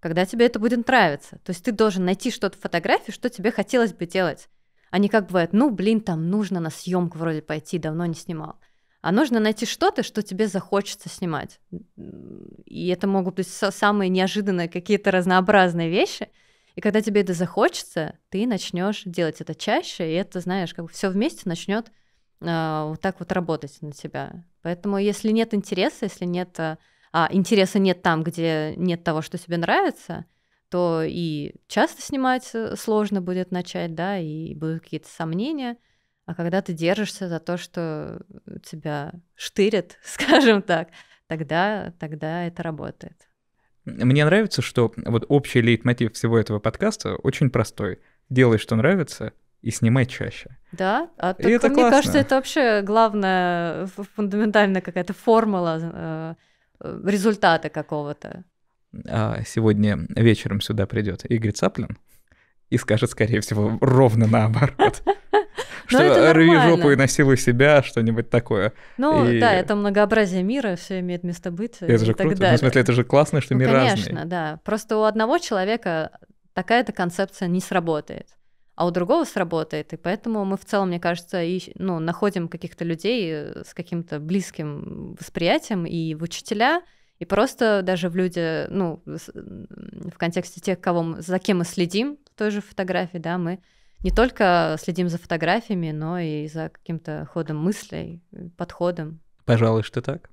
S2: Когда тебе это будет нравиться. То есть ты должен найти что-то в фотографии, что тебе хотелось бы делать. А не как бывает, ну, блин, там нужно на съемку вроде пойти, давно не снимал. А нужно найти что-то, что тебе захочется снимать. И это могут быть самые неожиданные какие-то разнообразные вещи. И когда тебе это захочется, ты начнешь делать это чаще, и это, знаешь, как бы все вместе начнет а, вот так вот работать на себя. Поэтому если нет интереса, если нет а, а, интереса нет там, где нет того, что тебе нравится, то и часто снимать э, сложно будет начать, да, и будут какие-то сомнения. А когда ты держишься за то, что тебя штырят, [LAUGHS] скажем так, тогда, тогда это работает.
S1: Мне нравится, что вот общий лейтмотив всего этого подкаста очень простой. Делай, что нравится, и снимай чаще. Да, а и так, это мне классно. кажется,
S2: это вообще главная фундаментальная какая-то формула э, э, результата какого-то.
S1: А сегодня вечером сюда придет Игорь Цаплин и скажет, скорее всего, ровно наоборот. [LAUGHS] Ну, что рви жопу и насилуй себя, что-нибудь такое. Ну и... да,
S2: это многообразие мира, все имеет место быть. Это же круто. Далее. Ну, в смысле, это же классно, что ну, мир конечно, разный. Конечно, да. Просто у одного человека такая-то концепция не сработает а у другого сработает. И поэтому мы в целом, мне кажется, и, ну, находим каких-то людей э, с каким-то близким восприятием и в учителя, и просто даже в люди, ну, в контексте тех, кого мы, за кем мы следим в той же фотографии, да, мы не только следим за фотографиями, но и за каким-то ходом мыслей, подходом.
S1: Пожалуй, что так.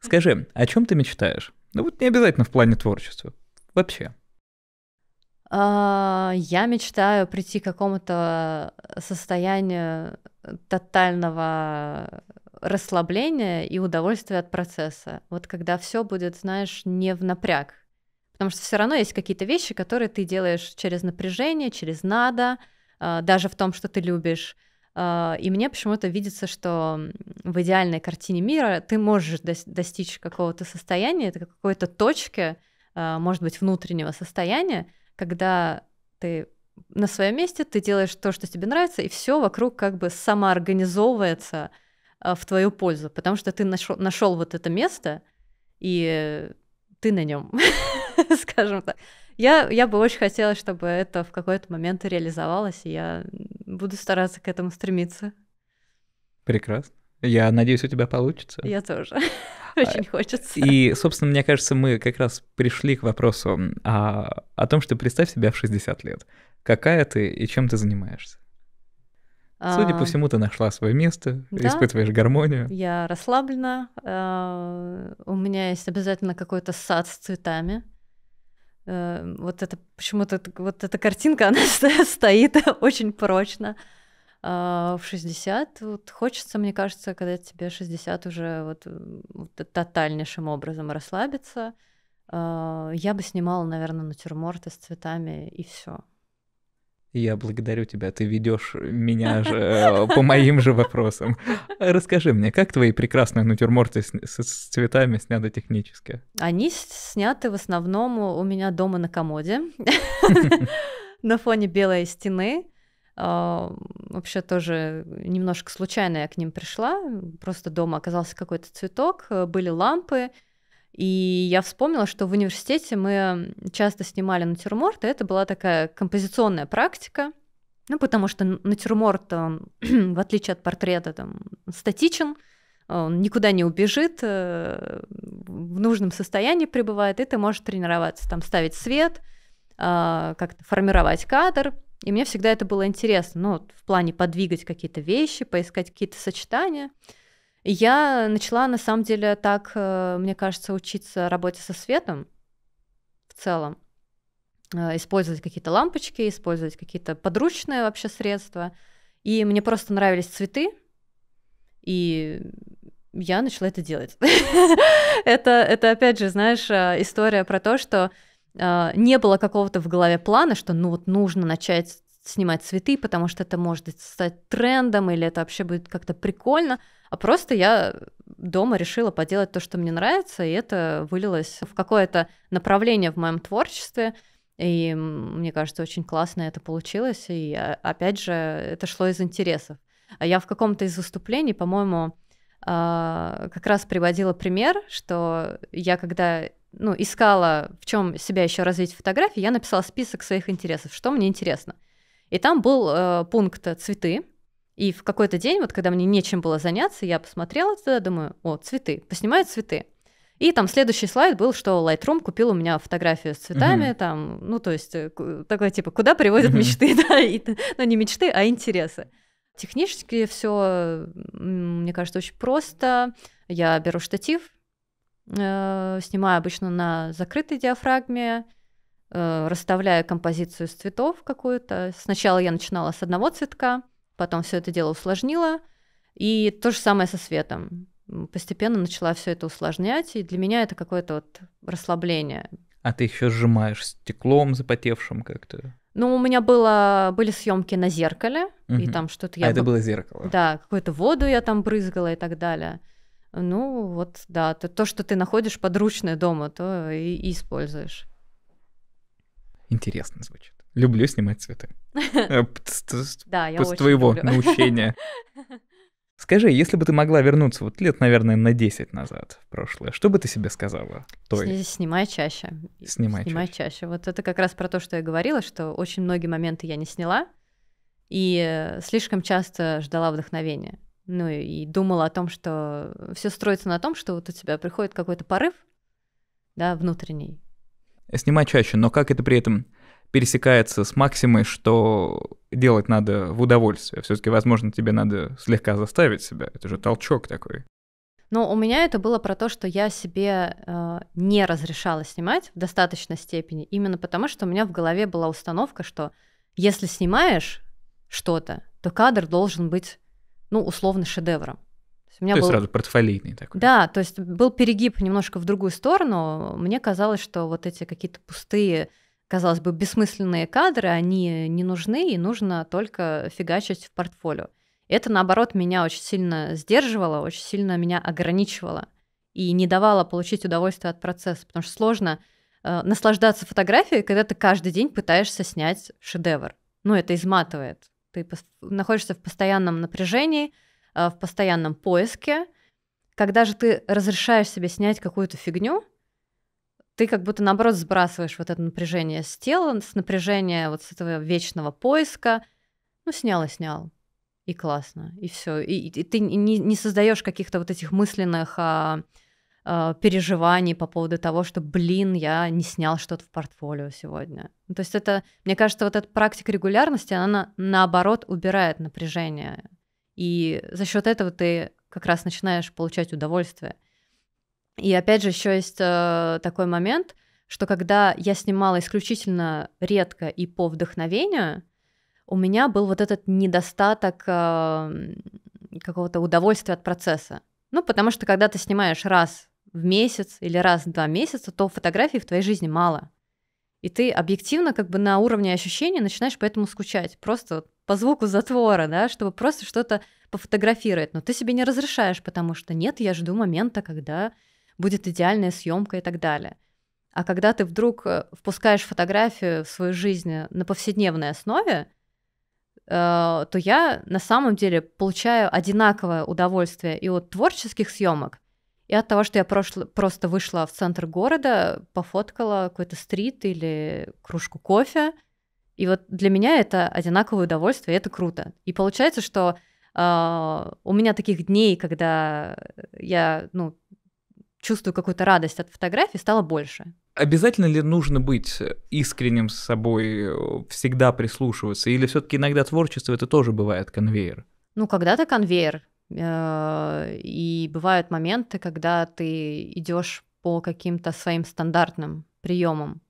S1: Скажи, о чем ты мечтаешь? Ну вот не обязательно в плане творчества. Вообще.
S2: А, я мечтаю прийти к какому-то э, состоянию э, тотального расслабления и удовольствия от процесса. Вот когда все будет, знаешь, не в напряг. Потому что все равно есть какие-то вещи, которые ты делаешь через напряжение, через надо, а, даже в том, что ты любишь. А, и мне почему-то видится, что в идеальной картине мира ты можешь достичь какого-то состояния, какой-то точки, может быть, внутреннего состояния, когда ты на своем месте, ты делаешь то, что тебе нравится, и все вокруг как бы самоорганизовывается а, в твою пользу, потому что ты нашел вот это место, и ты на нем, [LAUGHS] скажем так. Я, я бы очень хотела, чтобы это в какой-то момент реализовалось, и я буду стараться к этому стремиться.
S1: Прекрасно. Я надеюсь, у тебя получится.
S2: Я тоже. [LAUGHS] А, очень хочется. И,
S1: собственно, мне кажется, мы как раз пришли к вопросу о, а, о том, что представь себя в 60 лет. Какая ты и чем ты занимаешься?
S2: Судя по а, всему, ты нашла
S1: свое место, да, испытываешь гармонию.
S2: Я расслаблена. У меня есть обязательно какой-то сад с цветами. Э, вот это почему-то вот эта картинка, [LAUGHS] она стоит [LAUGHS] очень прочно. А, в 60 вот хочется, мне кажется, когда тебе 60 уже вот, вот тотальнейшим образом расслабиться. А, я бы снимала, наверное, натюрморты с цветами и все.
S1: Я благодарю тебя, ты ведешь меня же [LAUGHS] по моим же вопросам. Расскажи мне, как твои прекрасные натюрморты с, с цветами сняты технически?
S2: Они сняты в основном у меня дома на комоде, [LAUGHS] [LAUGHS] на фоне белой стены. А, вообще тоже немножко случайно я к ним пришла. Просто дома оказался какой-то цветок, э, были лампы. И я вспомнила, что в университете мы часто снимали натюрморт, и это была такая композиционная практика. Ну, потому что натюрморт, он, эм, [CLEARS THROAT] в отличие от портрета, там, статичен, он никуда не убежит, э, в нужном состоянии пребывает, и ты можешь тренироваться, там, ставить свет, а, как-то формировать кадр – и мне всегда это было интересно, ну, в плане подвигать какие-то вещи, поискать какие-то сочетания. И я начала, на самом деле, так, э, мне кажется, учиться работе со светом в целом. Э, использовать какие-то лампочки, использовать какие-то подручные вообще средства. И мне просто нравились цветы, и я начала это делать. [LAUGHS] это, это, опять же, знаешь, э, история про то, что а, не было какого-то в голове плана, что ну вот нужно начать снимать цветы, потому что это может стать трендом, или это вообще будет как-то прикольно. А просто я дома решила поделать то, что мне нравится, и это вылилось в какое-то направление в моем творчестве. И мне кажется, очень классно это получилось. И а, опять же, это шло из интересов. А я в каком-то из выступлений, по-моему, как раз приводила пример, что я когда ну, искала, в чем себя еще развить фотографии, я написала список своих интересов, что мне интересно. И там был э, пункт цветы. И в какой-то день, вот когда мне нечем было заняться, я посмотрела туда, думаю, о, цветы, поснимаю цветы. И там следующий слайд был, что Lightroom купил у меня фотографию с цветами, mm-hmm. там, ну, то есть, э, такое типа, куда приводят mm-hmm. мечты, [LAUGHS] да, и, ну, не мечты, а интересы. Технически все, мне кажется, очень просто. Я беру штатив, Э, снимаю обычно на закрытой диафрагме, э, расставляю композицию из цветов какую-то. Сначала я начинала с одного цветка, потом все это дело усложнила. И то же самое со светом. Постепенно начала все это усложнять, и для меня это какое-то вот расслабление.
S1: А ты еще сжимаешь стеклом запотевшим как-то?
S2: Ну, у меня было, были съемки на зеркале, угу. и там что-то а я... А бы... это было зеркало? Да, какую-то воду я там брызгала и так далее. Ну вот, да, то, то что ты находишь подручное дома, то и, используешь.
S1: Интересно звучит. Люблю снимать цветы. [LAUGHS] Э, да, я С твоего научения. [LAUGHS] Скажи, если бы ты могла вернуться вот лет, наверное, на 10 назад в прошлое, что бы ты себе сказала? Той?
S2: Снимай чаще. Снимай, Снимай чаще. чаще. Вот это как раз про то, что я говорила, что очень многие моменты я не сняла и э, слишком часто ждала вдохновения ну и думала о том, что все строится на том, что вот у тебя приходит какой-то порыв, да, внутренний.
S1: Э, снимать чаще, но как это при этом пересекается с максимой, что делать надо в удовольствие. А Все-таки, возможно, тебе надо слегка заставить себя. Это же толчок такой.
S2: Ну у меня это было про то, что я себе э, не разрешала снимать в достаточной степени, именно потому что у меня в голове была установка, что если снимаешь что-то, то кадр должен быть ну, условно, шедевром. У меня то был... есть сразу портфолийный такой. Да, то есть был перегиб немножко в другую сторону. Мне казалось, что вот эти какие-то пустые, казалось бы, бессмысленные кадры, они не нужны, и нужно только фигачить в портфолио. Это, наоборот, меня очень сильно сдерживало, очень сильно меня ограничивало и не давало получить удовольствие от процесса, потому что сложно э, наслаждаться фотографией, когда ты каждый день пытаешься снять шедевр. Ну, это изматывает ты находишься в постоянном напряжении, э, в постоянном поиске. Когда же ты разрешаешь себе снять какую-то фигню, ты как будто наоборот сбрасываешь вот это напряжение с тела, с напряжения вот с этого вечного поиска. Ну, снял и снял. И классно, и все. И, и ты не, не создаешь каких-то вот этих мысленных а, Э, переживаний по поводу того, что, блин, я не снял что-то в портфолио сегодня. Ну, то есть это, мне кажется, вот эта практика регулярности, она наоборот убирает напряжение. И за счет этого ты как раз начинаешь получать удовольствие. И опять же, еще есть э, такой момент, что когда я снимала исключительно редко и по вдохновению, у меня был вот этот недостаток э, какого-то удовольствия от процесса. Ну, потому что когда ты снимаешь раз в месяц или раз в два месяца, то фотографий в твоей жизни мало. И ты объективно как бы на уровне ощущений начинаешь поэтому скучать. Просто по звуку затвора, да, чтобы просто что-то пофотографировать. Но ты себе не разрешаешь, потому что нет, я жду момента, когда будет идеальная съемка и так далее. А когда ты вдруг э, впускаешь фотографию в свою жизнь э, на повседневной основе, э, то я на самом деле получаю одинаковое удовольствие и от творческих съемок, и от того, что я прошло, просто вышла в центр города, пофоткала какой-то стрит или кружку кофе. И вот для меня это одинаковое удовольствие, и это круто. И получается, что э, у меня таких дней, когда я ну, чувствую какую-то радость от фотографии, стало больше.
S1: Обязательно ли нужно быть искренним с собой, всегда прислушиваться? Или все-таки иногда творчество это тоже бывает конвейер?
S2: Ну, когда-то конвейер, Э, и бывают моменты, когда ты идешь по каким-то своим стандартным приемам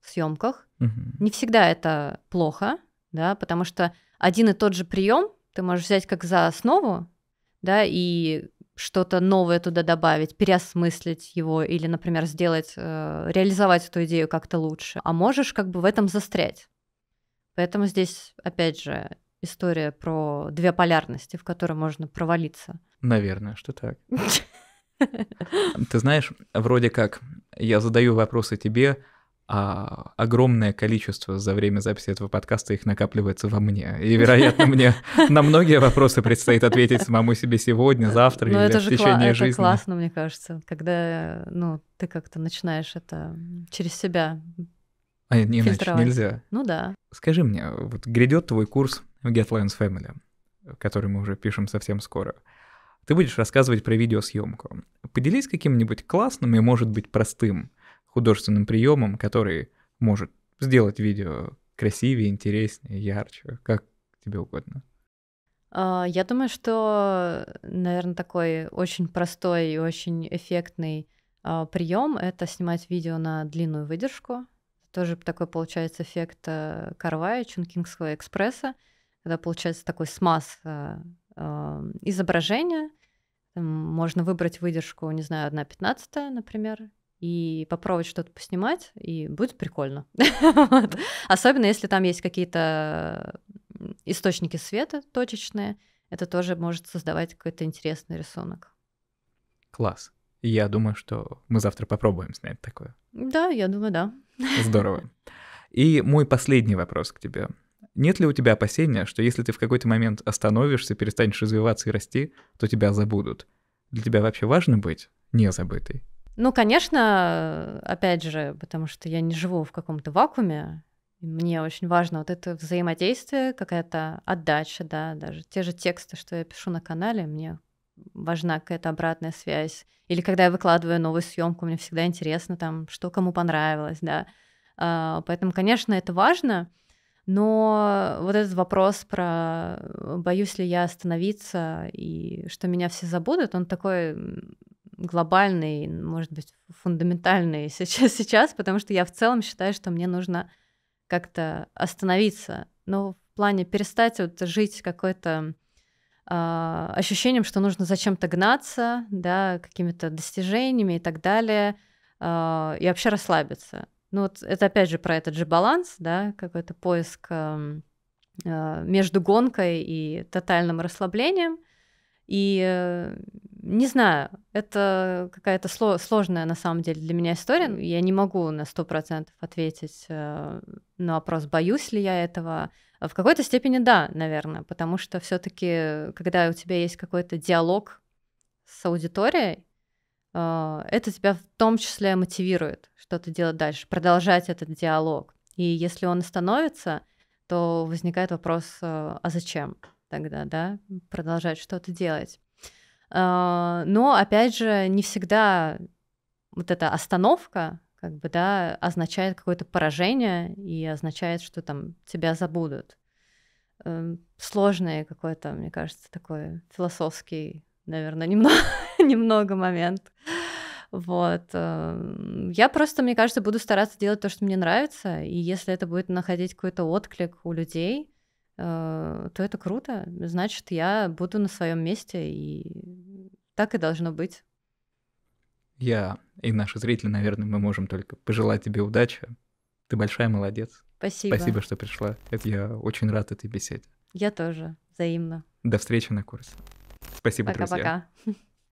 S2: в съемках. Угу. Не всегда это плохо, да, потому что один и тот же прием ты можешь взять как за основу, да, и что-то новое туда добавить, переосмыслить его или, например, сделать, э, реализовать эту идею как-то лучше. А можешь как бы в этом застрять. Поэтому здесь, опять же, история про две полярности, в которой можно провалиться.
S1: Наверное, что так. [LAUGHS] Ты знаешь, вроде как я задаю вопросы тебе, а огромное количество за время записи этого подкаста их накапливается во мне. И, вероятно, мне [LAUGHS] на многие вопросы предстоит ответить самому себе сегодня, завтра Но ну, или это же в течение кла- жизни. Это классно,
S2: мне кажется, когда ну, ты как-то начинаешь это через себя
S1: а не иначе нельзя. Ну да. Скажи мне, вот грядет твой курс в ну, Get Lions Family, который мы уже пишем совсем скоро, ты будешь рассказывать про видеосъемку. Поделись каким-нибудь классным и, может быть, простым художественным приемом, который может сделать видео красивее, интереснее, ярче, как тебе угодно.
S2: А, я думаю, что, наверное, такой очень простой и очень эффектный а, прием — это снимать видео на длинную выдержку. Тоже такой получается эффект э, карвая, Чункингского экспресса — когда получается такой смаз э, эм, изображения. Можно выбрать выдержку, не знаю, 1 15 например, и попробовать что-то поснимать, и будет прикольно. [LAUGHS] Особенно если там есть какие-то источники света точечные, это тоже может создавать какой-то интересный рисунок.
S1: Класс. Я думаю, что мы завтра попробуем снять такое.
S2: Да, я думаю, да. Здорово.
S1: [LAUGHS] И мой последний вопрос к тебе. Нет ли у тебя опасения, что если ты в какой-то момент остановишься, перестанешь развиваться и расти, то тебя забудут? Для тебя вообще важно быть незабытой?
S2: Ну, конечно, опять же, потому что я не живу в каком-то вакууме, мне очень важно вот это взаимодействие, какая-то отдача, да, даже те же тексты, что я пишу на канале, мне важна какая-то обратная связь. Или когда я выкладываю новую съемку, мне всегда интересно там, что кому понравилось, да. А, поэтому, конечно, это важно. Но вот этот вопрос про э, боюсь ли я остановиться и что меня все забудут, он такой глобальный, может быть, фундаментальный [LAUGHS] сейчас, сейчас, потому что я в целом считаю, что мне нужно как-то остановиться. Но в плане перестать вот жить какой-то а, ощущением, что нужно зачем-то гнаться, да, какими-то достижениями и так далее, а, и вообще расслабиться. Ну вот это опять же про этот же баланс, да, какой-то поиск эм, э, между гонкой и тотальным расслаблением. И э, не знаю, это какая-то сло- сложная на самом деле для меня история. Ну, я не могу на 100% ответить э, на вопрос, боюсь ли я этого. В какой-то степени да, наверное, потому что все таки когда у тебя есть какой-то диалог с аудиторией, э, это тебя в том числе мотивирует что-то делать дальше, продолжать этот диалог. И если он остановится, то возникает вопрос, э, а зачем тогда, да, продолжать что-то делать? А, но, опять же, не всегда вот эта остановка, как бы, да, означает какое-то поражение и означает, что там тебя забудут. Эм, сложный какой-то, мне кажется, такой философский, наверное, немного, [LAUGHS] немного момент. Вот. Эм, я просто, мне кажется, буду стараться делать то, что мне нравится, и если это будет находить какой-то отклик у людей, э, то это круто. Значит, я буду на своем месте, и так и должно быть.
S1: Я и наши зрители, наверное, мы можем только пожелать тебе удачи. Ты большая молодец. Спасибо. Спасибо, что пришла. Это я очень рад этой беседе.
S2: Я тоже. Взаимно.
S1: До встречи на курсе. Спасибо, пока друзья.
S2: Пока-пока. [LAUGHS]